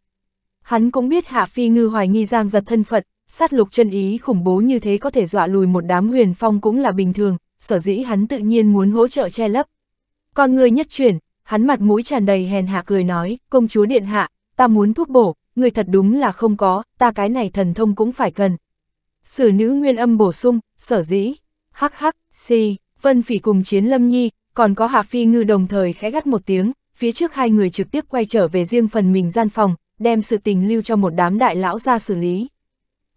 A: Hắn cũng biết Hạ Phi Ngư hoài nghi giang giật thân phận, sát lục chân ý khủng bố như thế có thể dọa lùi một đám huyền phong cũng là bình thường, sở dĩ hắn tự nhiên muốn hỗ trợ che lấp. Còn người nhất chuyển, hắn mặt mũi tràn đầy hèn hạ cười nói, công chúa điện hạ, ta muốn thuốc bổ, người thật đúng là không có, ta cái này thần thông cũng phải cần. Sử nữ nguyên âm bổ sung, sở dĩ, hắc hắc, si, vân phỉ cùng chiến lâm nhi, còn có hạ Phi Ngư đồng thời khẽ gắt một tiếng, phía trước hai người trực tiếp quay trở về riêng phần mình gian phòng, đem sự tình lưu cho một đám đại lão ra xử lý.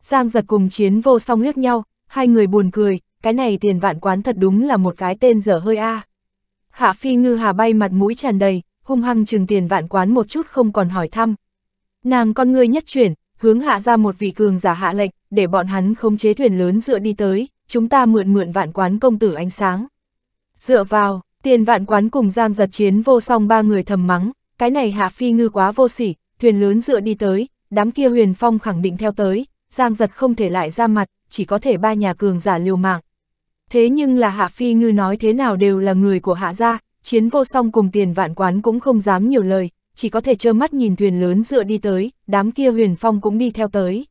A: Giang giật cùng chiến vô song liếc nhau, hai người buồn cười, cái này tiền vạn quán thật đúng là một cái tên dở hơi a. Hạ Phi Ngư Hà bay mặt mũi tràn đầy, hung hăng chừng tiền vạn quán một chút không còn hỏi thăm. Nàng con người nhất chuyển, hướng hạ ra một vị cường giả hạ lệnh, để bọn hắn không chế thuyền lớn dựa đi tới, chúng ta mượn mượn vạn quán công tử ánh sáng. Dựa vào, tiền vạn quán cùng giang giật chiến vô song ba người thầm mắng, cái này hạ phi ngư quá vô sỉ, thuyền lớn dựa đi tới, đám kia huyền phong khẳng định theo tới, giang giật không thể lại ra mặt, chỉ có thể ba nhà cường giả liều mạng. Thế nhưng là hạ phi ngư nói thế nào đều là người của hạ gia, chiến vô song cùng tiền vạn quán cũng không dám nhiều lời, chỉ có thể trơ mắt nhìn thuyền lớn dựa đi tới, đám kia huyền phong cũng đi theo tới.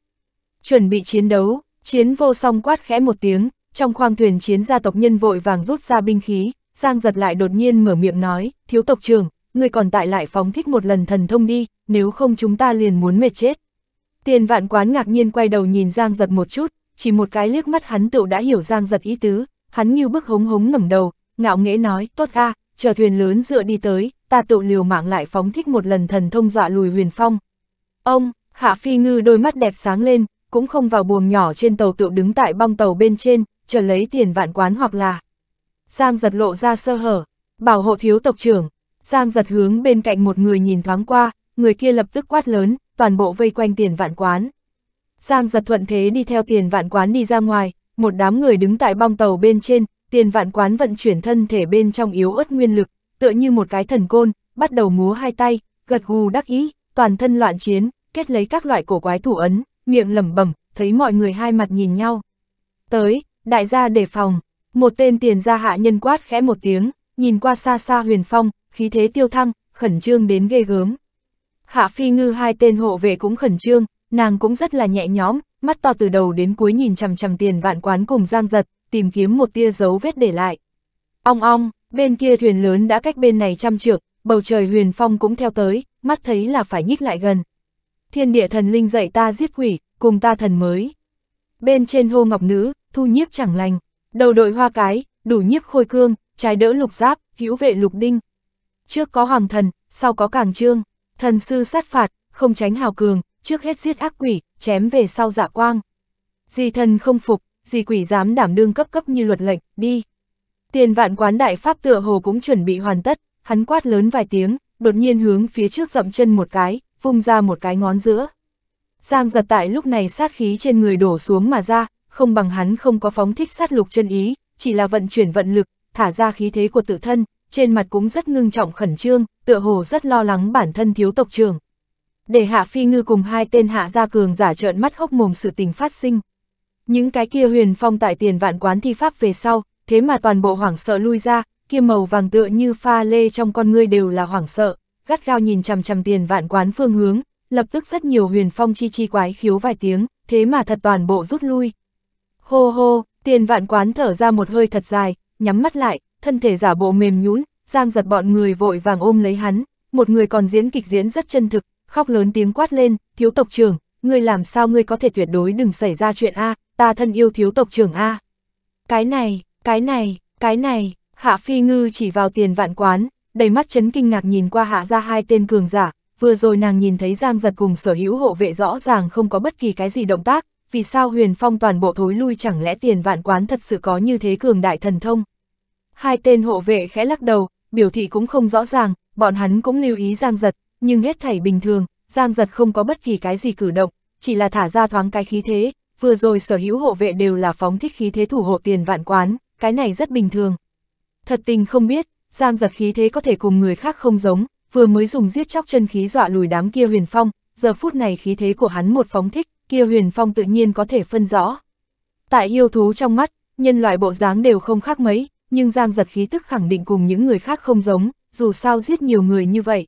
A: Chuẩn bị chiến đấu, chiến vô song quát khẽ một tiếng, trong khoang thuyền chiến gia tộc nhân vội vàng rút ra binh khí, Giang giật lại đột nhiên mở miệng nói, thiếu tộc trưởng, người còn tại lại phóng thích một lần thần thông đi, nếu không chúng ta liền muốn mệt chết. Tiền vạn quán ngạc nhiên quay đầu nhìn Giang giật một chút, chỉ một cái liếc mắt hắn tựu đã hiểu Giang giật ý tứ, hắn như bức hống hống ngẩng đầu, ngạo nghễ nói, tốt a chờ thuyền lớn dựa đi tới, ta tự liều mạng lại phóng thích một lần thần thông dọa lùi huyền phong. Ông, Hạ Phi Ngư đôi mắt đẹp sáng lên, cũng không vào buồng nhỏ trên tàu tự đứng tại bong tàu bên trên, chờ lấy tiền vạn quán hoặc là. Giang giật lộ ra sơ hở, bảo hộ thiếu tộc trưởng, Giang giật hướng bên cạnh một người nhìn thoáng qua, người kia lập tức quát lớn, toàn bộ vây quanh tiền vạn quán. Giang giật thuận thế đi theo tiền vạn quán đi ra ngoài, một đám người đứng tại bong tàu bên trên, tiền vạn quán vận chuyển thân thể bên trong yếu ớt nguyên lực, tựa như một cái thần côn, bắt đầu múa hai tay, gật gù đắc ý, toàn thân loạn chiến, kết lấy các loại cổ quái thủ ấn, miệng lẩm bẩm, thấy mọi người hai mặt nhìn nhau. Tới, đại gia đề phòng, một tên tiền gia hạ nhân quát khẽ một tiếng, nhìn qua xa xa huyền phong, khí thế tiêu thăng, khẩn trương đến ghê gớm. Hạ phi ngư hai tên hộ vệ cũng khẩn trương, nàng cũng rất là nhẹ nhõm, mắt to từ đầu đến cuối nhìn chằm chằm tiền vạn quán cùng giang giật, tìm kiếm một tia dấu vết để lại. Ong ong, bên kia thuyền lớn đã cách bên này trăm trượng, bầu trời huyền phong cũng theo tới, mắt thấy là phải nhích lại gần. Thiên địa thần linh dạy ta giết quỷ, cùng ta thần mới. Bên trên hô ngọc nữ, thu nhiếp chẳng lành, đầu đội hoa cái, đủ nhiếp khôi cương, trái đỡ lục giáp, hữu vệ lục đinh. Trước có hoàng thần, sau có càng trương, thần sư sát phạt, không tránh hào cường, trước hết giết ác quỷ, chém về sau dạ quang. Dì thần không phục, dì quỷ dám đảm đương cấp cấp như luật lệnh, đi. Tiền vạn quán đại pháp tựa hồ cũng chuẩn bị hoàn tất, hắn quát lớn vài tiếng, đột nhiên hướng phía trước dậm chân một cái, vung ra một cái ngón giữa. Giang giật tại lúc này sát khí trên người đổ xuống mà ra, không bằng hắn không có phóng thích sát lục chân ý, chỉ là vận chuyển vận lực, thả ra khí thế của tự thân, trên mặt cũng rất ngưng trọng khẩn trương, tựa hồ rất lo lắng bản thân thiếu tộc trưởng. Để Hạ Phi Ngư cùng hai tên Hạ Gia Cường giả trợn mắt hốc mồm sự tình phát sinh. Những cái kia huyền phong tại tiền vạn quán thi pháp về sau, thế mà toàn bộ hoảng sợ lui ra, kia màu vàng tựa như pha lê trong con ngươi đều là hoảng sợ, gắt gao nhìn chằm chằm tiền vạn quán phương hướng, lập tức rất nhiều huyền phong chi chi quái khiếu vài tiếng, thế mà thật toàn bộ rút lui. Hô hô, tiền vạn quán thở ra một hơi thật dài, nhắm mắt lại, thân thể giả bộ mềm nhũn, giang giật bọn người vội vàng ôm lấy hắn, một người còn diễn kịch diễn rất chân thực, khóc lớn tiếng quát lên, thiếu tộc trưởng, ngươi làm sao ngươi có thể tuyệt đối đừng xảy ra chuyện A, ta thân yêu thiếu tộc trưởng A. Cái này, cái này, cái này, Hạ Phi Ngư chỉ vào tiền vạn quán, đầy mắt chấn kinh ngạc nhìn qua hạ ra hai tên cường giả, vừa rồi nàng nhìn thấy Giang giật cùng sở hữu hộ vệ rõ ràng không có bất kỳ cái gì động tác, vì sao huyền phong toàn bộ thối lui chẳng lẽ tiền vạn quán thật sự có như thế cường đại thần thông. Hai tên hộ vệ khẽ lắc đầu, biểu thị cũng không rõ ràng, bọn hắn cũng lưu ý Giang giật, nhưng hết thảy bình thường, Giang giật không có bất kỳ cái gì cử động, chỉ là thả ra thoáng cái khí thế, vừa rồi sở hữu hộ vệ đều là phóng thích khí thế thủ hộ tiền vạn quán, cái này rất bình thường. Thật tình không biết, Giang giật khí thế có thể cùng người khác không giống, vừa mới dùng giết chóc chân khí dọa lùi đám kia huyền phong, giờ phút này khí thế của hắn một phóng thích, kia huyền phong tự nhiên có thể phân rõ. Tại yêu thú trong mắt, nhân loại bộ dáng đều không khác mấy, nhưng Giang giật khí tức khẳng định cùng những người khác không giống, dù sao giết nhiều người như vậy.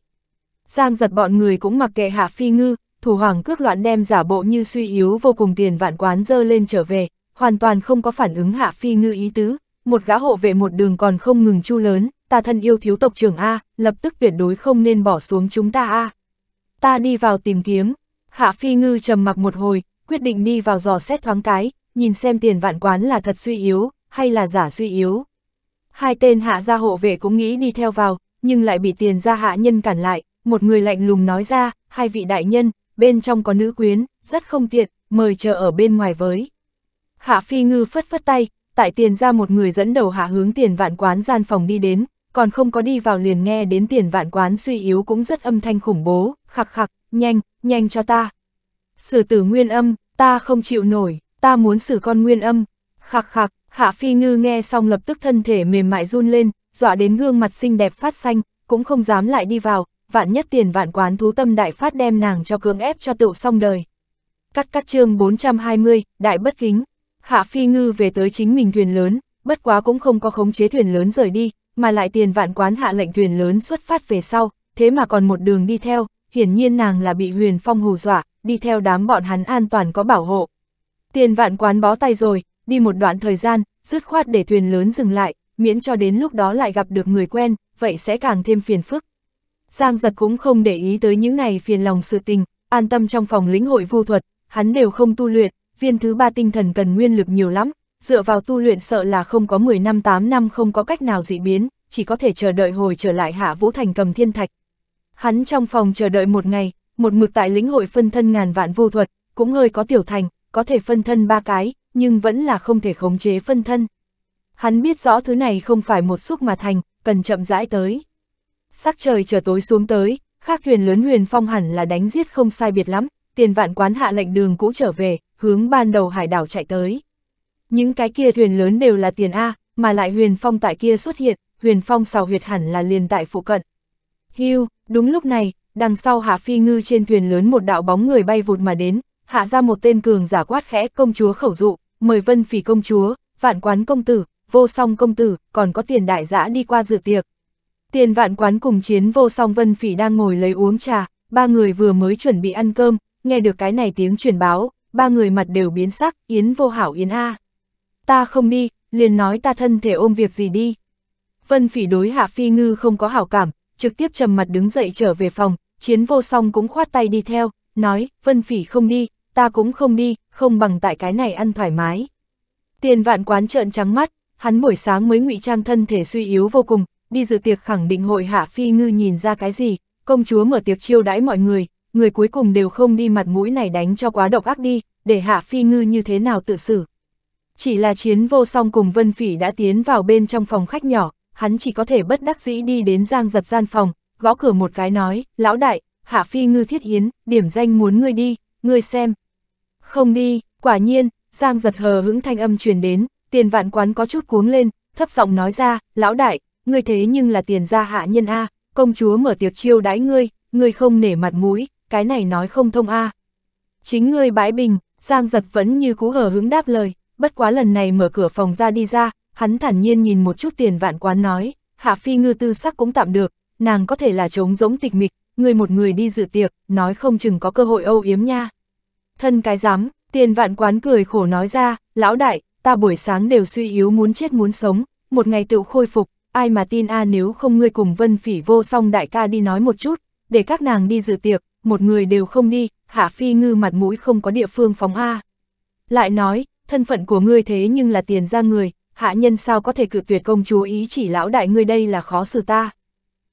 A: Giang giật bọn người cũng mặc kệ hạ phi ngư, thủ hoàng cước loạn đem giả bộ như suy yếu vô cùng tiền vạn quán dơ lên trở về, hoàn toàn không có phản ứng hạ phi ngư ý tứ, một gã hộ vệ một đường còn không ngừng chu lớn, ta thân yêu thiếu tộc trưởng A, lập tức tuyệt đối không nên bỏ xuống chúng ta A. Ta đi vào tìm kiếm, Hạ Phi Ngư trầm mặc một hồi, quyết định đi vào dò xét thoáng cái, nhìn xem tiền vạn quán là thật suy yếu, hay là giả suy yếu. Hai tên hạ gia hộ vệ cũng nghĩ đi theo vào, nhưng lại bị tiền gia hạ nhân cản lại, một người lạnh lùng nói ra, hai vị đại nhân, bên trong có nữ quyến, rất không tiện, mời chờ ở bên ngoài với. Hạ Phi Ngư phất phất tay, tại tiền ra một người dẫn đầu hạ hướng tiền vạn quán gian phòng đi đến, còn không có đi vào liền nghe đến tiền vạn quán suy yếu cũng rất âm thanh khủng bố, khặc khặc, nhanh, nhanh cho ta. Sử tử nguyên âm, ta không chịu nổi, ta muốn xử con nguyên âm, khặc khặc, hạ phi ngư nghe xong lập tức thân thể mềm mại run lên, dọa đến gương mặt xinh đẹp phát xanh, cũng không dám lại đi vào, vạn nhất tiền vạn quán thú tâm đại phát đem nàng cho cưỡng ép cho tựu xong đời. Cắt cắt chương 420, đại bất kính. Hạ Phi Ngư về tới chính mình thuyền lớn, bất quá cũng không có khống chế thuyền lớn rời đi, mà lại tiền vạn quán hạ lệnh thuyền lớn xuất phát về sau, thế mà còn một đường đi theo, hiển nhiên nàng là bị huyền phong hù dọa, đi theo đám bọn hắn an toàn có bảo hộ. Tiền vạn quán bó tay rồi, đi một đoạn thời gian, dứt khoát để thuyền lớn dừng lại, miễn cho đến lúc đó lại gặp được người quen, vậy sẽ càng thêm phiền phức. Giang giật cũng không để ý tới những này phiền lòng sự tình, an tâm trong phòng lĩnh hội vu thuật, hắn đều không tu luyện, viên thứ ba tinh thần cần nguyên lực nhiều lắm, dựa vào tu luyện sợ là không có 10 năm 8 năm không có cách nào dị biến, chỉ có thể chờ đợi hồi trở lại hạ vũ thành cầm thiên thạch. Hắn trong phòng chờ đợi một ngày, một mực tại lĩnh hội phân thân ngàn vạn vô thuật, cũng hơi có tiểu thành, có thể phân thân ba cái, nhưng vẫn là không thể khống chế phân thân. Hắn biết rõ thứ này không phải một xúc mà thành, cần chậm rãi tới. Sắc trời chờ tối xuống tới, khác huyền lớn huyền phong hẳn là đánh giết không sai biệt lắm, tiền vạn quán hạ lệnh đường cũ trở về, hướng ban đầu hải đảo chạy tới. Những cái kia thuyền lớn đều là tiền A, mà lại huyền phong tại kia xuất hiện, huyền phong xào huyệt hẳn là liền tại phụ cận. Hưu, đúng lúc này, đằng sau hạ phi ngư trên thuyền lớn một đạo bóng người bay vụt mà đến, hạ ra một tên cường giả quát khẽ công chúa khẩu dụ, mời vân phỉ công chúa, vạn quán công tử, vô song công tử, còn có tiền đại dã đi qua dự tiệc. Tiền vạn quán cùng chiến vô song vân phỉ đang ngồi lấy uống trà, ba người vừa mới chuẩn bị ăn cơm, nghe được cái này tiếng truyền báo, ba người mặt đều biến sắc, Yến vô hảo Yến A. Ta không đi, liền nói ta thân thể ôm việc gì đi. Vân phỉ đối Hạ Phi Ngư không có hảo cảm, trực tiếp trầm mặt đứng dậy trở về phòng, chiến vô song cũng khoát tay đi theo, nói, Vân phỉ không đi, ta cũng không đi, không bằng tại cái này ăn thoải mái. Tiền vạn quán trợn trắng mắt, hắn buổi sáng mới ngụy trang thân thể suy yếu vô cùng, đi dự tiệc khẳng định hội Hạ Phi Ngư nhìn ra cái gì, công chúa mở tiệc chiêu đãi mọi người, người cuối cùng đều không đi mặt mũi này đánh cho quá độc ác đi, để Hạ Phi Ngư như thế nào tự xử. Chỉ là chiến vô song cùng Vân Phỉ đã tiến vào bên trong phòng khách nhỏ, hắn chỉ có thể bất đắc dĩ đi đến giang giật gian phòng, gõ cửa một cái nói, lão đại, Hạ Phi Ngư thiết hiến, điểm danh muốn ngươi đi, ngươi xem. Không đi, quả nhiên, giang giật hờ hững thanh âm truyền đến, tiền vạn quán có chút cuống lên, thấp giọng nói ra, lão đại, ngươi thế nhưng là tiền gia hạ nhân A, công chúa mở tiệc chiêu đãi ngươi, ngươi không nể mặt mũi, cái này nói không thông a à. Chính ngươi bãi bình, Giang giật vẫn như cú hở hứng đáp lời, bất quá lần này mở cửa phòng ra đi ra, hắn thản nhiên nhìn một chút tiền vạn quán nói, hạ phi ngư tư sắc cũng tạm được, nàng có thể là trống giống tịch mịch, người một người đi dự tiệc, nói không chừng có cơ hội âu yếm nha. Thân cái dám, tiền vạn quán cười khổ nói ra, lão đại, ta buổi sáng đều suy yếu muốn chết muốn sống, một ngày tự khôi phục, ai mà tin a à nếu không ngươi cùng vân phỉ vô song đại ca đi nói một chút, để các nàng đi dự tiệc, một người đều không đi, Hạ Phi Ngư mặt mũi không có địa phương phóng A. Lại nói, thân phận của ngươi thế nhưng là tiền ra người, hạ nhân sao có thể cự tuyệt công chúa ý chỉ lão đại ngươi đây là khó xử ta.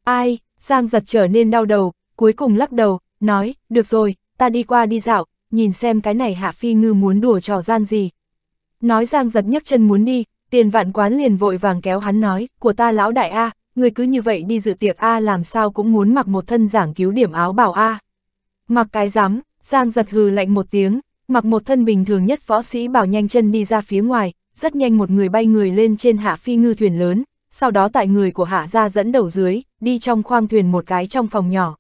A: Ai, Giang giật trở nên đau đầu, cuối cùng lắc đầu, nói, được rồi, ta đi qua đi dạo, nhìn xem cái này Hạ Phi Ngư muốn đùa trò gian gì. Nói Giang giật nhấc chân muốn đi, tiền vạn quán liền vội vàng kéo hắn nói, của ta lão đại A, người cứ như vậy đi dự tiệc A làm sao cũng muốn mặc một thân giảng cứu điểm áo bảo A. Mặc cái rắm, Giang giật hừ lạnh một tiếng, mặc một thân bình thường nhất võ sĩ bảo nhanh chân đi ra phía ngoài, rất nhanh một người bay người lên trên hạ phi ngư thuyền lớn, sau đó tại người của hạ ra dẫn đầu dưới, đi trong khoang thuyền một cái trong phòng nhỏ.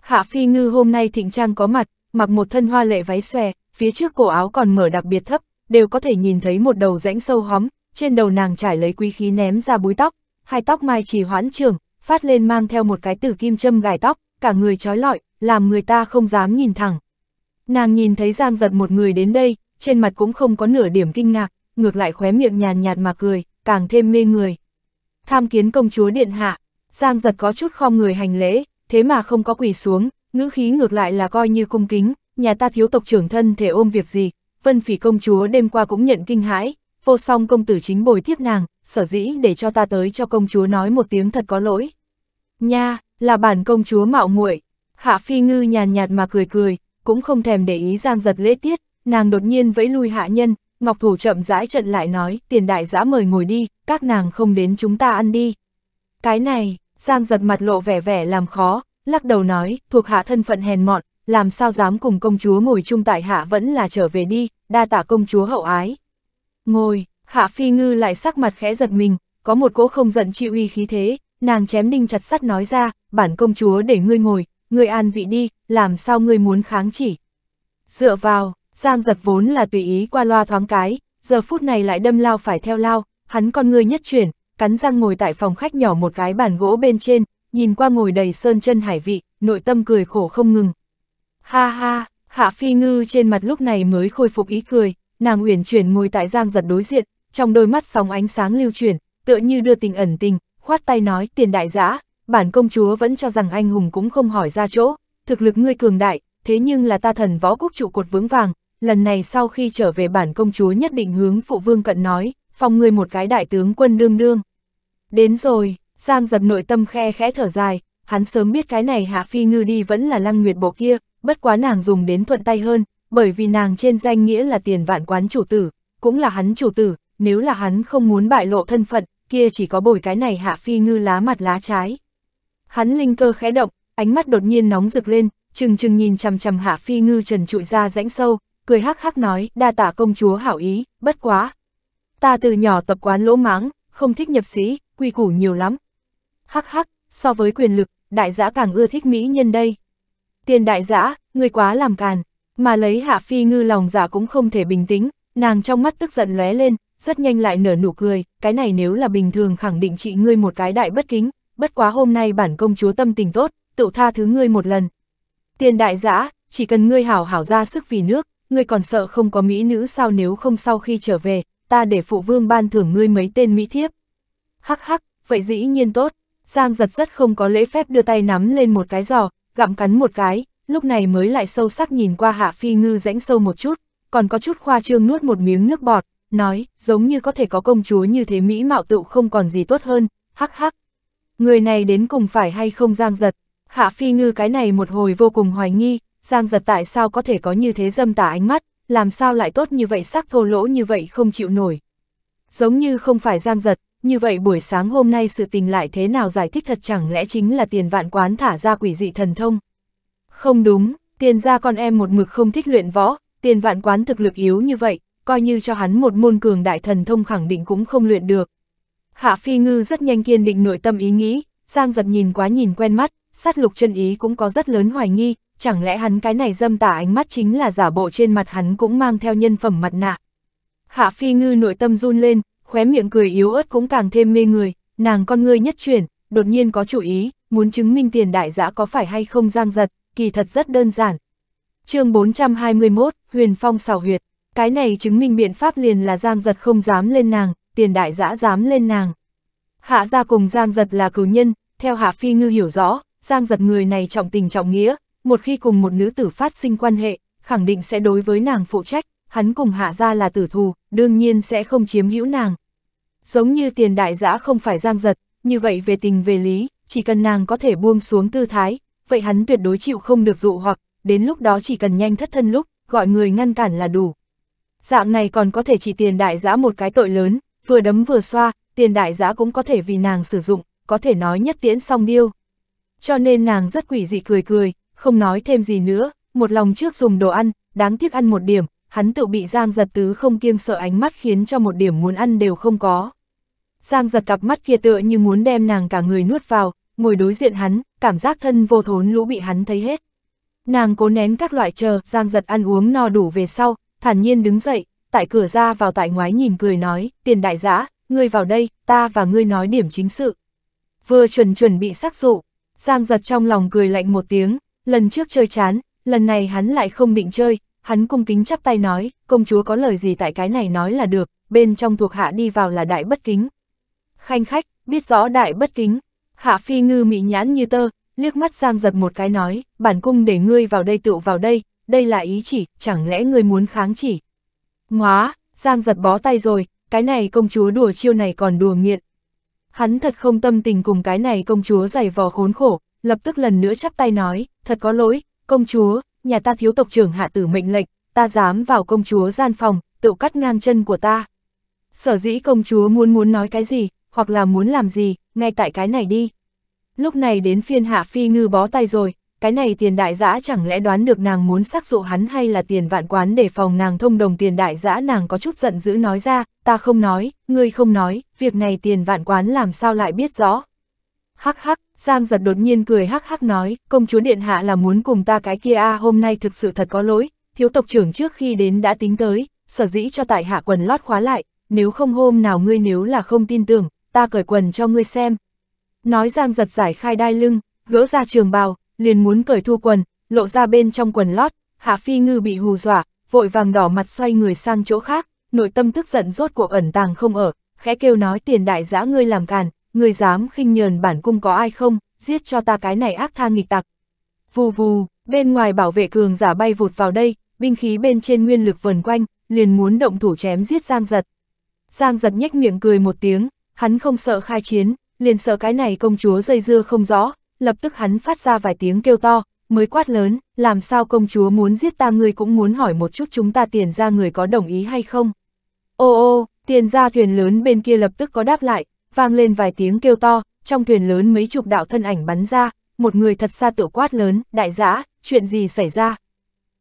A: Hạ phi ngư hôm nay thịnh trang có mặt, mặc một thân hoa lệ váy xòe, phía trước cổ áo còn mở đặc biệt thấp, đều có thể nhìn thấy một đầu rãnh sâu hóm, trên đầu nàng trải lấy quý khí ném ra búi tóc, hai tóc mai trì hoãn trường, phát lên mang theo một cái tử kim châm gài tóc, cả người trói lọi, làm người ta không dám nhìn thẳng. Nàng nhìn thấy Giang giật một người đến đây, trên mặt cũng không có nửa điểm kinh ngạc, ngược lại khóe miệng nhàn nhạt mà cười, càng thêm mê người. Tham kiến công chúa điện hạ, Giang giật có chút khom người hành lễ, thế mà không có quỳ xuống, ngữ khí ngược lại là coi như cung kính, nhà ta thiếu tộc trưởng thân thể ôm việc gì, vân phỉ công chúa đêm qua cũng nhận kinh hãi, vô song công tử chính bồi tiếp nàng, sở dĩ để cho ta tới cho công chúa nói một tiếng thật có lỗi. Nha, là bản công chúa mạo muội Hạ Phi Ngư nhàn nhạt mà cười cười, cũng không thèm để ý giang giật lễ tiết, nàng đột nhiên vẫy lui hạ nhân, Ngọc Thủ chậm rãi trận lại nói, tiền đại giã mời ngồi đi, các nàng không đến chúng ta ăn đi. Cái này, giang giật mặt lộ vẻ vẻ làm khó, lắc đầu nói, thuộc hạ thân phận hèn mọn, làm sao dám cùng công chúa ngồi chung tại hạ vẫn là trở về đi, đa tả công chúa hậu ái. Ngồi, hạ phi ngư lại sắc mặt khẽ giật mình, có một cỗ không giận chịu uy khí thế, nàng chém đinh chặt sắt nói ra, bản công chúa để ngươi ngồi, ngươi an vị đi, làm sao ngươi muốn kháng chỉ. Dựa vào, Giang giật vốn là tùy ý qua loa thoáng cái, giờ phút này lại đâm lao phải theo lao, hắn con ngươi nhất chuyển, cắn răng ngồi tại phòng khách nhỏ một cái bàn gỗ bên trên, nhìn qua ngồi đầy sơn chân hải vị, nội tâm cười khổ không ngừng. Ha ha, Hạ Phi Ngư trên mặt lúc này mới khôi phục ý cười, nàng uyển chuyển ngồi tại Giang giật đối diện, trong đôi mắt sóng ánh sáng lưu chuyển, tựa như đưa tình ẩn tình, khoát tay nói tiền đại giã, bản công chúa vẫn cho rằng anh hùng cũng không hỏi ra chỗ, thực lực ngươi cường đại, thế nhưng là ta thần võ quốc trụ cột vững vàng, lần này sau khi trở về bản công chúa nhất định hướng phụ vương cận nói, phòng ngươi một cái đại tướng quân đương đương. Đến rồi, Giang giật nội tâm khe khẽ thở dài, hắn sớm biết cái này Hạ Phi Ngư đi vẫn là lăng nguyệt bộ kia, bất quá nàng dùng đến thuận tay hơn, bởi vì nàng trên danh nghĩa là tiền vạn quán chủ tử, cũng là hắn chủ tử, nếu là hắn không muốn bại lộ thân phận, kia chỉ có bồi cái này Hạ Phi Ngư lá mặt lá trái. Hắn linh cơ khẽ động, ánh mắt đột nhiên nóng rực lên, chừng chừng nhìn chằm chằm Hạ Phi Ngư trần trụi ra rãnh sâu, cười hắc hắc nói, đa tả công chúa hảo ý, bất quá. Ta từ nhỏ tập quán lỗ máng, không thích nhập sĩ, quy củ nhiều lắm. Hắc hắc, so với quyền lực, đại giã càng ưa thích mỹ nhân đây. Tiền đại giã, người quá làm càn, mà lấy Hạ Phi Ngư lòng giả dạ cũng không thể bình tĩnh, nàng trong mắt tức giận lóe lên, rất nhanh lại nở nụ cười, cái này nếu là bình thường khẳng định chị ngươi một cái đại bất kính, bất quá hôm nay bản công chúa tâm tình tốt, tự tha thứ ngươi một lần. Tiền đại giã, chỉ cần ngươi hảo hảo ra sức vì nước, ngươi còn sợ không có mỹ nữ sao nếu không sau khi trở về, ta để phụ vương ban thưởng ngươi mấy tên mỹ thiếp. Hắc hắc, vậy dĩ nhiên tốt, Giang giật rất không có lễ phép đưa tay nắm lên một cái giò, gặm cắn một cái, lúc này mới lại sâu sắc nhìn qua hạ phi ngư rãnh sâu một chút, còn có chút khoa trương nuốt một miếng nước bọt, nói, giống như có thể có công chúa như thế mỹ mạo tựu không còn gì tốt hơn, hắc hắc, Người này đến cùng phải hay không Giang Giật? Hạ Phi Ngư cái này một hồi vô cùng hoài nghi, Giang Giật tại sao có thể có như thế dâm tả ánh mắt, làm sao lại tốt như vậy sắc thô lỗ như vậy không chịu nổi. Giống như không phải Giang Giật, như vậy buổi sáng hôm nay sự tình lại thế nào giải thích thật chẳng lẽ chính là tiền vạn quán thả ra quỷ dị thần thông. Không đúng, tiền ra con em một mực không thích luyện võ, tiền vạn quán thực lực yếu như vậy, coi như cho hắn một môn cường đại thần thông khẳng định cũng không luyện được. Hạ Phi Ngư rất nhanh kiên định nội tâm ý nghĩ, Giang giật nhìn quá nhìn quen mắt, sát lục chân ý cũng có rất lớn hoài nghi, chẳng lẽ hắn cái này dâm tả ánh mắt chính là giả bộ trên mặt hắn cũng mang theo nhân phẩm mặt nạ. Hạ Phi Ngư nội tâm run lên, khóe miệng cười yếu ớt cũng càng thêm mê người, nàng con ngươi nhất chuyển, đột nhiên có chủ ý, muốn chứng minh tiền đại giã có phải hay không Giang giật, kỳ thật rất đơn giản. chương 421, Huyền Phong xảo huyệt, cái này chứng minh biện pháp liền là Giang giật không dám lên nàng, tiền đại dã dám lên nàng. Hạ gia cùng Giang Giật là cử nhân, theo Hạ Phi Ngư hiểu rõ, Giang Giật người này trọng tình trọng nghĩa, một khi cùng một nữ tử phát sinh quan hệ, khẳng định sẽ đối với nàng phụ trách, hắn cùng Hạ gia là tử thù, đương nhiên sẽ không chiếm hữu nàng. Giống như tiền đại dã không phải Giang Giật, như vậy về tình về lý, chỉ cần nàng có thể buông xuống tư thái, vậy hắn tuyệt đối chịu không được dụ hoặc, đến lúc đó chỉ cần nhanh thất thân lúc, gọi người ngăn cản là đủ. Dạng này còn có thể chỉ tiền đại giã một cái tội lớn, vừa đấm vừa xoa, tiền đại giã cũng có thể vì nàng sử dụng, có thể nói nhất tiễn song điêu. Cho nên nàng rất quỷ dị cười cười, không nói thêm gì nữa, một lòng trước dùng đồ ăn, đáng tiếc ăn một điểm, hắn tự bị Giang giật tứ không kiêng sợ ánh mắt khiến cho một điểm muốn ăn đều không có. Giang giật cặp mắt kia tựa như muốn đem nàng cả người nuốt vào, ngồi đối diện hắn, cảm giác thân vô thốn lũ bị hắn thấy hết. Nàng cố nén các loại chờ, Giang giật ăn uống no đủ về sau, thản nhiên đứng dậy, tại cửa ra vào tại ngoái nhìn cười nói, tiền đại giã, ngươi vào đây, ta và ngươi nói điểm chính sự. Vừa chuẩn chuẩn bị sắc dụ, Giang giật trong lòng cười lạnh một tiếng, lần trước chơi chán, lần này hắn lại không định chơi, hắn cung kính chắp tay nói, công chúa có lời gì tại cái này nói là được, bên trong thuộc hạ đi vào là đại bất kính. Khanh khách, biết rõ đại bất kính, hạ phi ngư mị nhãn như tơ, liếc mắt Giang giật một cái nói, bản cung để ngươi vào đây tựu vào đây, đây là ý chỉ, chẳng lẽ ngươi muốn kháng chỉ, Ngóa, Giang giật bó tay rồi, cái này công chúa đùa chiêu này còn đùa nghiện. Hắn thật không tâm tình cùng cái này công chúa giày vò khốn khổ, lập tức lần nữa chắp tay nói, thật có lỗi, công chúa, nhà ta thiếu tộc trưởng hạ tử mệnh lệnh, ta dám vào công chúa gian phòng, tự cắt ngang chân của ta. Sở dĩ công chúa muốn muốn nói cái gì, hoặc là muốn làm gì, ngay tại cái này đi. Lúc này đến phiên hạ phi ngư bó tay rồi, cái này tiền đại giã chẳng lẽ đoán được nàng muốn sắc dụ hắn hay là tiền vạn quán để phòng nàng thông đồng tiền đại giã nàng có chút giận dữ nói ra, ta không nói, ngươi không nói, việc này tiền vạn quán làm sao lại biết rõ. Hắc hắc, Giang giật đột nhiên cười hắc hắc nói, công chúa điện hạ là muốn cùng ta cái kia a hôm nay thực sự thật có lỗi, thiếu tộc trưởng trước khi đến đã tính tới, sở dĩ cho tại hạ quần lót khóa lại, nếu không hôm nào ngươi nếu là không tin tưởng, ta cởi quần cho ngươi xem. Nói Giang giật giải khai đai lưng, gỡ ra trường bào, liền muốn cởi thua quần, lộ ra bên trong quần lót, Hạ Phi Ngư bị hù dọa, vội vàng đỏ mặt xoay người sang chỗ khác, nội tâm tức giận rốt cuộc ẩn tàng không ở, khẽ kêu nói tiền đại giã ngươi làm càn, ngươi dám khinh nhờn bản cung có ai không, giết cho ta cái này ác tha nghịch tặc. Vù vù, bên ngoài bảo vệ cường giả bay vụt vào đây, binh khí bên trên nguyên lực vần quanh, liền muốn động thủ chém giết Giang Giật. Giang Giật nhếch miệng cười một tiếng, hắn không sợ khai chiến, liền sợ cái này công chúa dây dưa không rõ, lập tức hắn phát ra vài tiếng kêu to, mới quát lớn, làm sao công chúa muốn giết ta người cũng muốn hỏi một chút chúng ta tiền ra người có đồng ý hay không. Ô ô, tiền ra thuyền lớn bên kia lập tức có đáp lại, vang lên vài tiếng kêu to, trong thuyền lớn mấy chục đạo thân ảnh bắn ra, một người thật xa tự quát lớn, đại giã, chuyện gì xảy ra.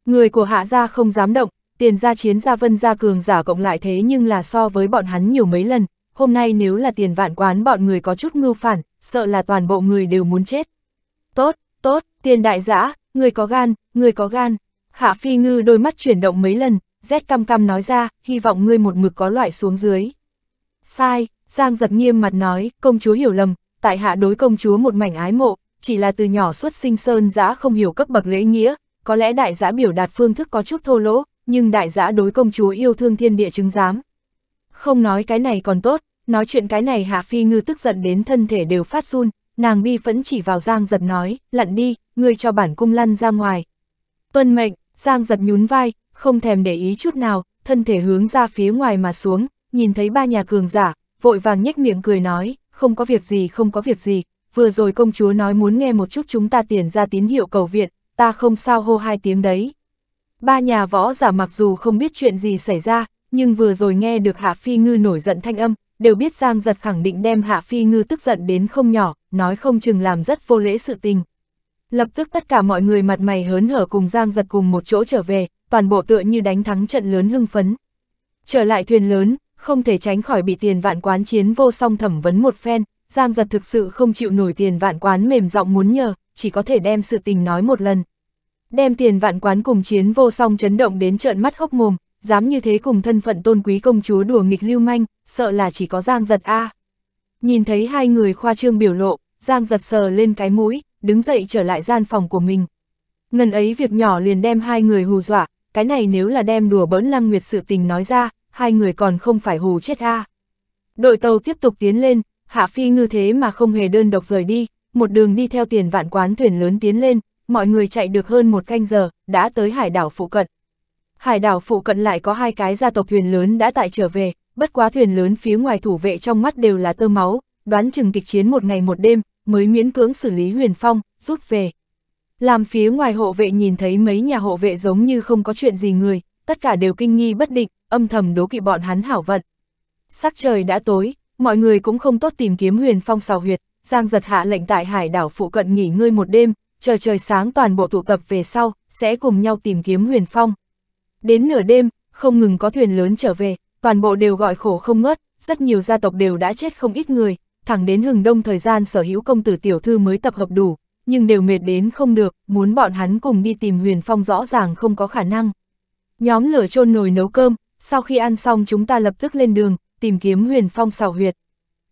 A: Người của hạ gia không dám động, tiền gia chiến gia vân gia cường giả cộng lại thế nhưng là so với bọn hắn nhiều mấy lần, hôm nay nếu là tiền vạn quán bọn người có chút ngưu phản, sợ là toàn bộ người đều muốn chết. Tốt, tốt, tiền đại giã, người có gan, người có gan. Hạ Phi Ngư đôi mắt chuyển động mấy lần, rét căm căm nói ra, hy vọng ngươi một mực có loại xuống dưới. Sai, Giang giật nghiêm mặt nói, công chúa hiểu lầm, tại hạ đối công chúa một mảnh ái mộ, chỉ là từ nhỏ xuất sinh sơn giã không hiểu cấp bậc lễ nghĩa, có lẽ đại giã biểu đạt phương thức có chút thô lỗ, nhưng đại giã đối công chúa yêu thương thiên địa chứng giám. Không nói cái này còn tốt, Nói chuyện cái này Hạ Phi Ngư tức giận đến thân thể đều phát run, nàng bi phẫn chỉ vào Giang Giật nói, lặn đi, ngươi cho bản cung lăn ra ngoài. Tuân mệnh, Giang Giật nhún vai, không thèm để ý chút nào, thân thể hướng ra phía ngoài mà xuống, nhìn thấy ba nhà cường giả, vội vàng nhếch miệng cười nói, không có việc gì không có việc gì, vừa rồi công chúa nói muốn nghe một chút chúng ta tiền ra tín hiệu cầu viện, ta không sao hô hai tiếng đấy. Ba nhà võ giả mặc dù không biết chuyện gì xảy ra, nhưng vừa rồi nghe được Hạ Phi Ngư nổi giận thanh âm, đều biết Giang giật khẳng định đem Hạ Phi Ngư tức giận đến không nhỏ, nói không chừng làm rất vô lễ sự tình. Lập tức tất cả mọi người mặt mày hớn hở cùng Giang giật cùng một chỗ trở về, toàn bộ tựa như đánh thắng trận lớn hưng phấn. Trở lại thuyền lớn, không thể tránh khỏi bị tiền vạn quán chiến vô song thẩm vấn một phen, Giang giật thực sự không chịu nổi tiền vạn quán mềm giọng muốn nhờ, chỉ có thể đem sự tình nói một lần. Đem tiền vạn quán cùng chiến vô song chấn động đến trợn mắt hốc mồm, dám như thế cùng thân phận tôn quý công chúa đùa nghịch lưu manh, sợ là chỉ có Giang giật a. À. Nhìn thấy hai người khoa trương biểu lộ, Giang giật sờ lên cái mũi, đứng dậy trở lại gian phòng của mình. Ngần ấy việc nhỏ liền đem hai người hù dọa, cái này nếu là đem đùa bỡn Lăng Nguyệt sự tình nói ra, hai người còn không phải hù chết a. À. Đội tàu tiếp tục tiến lên, Hạ Phi ngư thế mà không hề đơn độc rời đi, một đường đi theo tiền vạn quán thuyền lớn tiến lên, mọi người chạy được hơn một canh giờ, đã tới hải đảo phụ cận hải đảo phụ cận lại có hai cái gia tộc thuyền lớn đã tại trở về, bất quá thuyền lớn phía ngoài thủ vệ trong mắt đều là tơ máu, đoán chừng kịch chiến một ngày một đêm, mới miễn cưỡng xử lý huyền phong, rút về. Làm phía ngoài hộ vệ nhìn thấy mấy nhà hộ vệ giống như không có chuyện gì người, tất cả đều kinh nghi bất định, âm thầm đố kỵ bọn hắn hảo vận. Sắc trời đã tối, mọi người cũng không tốt tìm kiếm huyền phong xào huyệt, Giang giật hạ lệnh tại hải đảo phụ cận nghỉ ngơi một đêm, chờ trời sáng toàn bộ tụ tập về sau, sẽ cùng nhau tìm kiếm huyền phong. Đến nửa đêm, không ngừng có thuyền lớn trở về, toàn bộ đều gọi khổ không ngớt, rất nhiều gia tộc đều đã chết không ít người, thẳng đến hừng đông thời gian sở hữu công tử tiểu thư mới tập hợp đủ, nhưng đều mệt đến không được, muốn bọn hắn cùng đi tìm huyền phong rõ ràng không có khả năng. Nhóm lửa chôn nồi nấu cơm, sau khi ăn xong chúng ta lập tức lên đường, tìm kiếm huyền phong xào huyệt.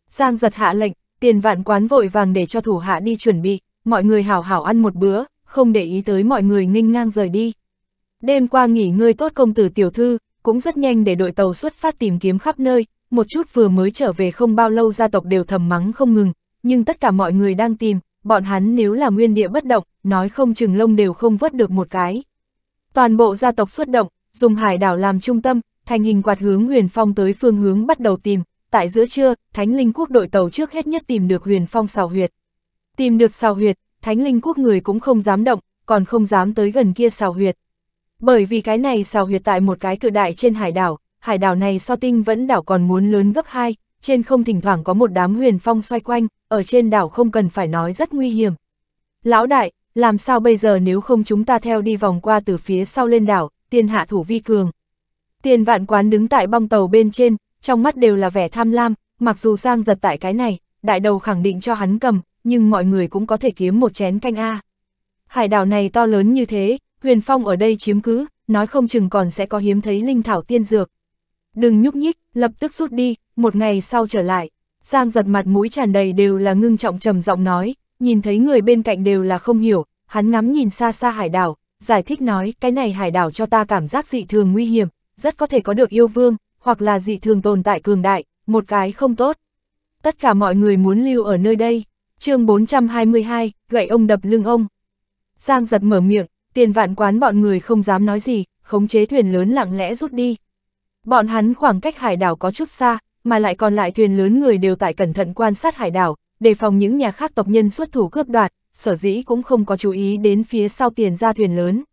A: Giang giật hạ lệnh, tiền vạn quán vội vàng để cho thủ hạ đi chuẩn bị, mọi người hảo hảo ăn một bữa, không để ý tới mọi người nghênh ngang rời đi. Đêm qua nghỉ ngơi tốt công tử tiểu thư, cũng rất nhanh để đội tàu xuất phát tìm kiếm khắp nơi, một chút vừa mới trở về không bao lâu gia tộc đều thầm mắng không ngừng, nhưng tất cả mọi người đang tìm, bọn hắn nếu là nguyên địa bất động, nói không chừng lông đều không vớt được một cái. Toàn bộ gia tộc xuất động, dùng hải đảo làm trung tâm, thành hình quạt hướng huyền phong tới phương hướng bắt đầu tìm, tại giữa trưa, thánh linh quốc đội tàu trước hết nhất tìm được huyền phong xào huyệt. Tìm được xào huyệt, thánh linh quốc người cũng không dám động, còn không dám tới gần kia xào huyệt. Bởi vì cái này xào huyệt tại một cái cự đại trên hải đảo, hải đảo này so tinh vẫn đảo còn muốn lớn gấp 2, trên không thỉnh thoảng có một đám huyền phong xoay quanh, ở trên đảo không cần phải nói rất nguy hiểm. Lão đại, làm sao bây giờ nếu không chúng ta theo đi vòng qua từ phía sau lên đảo, tiền hạ thủ vi cường. Tiền vạn quán đứng tại bong tàu bên trên, trong mắt đều là vẻ tham lam, mặc dù sang giật tại cái này, đại đầu khẳng định cho hắn cầm, nhưng mọi người cũng có thể kiếm một chén canh A. Hải đảo này to lớn như thế, Huyền Phong ở đây chiếm cứ, nói không chừng còn sẽ có hiếm thấy linh thảo tiên dược. Đừng nhúc nhích, lập tức rút đi, một ngày sau trở lại. Giang giật mặt mũi tràn đầy đều là ngưng trọng trầm giọng nói, nhìn thấy người bên cạnh đều là không hiểu, hắn ngắm nhìn xa xa hải đảo, giải thích nói cái này hải đảo cho ta cảm giác dị thường nguy hiểm, rất có thể có được yêu vương, hoặc là dị thường tồn tại cường đại, một cái không tốt. Tất cả mọi người muốn lưu ở nơi đây, chương 422, gậy ông đập lưng ông. Giang giật mở miệng, Tiền vạn quán bọn người không dám nói gì, khống chế thuyền lớn lặng lẽ rút đi. Bọn hắn khoảng cách hải đảo có chút xa, mà lại còn lại thuyền lớn người đều tại cẩn thận quan sát hải đảo, đề phòng những nhà khác tộc nhân xuất thủ cướp đoạt, sở dĩ cũng không có chú ý đến phía sau tiền ra thuyền lớn.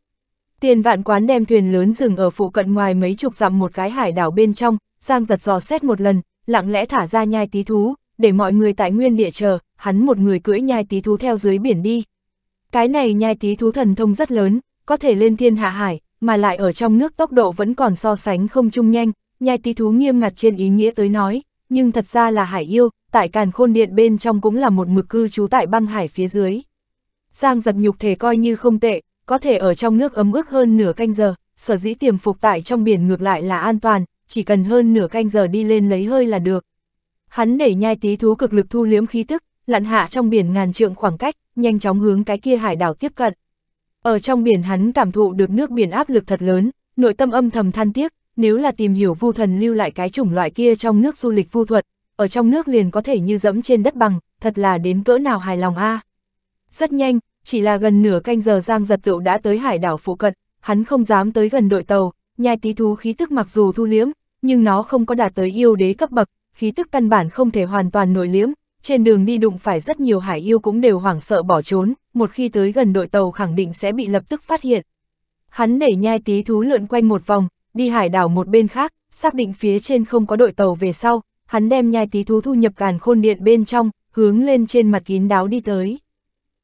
A: Tiền vạn quán đem thuyền lớn dừng ở phụ cận ngoài mấy chục dặm một cái hải đảo bên trong, Giang giật giò xét một lần, lặng lẽ thả ra nhai tí thú, để mọi người tại nguyên địa chờ, hắn một người cưỡi nhai tí thú theo dưới biển đi, cái này nhai tí thú thần thông rất lớn, có thể lên thiên hạ hải, mà lại ở trong nước tốc độ vẫn còn so sánh không chung nhanh, nhai tí thú nghiêm ngặt trên ý nghĩa tới nói, nhưng thật ra là hải yêu, tại càn khôn điện bên trong cũng là một mực cư trú tại băng hải phía dưới. Giang giật nhục thể coi như không tệ, có thể ở trong nước ấm ức hơn nửa canh giờ, sở dĩ tiềm phục tại trong biển ngược lại là an toàn, chỉ cần hơn nửa canh giờ đi lên lấy hơi là được. Hắn để nhai tí thú cực lực thu liếm khí tức, lặn hạ trong biển ngàn trượng khoảng cách, nhanh chóng hướng cái kia hải đảo tiếp cận. Ở trong biển hắn cảm thụ được nước biển áp lực thật lớn, nội tâm âm thầm than tiếc, nếu là tìm hiểu vu thần lưu lại cái chủng loại kia trong nước du lịch vu thuật, ở trong nước liền có thể như dẫm trên đất bằng, thật là đến cỡ nào hài lòng a. Rất nhanh, chỉ là gần nửa canh giờ Giang Giật Tựu đã tới hải đảo phụ cận, hắn không dám tới gần đội tàu, nhai tí thú khí tức mặc dù thu liếm, nhưng nó không có đạt tới yêu đế cấp bậc, khí tức căn bản không thể hoàn toàn nội liếm, trên đường đi đụng phải rất nhiều hải yêu cũng đều hoảng sợ bỏ trốn, một khi tới gần đội tàu khẳng định sẽ bị lập tức phát hiện. Hắn để nhai tí thú lượn quanh một vòng, đi hải đảo một bên khác, xác định phía trên không có đội tàu về sau, hắn đem nhai tí thú thu nhập càn khôn điện bên trong, hướng lên trên mặt kín đáo đi tới.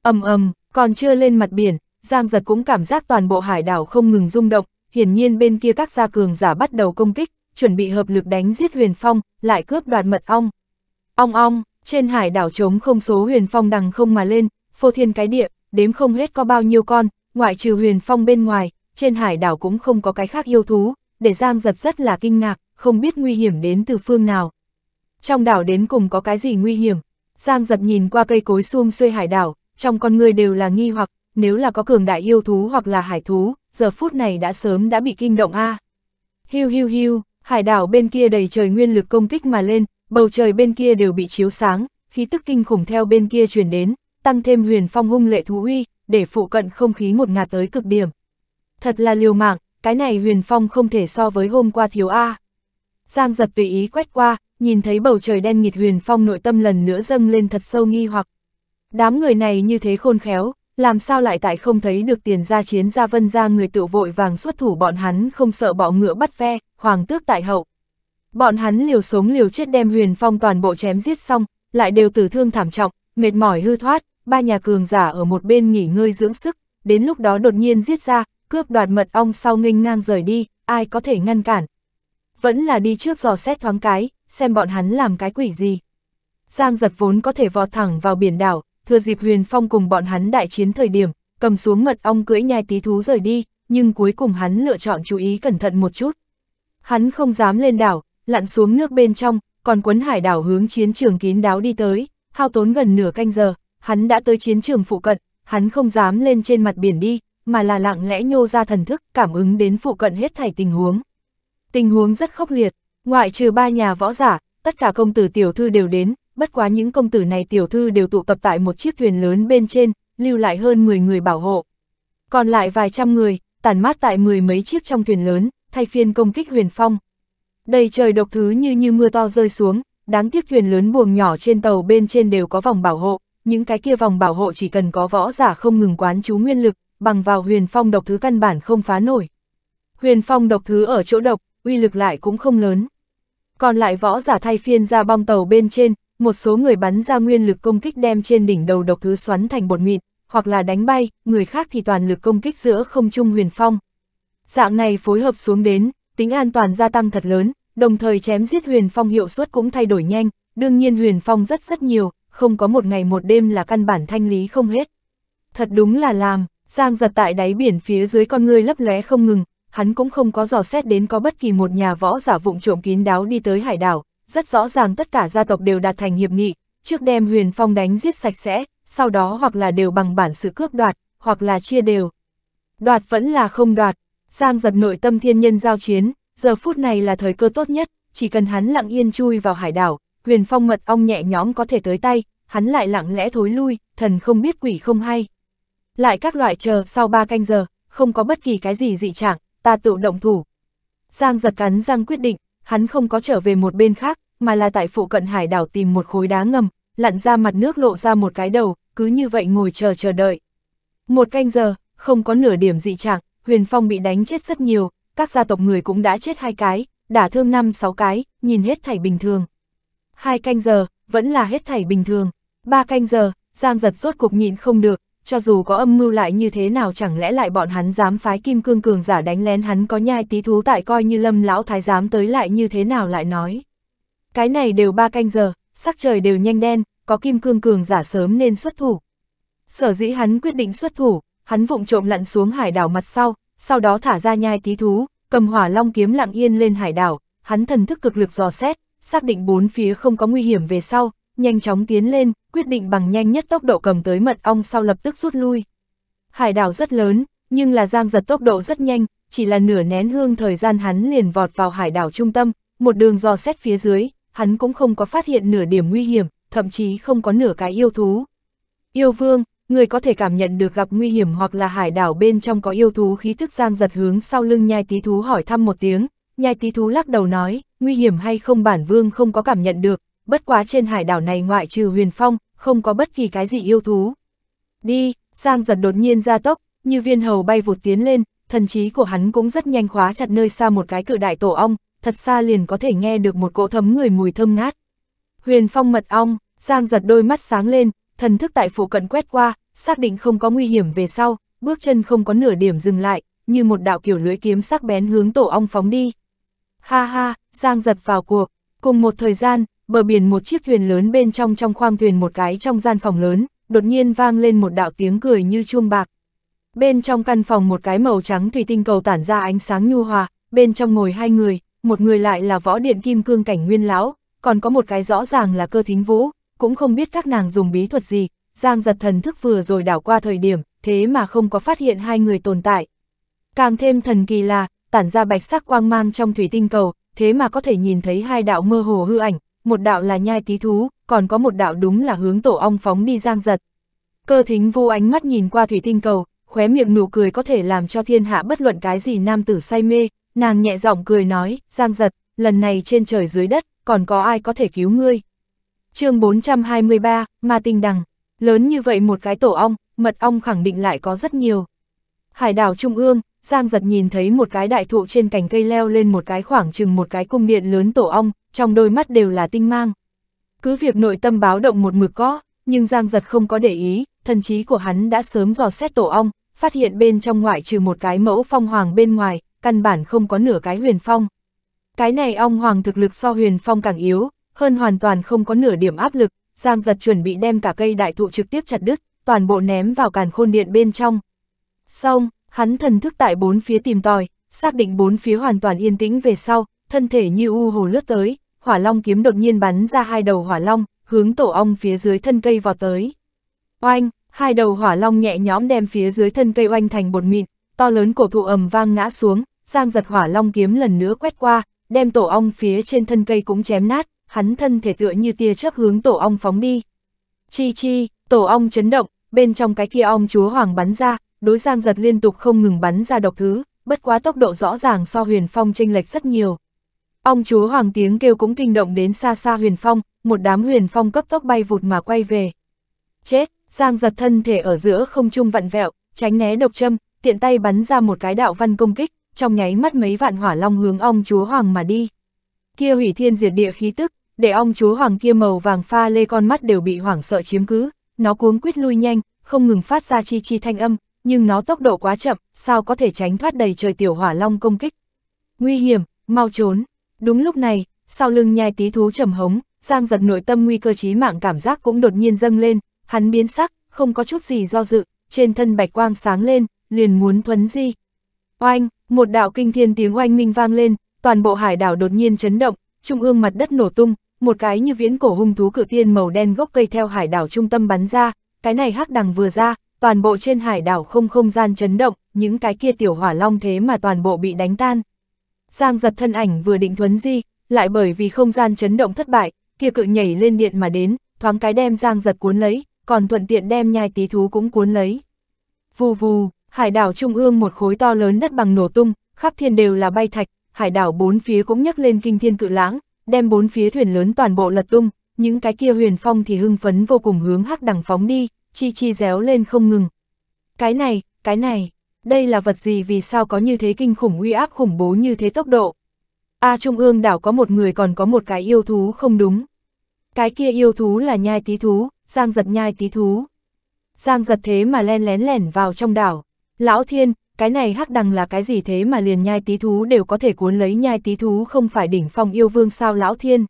A: ầm ầm, còn chưa lên mặt biển, Giang Giật cũng cảm giác toàn bộ hải đảo không ngừng rung động, hiển nhiên bên kia các gia cường giả bắt đầu công kích, chuẩn bị hợp lực đánh giết Huyền Phong, lại cướp đoạt mật ong. Ong ong, trên hải đảo trống không số huyền phong đằng không mà lên, phô thiên cái địa, đếm không hết có bao nhiêu con, ngoại trừ huyền phong bên ngoài, trên hải đảo cũng không có cái khác yêu thú, để Giang giật rất là kinh ngạc, không biết nguy hiểm đến từ phương nào. Trong đảo đến cùng có cái gì nguy hiểm? Giang giật nhìn qua cây cối xuông xuê hải đảo, trong con người đều là nghi hoặc, nếu là có cường đại yêu thú hoặc là hải thú, giờ phút này đã sớm đã bị kinh động a. À. Hiu hiu hiu, hải đảo bên kia đầy trời nguyên lực công kích mà lên, bầu trời bên kia đều bị chiếu sáng, khí tức kinh khủng theo bên kia truyền đến, tăng thêm huyền phong hung lệ thú uy, để phụ cận không khí một ngạt tới cực điểm. Thật là liều mạng, cái này huyền phong không thể so với hôm qua thiếu A. Giang giật tùy ý quét qua, nhìn thấy bầu trời đen nghịt huyền phong nội tâm lần nữa dâng lên thật sâu nghi hoặc. Đám người này như thế khôn khéo, làm sao lại tại không thấy được tiền gia chiến gia vân gia người tự vội vàng xuất thủ bọn hắn không sợ bỏ ngựa bắt ve, hoàng tước tại hậu, Bọn hắn liều sống liều chết đem huyền phong toàn bộ chém giết xong, lại đều tử thương thảm trọng, mệt mỏi hư thoát, ba nhà cường giả ở một bên nghỉ ngơi dưỡng sức, đến lúc đó đột nhiên giết ra, cướp đoạt mật ong sau nghênh ngang rời đi, ai có thể ngăn cản. Vẫn là đi trước dò xét thoáng cái, xem bọn hắn làm cái quỷ gì. Giang giật vốn có thể vọt thẳng vào biển đảo, thừa dịp huyền phong cùng bọn hắn đại chiến thời điểm, cầm xuống mật ong cưỡi nhai tí thú rời đi, nhưng cuối cùng hắn lựa chọn chú ý cẩn thận một chút. Hắn không dám lên đảo, lặn xuống nước bên trong, còn quấn hải đảo hướng chiến trường kín đáo đi tới, hao tốn gần nửa canh giờ, hắn đã tới chiến trường phụ cận, hắn không dám lên trên mặt biển đi, mà là lặng lẽ nhô ra thần thức, cảm ứng đến phụ cận hết thảy tình huống. Tình huống rất khốc liệt, ngoại trừ ba nhà võ giả, tất cả công tử tiểu thư đều đến, bất quá những công tử này tiểu thư đều tụ tập tại một chiếc thuyền lớn bên trên, lưu lại hơn 10 người bảo hộ. Còn lại vài trăm người, tàn mát tại mười mấy chiếc trong thuyền lớn, thay phiên công kích huyền phong. Đầy trời độc thứ như như mưa to rơi xuống, đáng tiếc thuyền lớn buồm nhỏ trên tàu bên trên đều có vòng bảo hộ, những cái kia vòng bảo hộ chỉ cần có võ giả không ngừng quán chú nguyên lực, bằng vào huyền phong độc thứ căn bản không phá nổi. Huyền phong độc thứ ở chỗ độc, uy lực lại cũng không lớn. Còn lại võ giả thay phiên ra bong tàu bên trên, một số người bắn ra nguyên lực công kích đem trên đỉnh đầu độc thứ xoắn thành bột mịn, hoặc là đánh bay, người khác thì toàn lực công kích giữa không trung huyền phong. Dạng này phối hợp xuống đến, tính an toàn gia tăng thật lớn, đồng thời chém giết huyền phong hiệu suất cũng thay đổi nhanh, đương nhiên huyền phong rất rất nhiều, không có một ngày một đêm là căn bản thanh lý không hết. Thật đúng là làm, Giang giật tại đáy biển phía dưới con ngươi lấp lóe không ngừng, hắn cũng không có dò xét đến có bất kỳ một nhà võ giả vụng trộm kín đáo đi tới hải đảo, rất rõ ràng tất cả gia tộc đều đạt thành hiệp nghị, trước đem huyền phong đánh giết sạch sẽ, sau đó hoặc là đều bằng bản sự cướp đoạt, hoặc là chia đều. Đoạt vẫn là không đoạt, Giang giật nội tâm thiên nhân giao chiến, giờ phút này là thời cơ tốt nhất, chỉ cần hắn lặng yên chui vào hải đảo, huyền phong mật ong nhẹ nhóm có thể tới tay, hắn lại lặng lẽ thối lui, thần không biết quỷ không hay. Lại các loại chờ sau ba canh giờ, không có bất kỳ cái gì dị trạng, ta tự động thủ. Giang giật cắn răng quyết định, hắn không có trở về một bên khác, mà là tại phụ cận hải đảo tìm một khối đá ngầm, lặn ra mặt nước lộ ra một cái đầu, cứ như vậy ngồi chờ chờ đợi. Một canh giờ, không có nửa điểm dị trạng, Huyền Phong bị đánh chết rất nhiều, các gia tộc người cũng đã chết hai cái, đả thương năm sáu cái, nhìn hết thảy bình thường. Hai canh giờ, vẫn là hết thảy bình thường. Ba canh giờ, Giang giật rốt cục nhịn không được, cho dù có âm mưu lại như thế nào chẳng lẽ lại bọn hắn dám phái kim cương cường giả đánh lén hắn có nhai tí thú tại coi như lâm lão thái dám tới lại như thế nào lại nói. Cái này đều ba canh giờ, sắc trời đều nhanh đen, có kim cương cường giả sớm nên xuất thủ. Sở dĩ hắn quyết định xuất thủ, hắn vụng trộm lặn xuống hải đảo mặt sau, sau đó thả ra nhai tí thú, cầm hỏa long kiếm lặng yên lên hải đảo, hắn thần thức cực lực dò xét, xác định bốn phía không có nguy hiểm về sau, nhanh chóng tiến lên, quyết định bằng nhanh nhất tốc độ cầm tới mật ong sau lập tức rút lui. Hải đảo rất lớn, nhưng là giang giật tốc độ rất nhanh, chỉ là nửa nén hương thời gian hắn liền vọt vào hải đảo trung tâm, một đường dò xét phía dưới, hắn cũng không có phát hiện nửa điểm nguy hiểm, thậm chí không có nửa cái yêu thú. Yêu vương, người có thể cảm nhận được gặp nguy hiểm hoặc là hải đảo bên trong có yêu thú khí thức gian giật hướng sau lưng nhai tí thú hỏi thăm một tiếng, nhai tí thú lắc đầu nói, nguy hiểm hay không bản vương không có cảm nhận được, bất quá trên hải đảo này ngoại trừ huyền phong, không có bất kỳ cái gì yêu thú. Đi, Giang giật đột nhiên ra tốc, như viên hầu bay vụt tiến lên, thần trí của hắn cũng rất nhanh khóa chặt nơi xa một cái cự đại tổ ong, thật xa liền có thể nghe được một cỗ thấm người mùi thơm ngát. Huyền phong mật ong, Giang giật đôi mắt sáng lên, thần thức tại phụ cận quét qua, xác định không có nguy hiểm về sau, bước chân không có nửa điểm dừng lại, như một đạo kiểu lưỡi kiếm sắc bén hướng tổ ong phóng đi. Ha ha, Giang giật vào cuộc, cùng một thời gian, bờ biển một chiếc thuyền lớn bên trong trong khoang thuyền một cái trong gian phòng lớn, đột nhiên vang lên một đạo tiếng cười như chuông bạc. Bên trong căn phòng một cái màu trắng thủy tinh cầu tản ra ánh sáng nhu hòa, bên trong ngồi hai người, một người lại là võ điện kim cương cảnh nguyên lão, còn có một cái rõ ràng là cơ thính vũ, cũng không biết các nàng dùng bí thuật gì, Giang giật thần thức vừa rồi đảo qua thời điểm, thế mà không có phát hiện hai người tồn tại. Càng thêm thần kỳ là, tản ra bạch sắc quang mang trong thủy tinh cầu, thế mà có thể nhìn thấy hai đạo mơ hồ hư ảnh, một đạo là nhai tí thú, còn có một đạo đúng là hướng tổ ong phóng đi Giang giật. Cơ thính vô ánh mắt nhìn qua thủy tinh cầu, khóe miệng nụ cười có thể làm cho thiên hạ bất luận cái gì nam tử say mê, nàng nhẹ giọng cười nói, Giang giật, lần này trên trời dưới đất, còn có ai có thể cứu ngươi, chương 423, ma tinh đằng, lớn như vậy một cái tổ ong, mật ong khẳng định lại có rất nhiều. Hải đảo Trung ương, Giang giật nhìn thấy một cái đại thụ trên cành cây leo lên một cái khoảng chừng một cái cung điện lớn tổ ong, trong đôi mắt đều là tinh mang. Cứ việc nội tâm báo động một mực có, nhưng Giang giật không có để ý, thần trí của hắn đã sớm dò xét tổ ong, phát hiện bên trong ngoại trừ một cái mẫu phong hoàng bên ngoài, căn bản không có nửa cái huyền phong. Cái này ong hoàng thực lực so huyền phong càng yếu, hơn hoàn toàn không có nửa điểm áp lực, Giang giật chuẩn bị đem cả cây đại thụ trực tiếp chặt đứt, toàn bộ ném vào càn khôn điện bên trong. Xong, hắn thần thức tại bốn phía tìm tòi, xác định bốn phía hoàn toàn yên tĩnh về sau, thân thể như u hồ lướt tới, hỏa long kiếm đột nhiên bắn ra hai đầu hỏa long, hướng tổ ong phía dưới thân cây vọt tới. Oanh, hai đầu hỏa long nhẹ nhõm đem phía dưới thân cây oanh thành bột mịn, to lớn cổ thụ ầm vang ngã xuống, giang giật hỏa long kiếm lần nữa quét qua, đem tổ ong phía trên thân cây cũng chém nát, hắn thân thể tựa như tia chớp hướng tổ ong phóng đi. Chi chi, tổ ong chấn động, bên trong cái kia ong chúa hoàng bắn ra, đối giang giật liên tục không ngừng bắn ra độc thứ, bất quá tốc độ rõ ràng so huyền phong chênh lệch rất nhiều. Ong chúa hoàng tiếng kêu cũng kinh động đến xa xa huyền phong, một đám huyền phong cấp tốc bay vụt mà quay về. Chết, giang giật thân thể ở giữa không trung vặn vẹo, tránh né độc châm, tiện tay bắn ra một cái đạo văn công kích, trong nháy mắt mấy vạn hỏa long hướng ong chúa hoàng mà đi. Kia hủy thiên diệt địa khí tức, để ong chúa hoàng kia màu vàng pha lê con mắt đều bị hoảng sợ chiếm cứ, nó cuống quýt lui nhanh, không ngừng phát ra chi chi thanh âm, nhưng nó tốc độ quá chậm, sao có thể tránh thoát đầy trời tiểu hỏa long công kích. Nguy hiểm, mau trốn. Đúng lúc này, sau lưng nhai tí thú trầm hống, Giang giật nội tâm nguy cơ chí mạng cảm giác cũng đột nhiên dâng lên, hắn biến sắc, không có chút gì do dự, trên thân bạch quang sáng lên, liền muốn thuấn di. Oanh, một đạo kinh thiên tiếng oanh minh vang lên, toàn bộ hải đảo đột nhiên chấn động, trung ương mặt đất nổ tung, một cái như viễn cổ hung thú cự tiên màu đen gốc cây theo hải đảo trung tâm bắn ra, cái này hắc đằng vừa ra, toàn bộ trên hải đảo không không gian chấn động, những cái kia tiểu hỏa long thế mà toàn bộ bị đánh tan. Giang giật thân ảnh vừa định thuấn di, lại bởi vì không gian chấn động thất bại, kia cự nhảy lên điện mà đến, thoáng cái đem giang giật cuốn lấy, còn thuận tiện đem nhai tí thú cũng cuốn lấy. Vù vù, hải đảo trung ương một khối to lớn đất bằng nổ tung, khắp thiên đều là bay thạch, hải đảo bốn phía cũng nhấc lên kinh thiên cự lãng, đem bốn phía thuyền lớn toàn bộ lật tung, những cái kia huyền phong thì hưng phấn vô cùng hướng hắc đẳng phóng đi, chi chi réo lên không ngừng. Cái này, cái này, đây là vật gì vì sao có như thế kinh khủng uy áp khủng bố như thế tốc độ. A à, Trung ương đảo có một người còn có một cái yêu thú không đúng. Cái kia yêu thú là nhai tí thú, giang giật nhai tí thú. Giang giật thế mà len lén lẻn vào trong đảo. Lão Thiên, cái này hắc đằng là cái gì thế mà liền nhai tí thú đều có thể cuốn lấy nhai tí thú không phải đỉnh phong yêu vương sao lão thiên.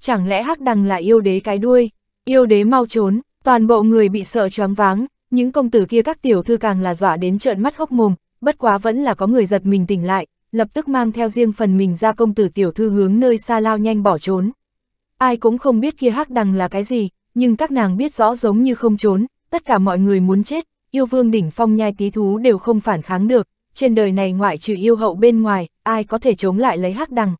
A: Chẳng lẽ hắc đằng là yêu đế cái đuôi, yêu đế mau trốn, toàn bộ người bị sợ choáng váng, những công tử kia các tiểu thư càng là dọa đến trợn mắt hốc mồm, bất quá vẫn là có người giật mình tỉnh lại, lập tức mang theo riêng phần mình ra công tử tiểu thư hướng nơi xa lao nhanh bỏ trốn. Ai cũng không biết kia hắc đằng là cái gì, nhưng các nàng biết rõ giống như không trốn, tất cả mọi người muốn chết, yêu vương đỉnh phong nhai tí thú đều không phản kháng được, trên đời này ngoại trừ yêu hậu bên ngoài, ai có thể chống lại lấy hắc đằng.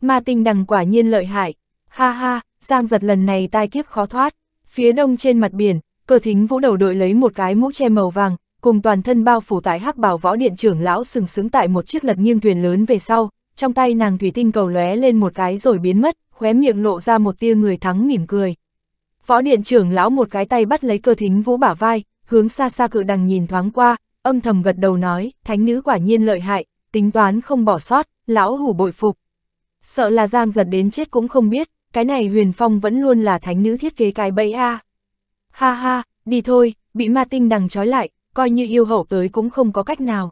A: Ma tinh đằng quả nhiên lợi hại, ha ha, Giang giật lần này tai kiếp khó thoát, phía đông trên mặt biển, Cơ thính vũ đầu đội lấy một cái mũ che màu vàng, cùng toàn thân bao phủ tại hắc bảo võ điện trưởng lão sừng sững tại một chiếc lật nghiêng thuyền lớn về sau, trong tay nàng thủy tinh cầu lóe lên một cái rồi biến mất, khóe miệng lộ ra một tia người thắng mỉm cười. Võ điện trưởng lão một cái tay bắt lấy cơ thính vũ bả vai, hướng xa xa cự đằng nhìn thoáng qua, âm thầm gật đầu nói, thánh nữ quả nhiên lợi hại, tính toán không bỏ sót, lão hủ bội phục. Sợ là Giang giật đến chết cũng không biết, cái này huyền phong vẫn luôn là thánh nữ thiết kế cái bẫy a. Ha ha, đi thôi, bị ma tinh đằng trói lại, coi như yêu hậu tới cũng không có cách nào.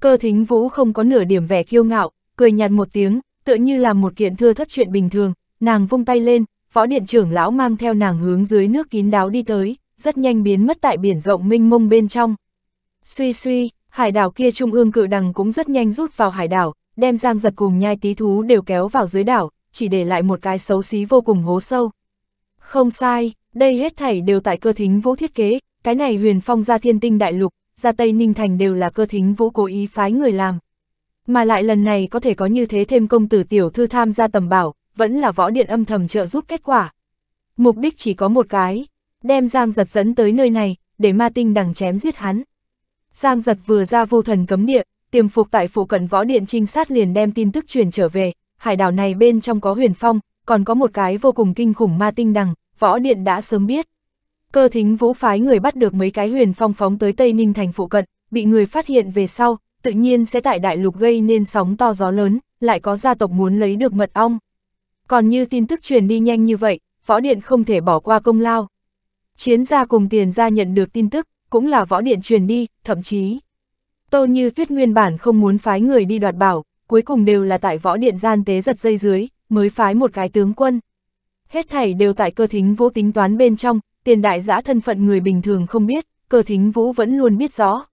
A: Cơ thính vũ không có nửa điểm vẻ kiêu ngạo, cười nhạt một tiếng, tựa như là một kiện thưa thất chuyện bình thường, nàng vung tay lên, võ điện trưởng lão mang theo nàng hướng dưới nước kín đáo đi tới rất nhanh biến mất tại biển rộng minh mông bên trong. Suy suy, hải đảo kia trung ương cự đằng cũng rất nhanh rút vào hải đảo, đem giang giật cùng nhai tí thú đều kéo vào dưới đảo, chỉ để lại một cái xấu xí vô cùng hố sâu. Không sai, đây hết thảy đều tại cơ thính vũ thiết kế, cái này huyền phong ra thiên tinh đại lục, ra Tây Ninh Thành đều là cơ thính vũ cố ý phái người làm. Mà lại lần này có thể có như thế thêm công tử tiểu thư tham gia tầm bảo, vẫn là võ điện âm thầm trợ giúp kết quả. Mục đích chỉ có một cái, đem Giang Giật dẫn tới nơi này, để ma tinh đằng chém giết hắn. Giang Giật vừa ra vô thần cấm địa, tiềm phục tại phụ cận võ điện trinh sát liền đem tin tức truyền trở về, hải đảo này bên trong có huyền phong, còn có một cái vô cùng kinh khủng ma tinh đằng, võ điện đã sớm biết. Cơ thính vũ phái người bắt được mấy cái huyền phong phóng tới Tây Ninh thành phụ cận, bị người phát hiện về sau, tự nhiên sẽ tại đại lục gây nên sóng to gió lớn, lại có gia tộc muốn lấy được mật ong. Còn như tin tức truyền đi nhanh như vậy, võ điện không thể bỏ qua công lao. Chiến gia cùng tiền gia nhận được tin tức, cũng là võ điện truyền đi, thậm chí. Tô Như Tuyết nguyên bản không muốn phái người đi đoạt bảo, cuối cùng đều là tại võ điện gian tế giật dây dưới, mới phái một cái tướng quân. Hết thảy đều tại cơ thính vũ tính toán bên trong, tiền đại giã thân phận người bình thường không biết, cơ thính vũ vẫn luôn biết rõ.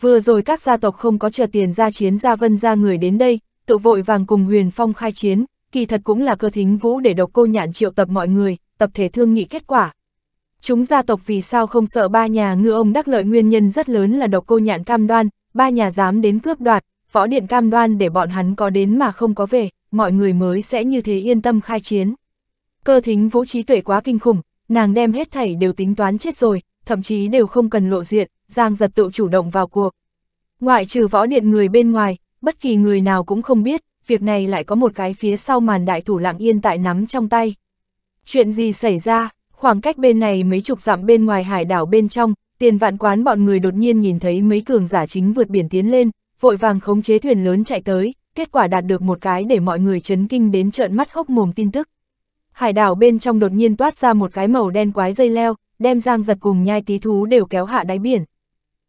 A: Vừa rồi các gia tộc không có chờ tiền ra chiến gia vân ra người đến đây, tự vội vàng cùng huyền phong khai chiến, kỳ thật cũng là cơ thính vũ để độc cô nhạn triệu tập mọi người, tập thể thương nghị kết quả. Chúng gia tộc vì sao không sợ ba nhà ngư ông đắc lợi nguyên nhân rất lớn là độc cô nhạn cam đoan, ba nhà dám đến cướp đoạt, võ điện cam đoan để bọn hắn có đến mà không có về, mọi người mới sẽ như thế yên tâm khai chiến. Cơ thính vũ trí tuệ quá kinh khủng, nàng đem hết thảy đều tính toán chết rồi, thậm chí đều không cần lộ diện, Giang giật tự chủ động vào cuộc. Ngoại trừ võ điện người bên ngoài, bất kỳ người nào cũng không biết, việc này lại có một cái phía sau màn đại thủ lặng yên tại nắm trong tay. Chuyện gì xảy ra? Khoảng cách bên này mấy chục dặm bên ngoài hải đảo bên trong, tiền vạn quán bọn người đột nhiên nhìn thấy mấy cường giả chính vượt biển tiến lên, vội vàng khống chế thuyền lớn chạy tới, kết quả đạt được một cái để mọi người chấn kinh đến trợn mắt hốc mồm tin tức. Hải đảo bên trong đột nhiên toát ra một cái màu đen quái dây leo, đem giang giật cùng nhai tí thú đều kéo hạ đáy biển.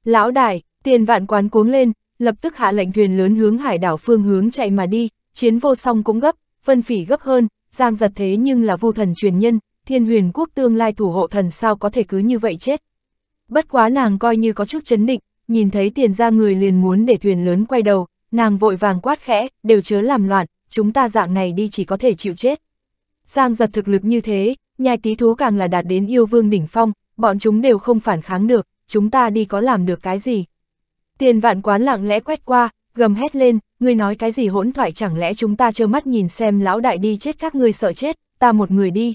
A: Lão đại, tiền vạn quán cuống lên, lập tức hạ lệnh thuyền lớn hướng hải đảo phương hướng chạy mà đi, chiến vô song cũng gấp, phân phỉ gấp hơn, giang giật thế nhưng là vô thần truyền nhân, thiên huyền quốc tương lai thủ hộ thần sao có thể cứ như vậy chết. Bất quá nàng coi như có chút chấn định, nhìn thấy tiền ra người liền muốn để thuyền lớn quay đầu, nàng vội vàng quát khẽ, đều chớ làm loạn, chúng ta dạng này đi chỉ có thể chịu chết. Giang giật thực lực như thế, nhai tí thú càng là đạt đến yêu vương đỉnh phong, bọn chúng đều không phản kháng được, chúng ta đi có làm được cái gì. Tiền vạn quán lặng lẽ quét qua, gầm hét lên, ngươi nói cái gì hỗn thoại chẳng lẽ chúng ta trơ mắt nhìn xem lão đại đi chết các ngươi sợ chết, ta một người đi.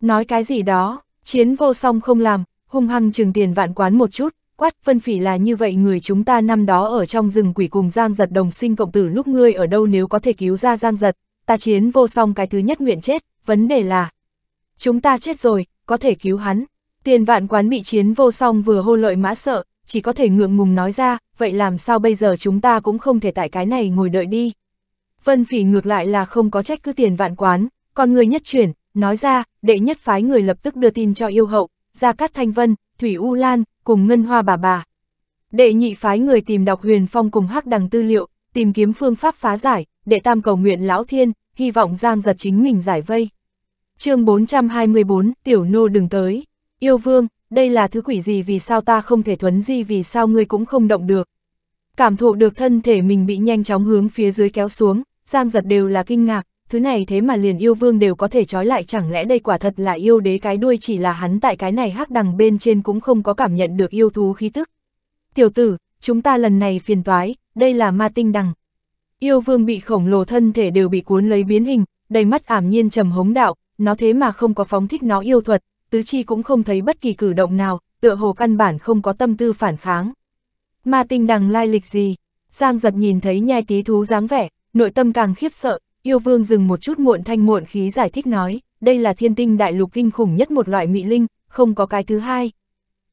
A: Nói cái gì đó, chiến vô song không làm, hung hăng trừng tiền vạn quán một chút, quát vân phỉ là như vậy người chúng ta năm đó ở trong rừng quỷ cùng giang giật đồng sinh cộng tử lúc ngươi ở đâu nếu có thể cứu ra giang giật, ta chiến vô song cái thứ nhất nguyện chết, vấn đề là chúng ta chết rồi, có thể cứu hắn. Tiền vạn quán bị chiến vô song vừa hô lợi mã sợ, chỉ có thể ngượng ngùng nói ra, vậy làm sao bây giờ chúng ta cũng không thể tại cái này ngồi đợi đi. Vân phỉ ngược lại là không có trách cứ tiền vạn quán, còn người nhất chuyển, Nói ra, đệ nhất phái người lập tức đưa tin cho yêu hậu, Gia Cát Thanh Vân, Thủy U Lan, cùng Ngân Hoa bà bà. Đệ nhị phái người tìm đọc huyền phong cùng hắc đằng tư liệu, tìm kiếm phương pháp phá giải, đệ tam cầu nguyện lão thiên, hy vọng giang giật chính mình giải vây. chương 424, tiểu nô đừng tới. Yêu vương, đây là thứ quỷ gì vì sao ta không thể thuấn di vì sao ngươi cũng không động được. Cảm thụ được thân thể mình bị nhanh chóng hướng phía dưới kéo xuống, giang giật đều là kinh ngạc, thứ này thế mà liền yêu vương đều có thể trói lại chẳng lẽ đây quả thật là yêu đế cái đuôi chỉ là hắn tại cái này hắc đằng bên trên cũng không có cảm nhận được yêu thú khí tức. Tiểu tử, chúng ta lần này phiền toái, đây là ma tinh đằng. Yêu vương bị khổng lồ thân thể đều bị cuốn lấy biến hình, đầy mắt ảm nhiên trầm hống đạo, nó thế mà không có phóng thích nó yêu thuật, tứ chi cũng không thấy bất kỳ cử động nào, tựa hồ căn bản không có tâm tư phản kháng. Ma tinh đằng lai lịch gì? Giang giật nhìn thấy nhai tí thú dáng vẻ, nội tâm càng khiếp sợ, yêu vương dừng một chút muộn thanh muộn khí giải thích nói, đây là thiên tinh đại lục kinh khủng nhất một loại mỹ linh, không có cái thứ hai.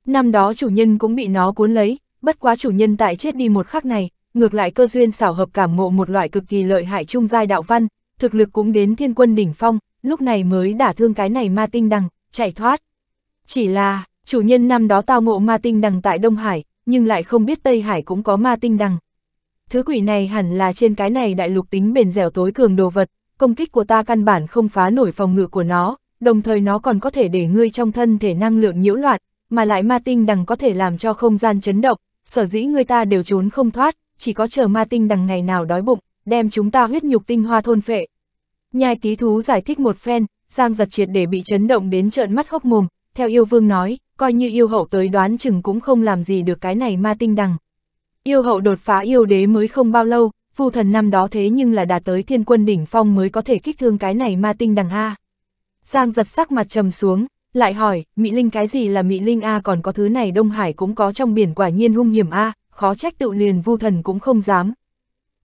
A: Năm đó chủ nhân cũng bị nó cuốn lấy, bất quá chủ nhân tại chết đi một khắc này, ngược lại cơ duyên xảo hợp cảm ngộ một loại cực kỳ lợi hại trung giai đạo văn, thực lực cũng đến thiên quân đỉnh phong, lúc này mới đả thương cái này ma tinh đằng, chạy thoát. Chỉ là, chủ nhân năm đó tao ngộ ma tinh đằng tại Đông Hải, nhưng lại không biết Tây Hải cũng có ma tinh đằng thứ quỷ này hẳn là trên cái này đại lục tính bền dẻo tối cường đồ vật, công kích của ta căn bản không phá nổi phòng ngự của nó, đồng thời nó còn có thể để ngươi trong thân thể năng lượng nhiễu loạn, mà lại ma tinh đằng có thể làm cho không gian chấn động, sở dĩ người ta đều trốn không thoát, chỉ có chờ ma tinh đằng ngày nào đói bụng, đem chúng ta huyết nhục tinh hoa thôn phệ. Nhai tí thú giải thích một phen, Giang giật triệt để bị chấn động đến trợn mắt hốc mồm, theo yêu vương nói, coi như yêu hậu tới đoán chừng cũng không làm gì được cái này ma tinh đằng. Yêu hậu đột phá yêu đế mới không bao lâu, vu thần năm đó thế nhưng là đạt tới thiên quân đỉnh phong mới có thể kích thương cái này ma tinh đằng Ha. Giang giật sắc mặt trầm xuống, lại hỏi, Mỹ Linh cái gì là Mỹ Linh A còn có thứ này Đông Hải cũng có trong biển quả nhiên hung hiểm A, khó trách tự liền vu thần cũng không dám,